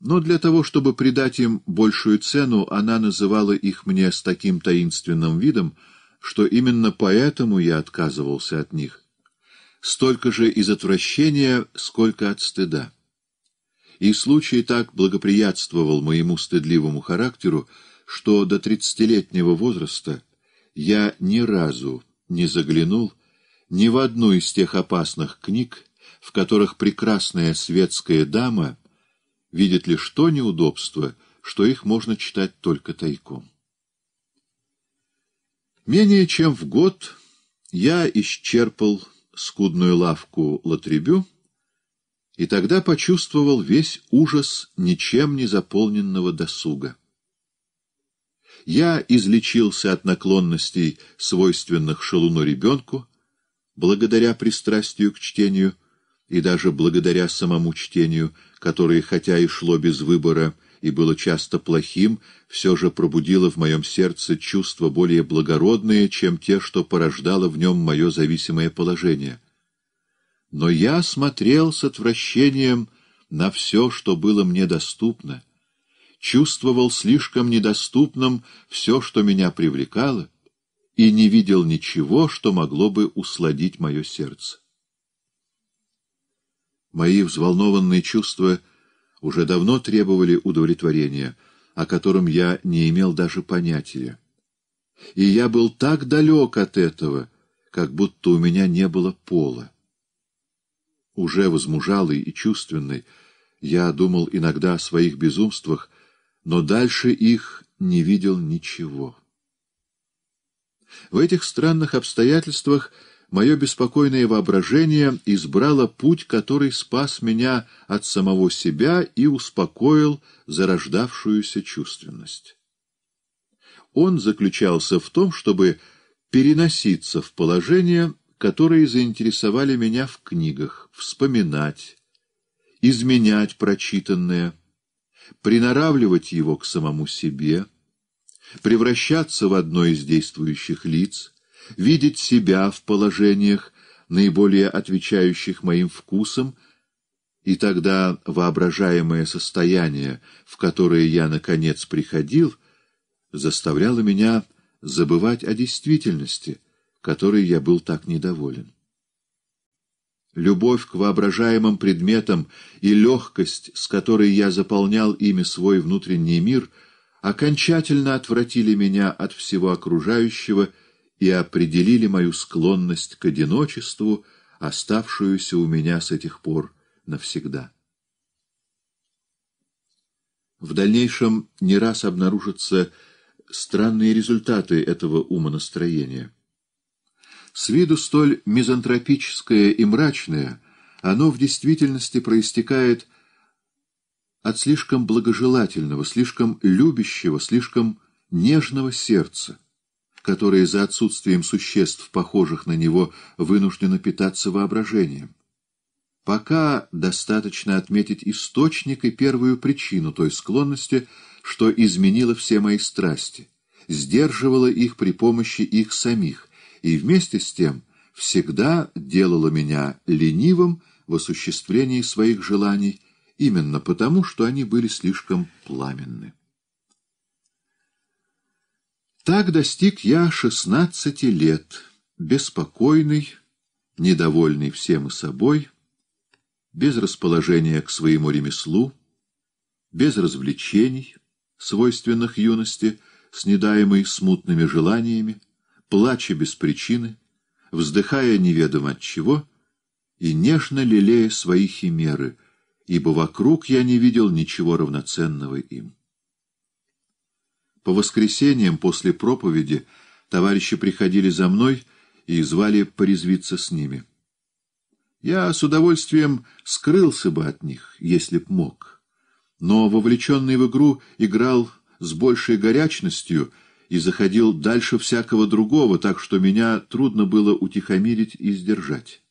Но для того, чтобы придать им большую цену, она называла их мне с таким таинственным видом, что именно поэтому я отказывался от них. Столько же из отвращения, сколько от стыда. И случай так благоприятствовал моему стыдливому характеру, что до тридцатилетнего возраста я ни разу не заглянул ни в одну из тех опасных книг, в которых прекрасная светская дама видит лишь то неудобство, что их можно читать только тайком. Менее чем в год я исчерпал скудную лавку Латребю и тогда почувствовал весь ужас ничем не заполненного досуга. Я излечился от наклонностей, свойственных шалуну ребенку, благодаря пристрастию к чтению и даже благодаря самому чтению, которое, хотя и шло без выбора и было часто плохим, все же пробудило в моем сердце чувства более благородные, чем те, что порождало в нем мое зависимое положение. Но я смотрел с отвращением на все, что было мне доступно, чувствовал слишком недоступным все, что меня привлекало, и не видел ничего, что могло бы усладить мое сердце. Мои взволнованные чувства уже давно требовали удовлетворения, о котором я не имел даже понятия. И я был так далек от этого, как будто у меня не было пола. Уже возмужалый и чувственный, я думал иногда о своих безумствах, но дальше их не видел ничего. В этих странных обстоятельствах мое беспокойное воображение избрало путь, который спас меня от самого себя и успокоил зарождавшуюся чувственность. Он заключался в том, чтобы переноситься в положение, которые заинтересовали меня в книгах, вспоминать, изменять прочитанное, приноравливать его к самому себе — превращаться в одно из действующих лиц, видеть себя в положениях, наиболее отвечающих моим вкусам, и тогда воображаемое состояние, в которое я, наконец, приходил, заставляло меня забывать о действительности, которой я был так недоволен. Любовь к воображаемым предметам и легкость, с которой я заполнял ими свой внутренний мир — окончательно отвратили меня от всего окружающего и определили мою склонность к одиночеству, оставшуюся у меня с этих пор навсегда. В дальнейшем не раз обнаружатся странные результаты этого умонастроения. С виду столь мизантропическое и мрачное, оно в действительности проистекает от слишком благожелательного, слишком любящего, слишком нежного сердца, которое за отсутствием существ, похожих на него, вынуждено питаться воображением. Пока достаточно отметить источник и первую причину той склонности, что изменила все мои страсти, сдерживала их при помощи их самих, и вместе с тем всегда делала меня ленивым в осуществлении своих желаний, именно потому, что они были слишком пламенны. Так достиг я шестнадцати лет, беспокойный, недовольный всем и собой, без расположения к своему ремеслу, без развлечений, свойственных юности, снедаемой смутными желаниями, плача без причины, вздыхая неведомо от чего и нежно лелея свои химеры — ибо вокруг я не видел ничего равноценного им. По воскресеньям после проповеди товарищи приходили за мной и звали порезвиться с ними. Я с удовольствием скрылся бы от них, если б мог, но, вовлеченный в игру, играл с большей горячностью и заходил дальше всякого другого, так что меня трудно было утихомирить и сдержать.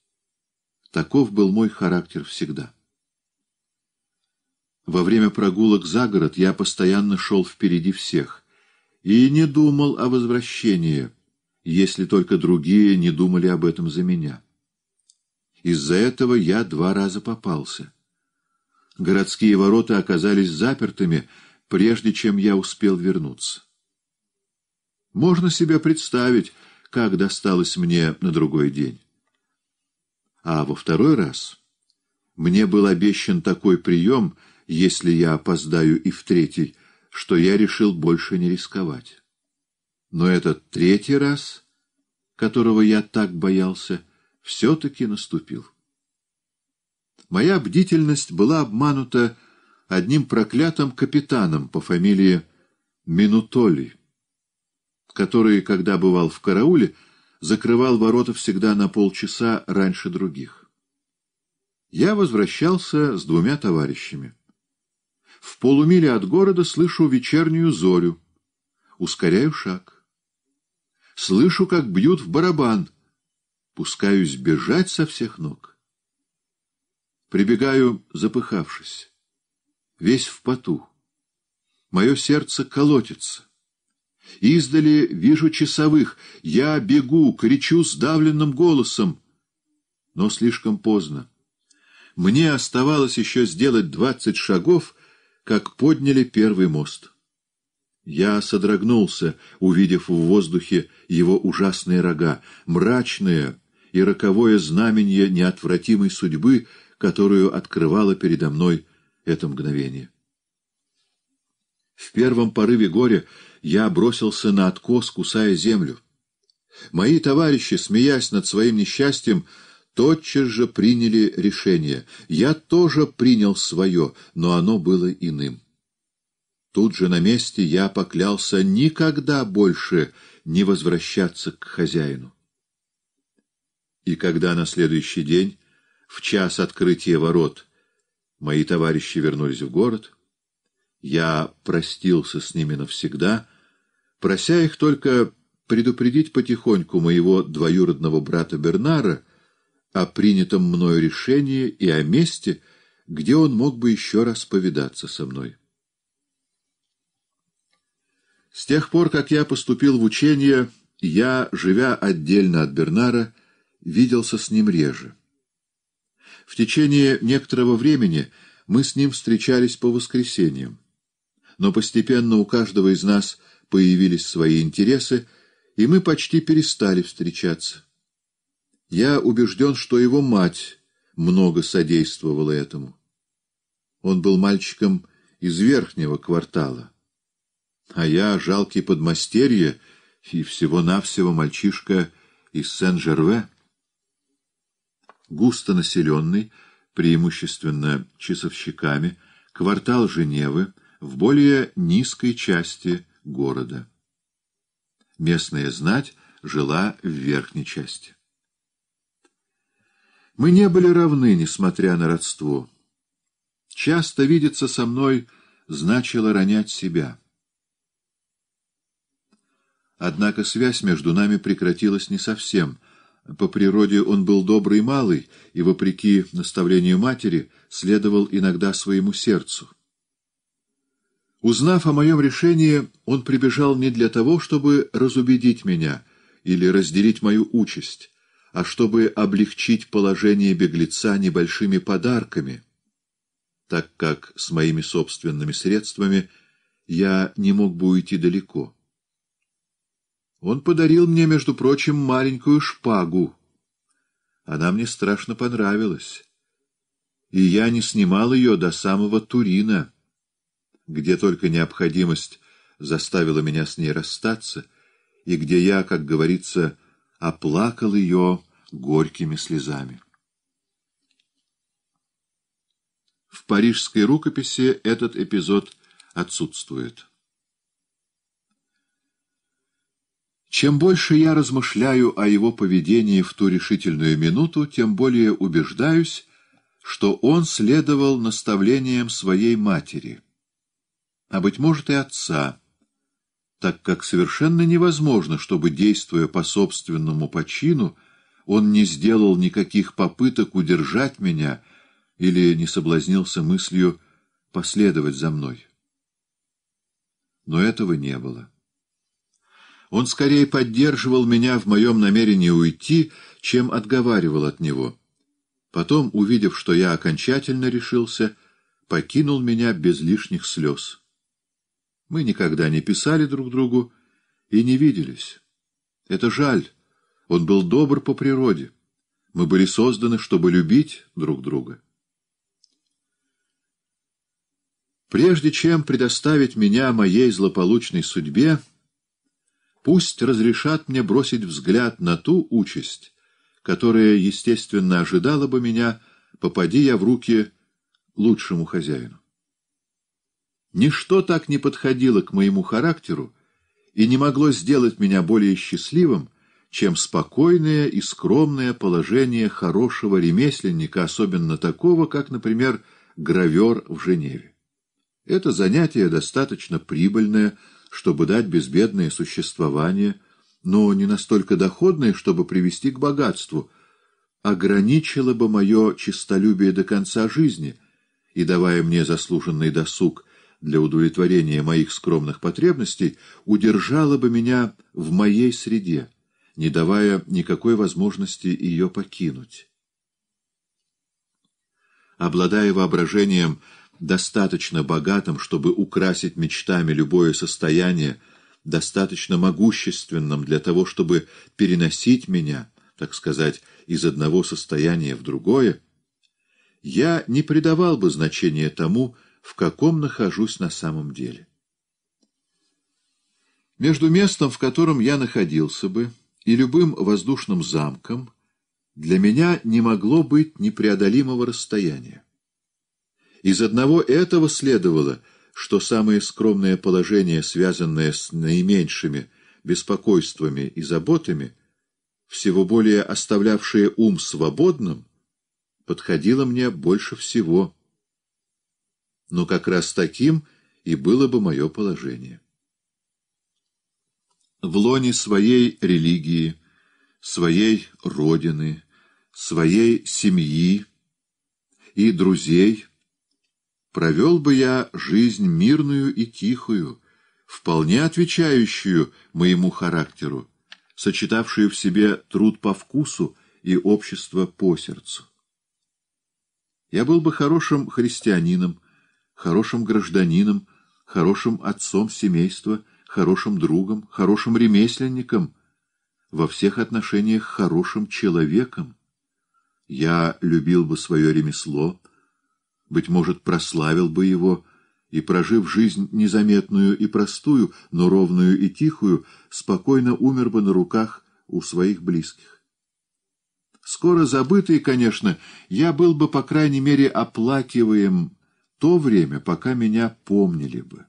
Таков был мой характер всегда. Во время прогулок за город я постоянно шел впереди всех и не думал о возвращении, если только другие не думали об этом за меня. Из-за этого я два раза попался. Городские ворота оказались запертыми, прежде чем я успел вернуться. Можно себе представить, как досталось мне на другой день. А во второй раз мне был обещан такой прием, если я опоздаю и в третий, что я решил больше не рисковать. Но этот третий раз, которого я так боялся, все-таки наступил. Моя бдительность была обманута одним проклятым капитаном по фамилии Минутоли, который, когда бывал в карауле, закрывал ворота всегда на полчаса раньше других. Я возвращался с двумя товарищами. В полумиле от города слышу вечернюю зорю. Ускоряю шаг. Слышу, как бьют в барабан. Пускаюсь бежать со всех ног. Прибегаю, запыхавшись. Весь в поту. Мое сердце колотится. Издали вижу часовых. Я бегу, кричу сдавленным голосом. Но слишком поздно. Мне оставалось еще сделать двадцать шагов — как подняли первый мост. Я содрогнулся, увидев в воздухе его ужасные рога, мрачное и роковое знамение неотвратимой судьбы, которую открывало передо мной это мгновение. В первом порыве горя я бросился на откос, кусая землю. Мои товарищи, смеясь над своим несчастьем, тотчас же приняли решение. Я тоже принял свое, но оно было иным. Тут же на месте я поклялся никогда больше не возвращаться к хозяину. И когда на следующий день, в час открытия ворот, мои товарищи вернулись в город, я простился с ними навсегда, прося их только предупредить потихоньку моего двоюродного брата Бернара, о принятом мною решении и о месте, где он мог бы еще раз повидаться со мной. С тех пор, как я поступил в учение, я, живя отдельно от Бернара, виделся с ним реже. В течение некоторого времени мы с ним встречались по воскресеньям, но постепенно у каждого из нас появились свои интересы, и мы почти перестали встречаться. Я убежден, что его мать много содействовала этому. Он был мальчиком из верхнего квартала. А я жалкий подмастерье и всего-навсего мальчишка из Сен-Жерве. Густонаселенный, преимущественно часовщиками, квартал Женевы в более низкой части города. Местная знать жила в верхней части. Мы не были равны, несмотря на родство. Часто видеться со мной значило ронять себя. Однако связь между нами прекратилась не совсем. По природе он был добрый малый и, вопреки наставлению матери, следовал иногда своему сердцу. Узнав о моем решении, он прибежал не для того, чтобы разубедить меня или разделить мою участь, а чтобы облегчить положение беглеца небольшими подарками, так как с моими собственными средствами я не мог бы уйти далеко. Он подарил мне, между прочим, маленькую шпагу. Она мне страшно понравилась, и я не снимал ее до самого Турина, где только необходимость заставила меня с ней расстаться, и где я, как говорится, оплакал ее горькими слезами. В парижской рукописи этот эпизод отсутствует. Чем больше я размышляю о его поведении в ту решительную минуту, тем более убеждаюсь, что он следовал наставлениям своей матери, а, быть может, и отца, так как совершенно невозможно, чтобы, действуя по собственному почину, он не сделал никаких попыток удержать меня или не соблазнился мыслью последовать за мной. Но этого не было. Он скорее поддерживал меня в моем намерении уйти, чем отговаривал от него. Потом, увидев, что я окончательно решился, покинул меня без лишних слез. Мы никогда не писали друг другу и не виделись. Это жаль. Он был добр по природе. Мы были созданы, чтобы любить друг друга. Прежде чем предоставить меня моей злополучной судьбе, пусть разрешат мне бросить взгляд на ту участь, которая, естественно, ожидала бы меня, попади я в руки лучшему хозяину. Ничто так не подходило к моему характеру и не могло сделать меня более счастливым, чем спокойное и скромное положение хорошего ремесленника, особенно такого, как, например, гравер в Женеве. Это занятие достаточно прибыльное, чтобы дать безбедное существование, но не настолько доходное, чтобы привести к богатству, ограничило бы мое честолюбие до конца жизни и, давая мне заслуженный досуг, для удовлетворения моих скромных потребностей удержала бы меня в моей среде, не давая никакой возможности ее покинуть. Обладая воображением, достаточно богатым, чтобы украсить мечтами любое состояние, достаточно могущественным для того, чтобы переносить меня, так сказать, из одного состояния в другое, я не придавал бы значения тому, в каком нахожусь на самом деле. Между местом, в котором я находился бы, и любым воздушным замком для меня не могло быть непреодолимого расстояния. Из одного этого следовало, что самое скромное положение, связанное с наименьшими беспокойствами и заботами, всего более оставлявшее ум свободным, подходило мне больше всего – но как раз таким и было бы мое положение. В лоне своей религии, своей родины, своей семьи и друзей провел бы я жизнь мирную и тихую, вполне отвечающую моему характеру, сочетавшую в себе труд по вкусу и общество по сердцу. Я был бы хорошим христианином, хорошим гражданином, хорошим отцом семейства, хорошим другом, хорошим ремесленником, во всех отношениях хорошим человеком. Я любил бы свое ремесло, быть может, прославил бы его, и, прожив жизнь незаметную и простую, но ровную и тихую, спокойно умер бы на руках у своих близких. Скоро забытый, конечно, я был бы, по крайней мере, оплакиваем то время, пока меня помнили бы.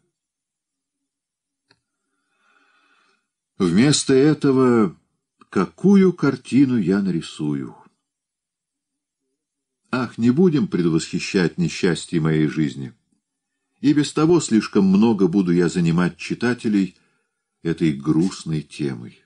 Вместо этого какую картину я нарисую? Ах, не будем предвосхищать несчастье моей жизни. И без того слишком много буду я занимать читателей этой грустной темой.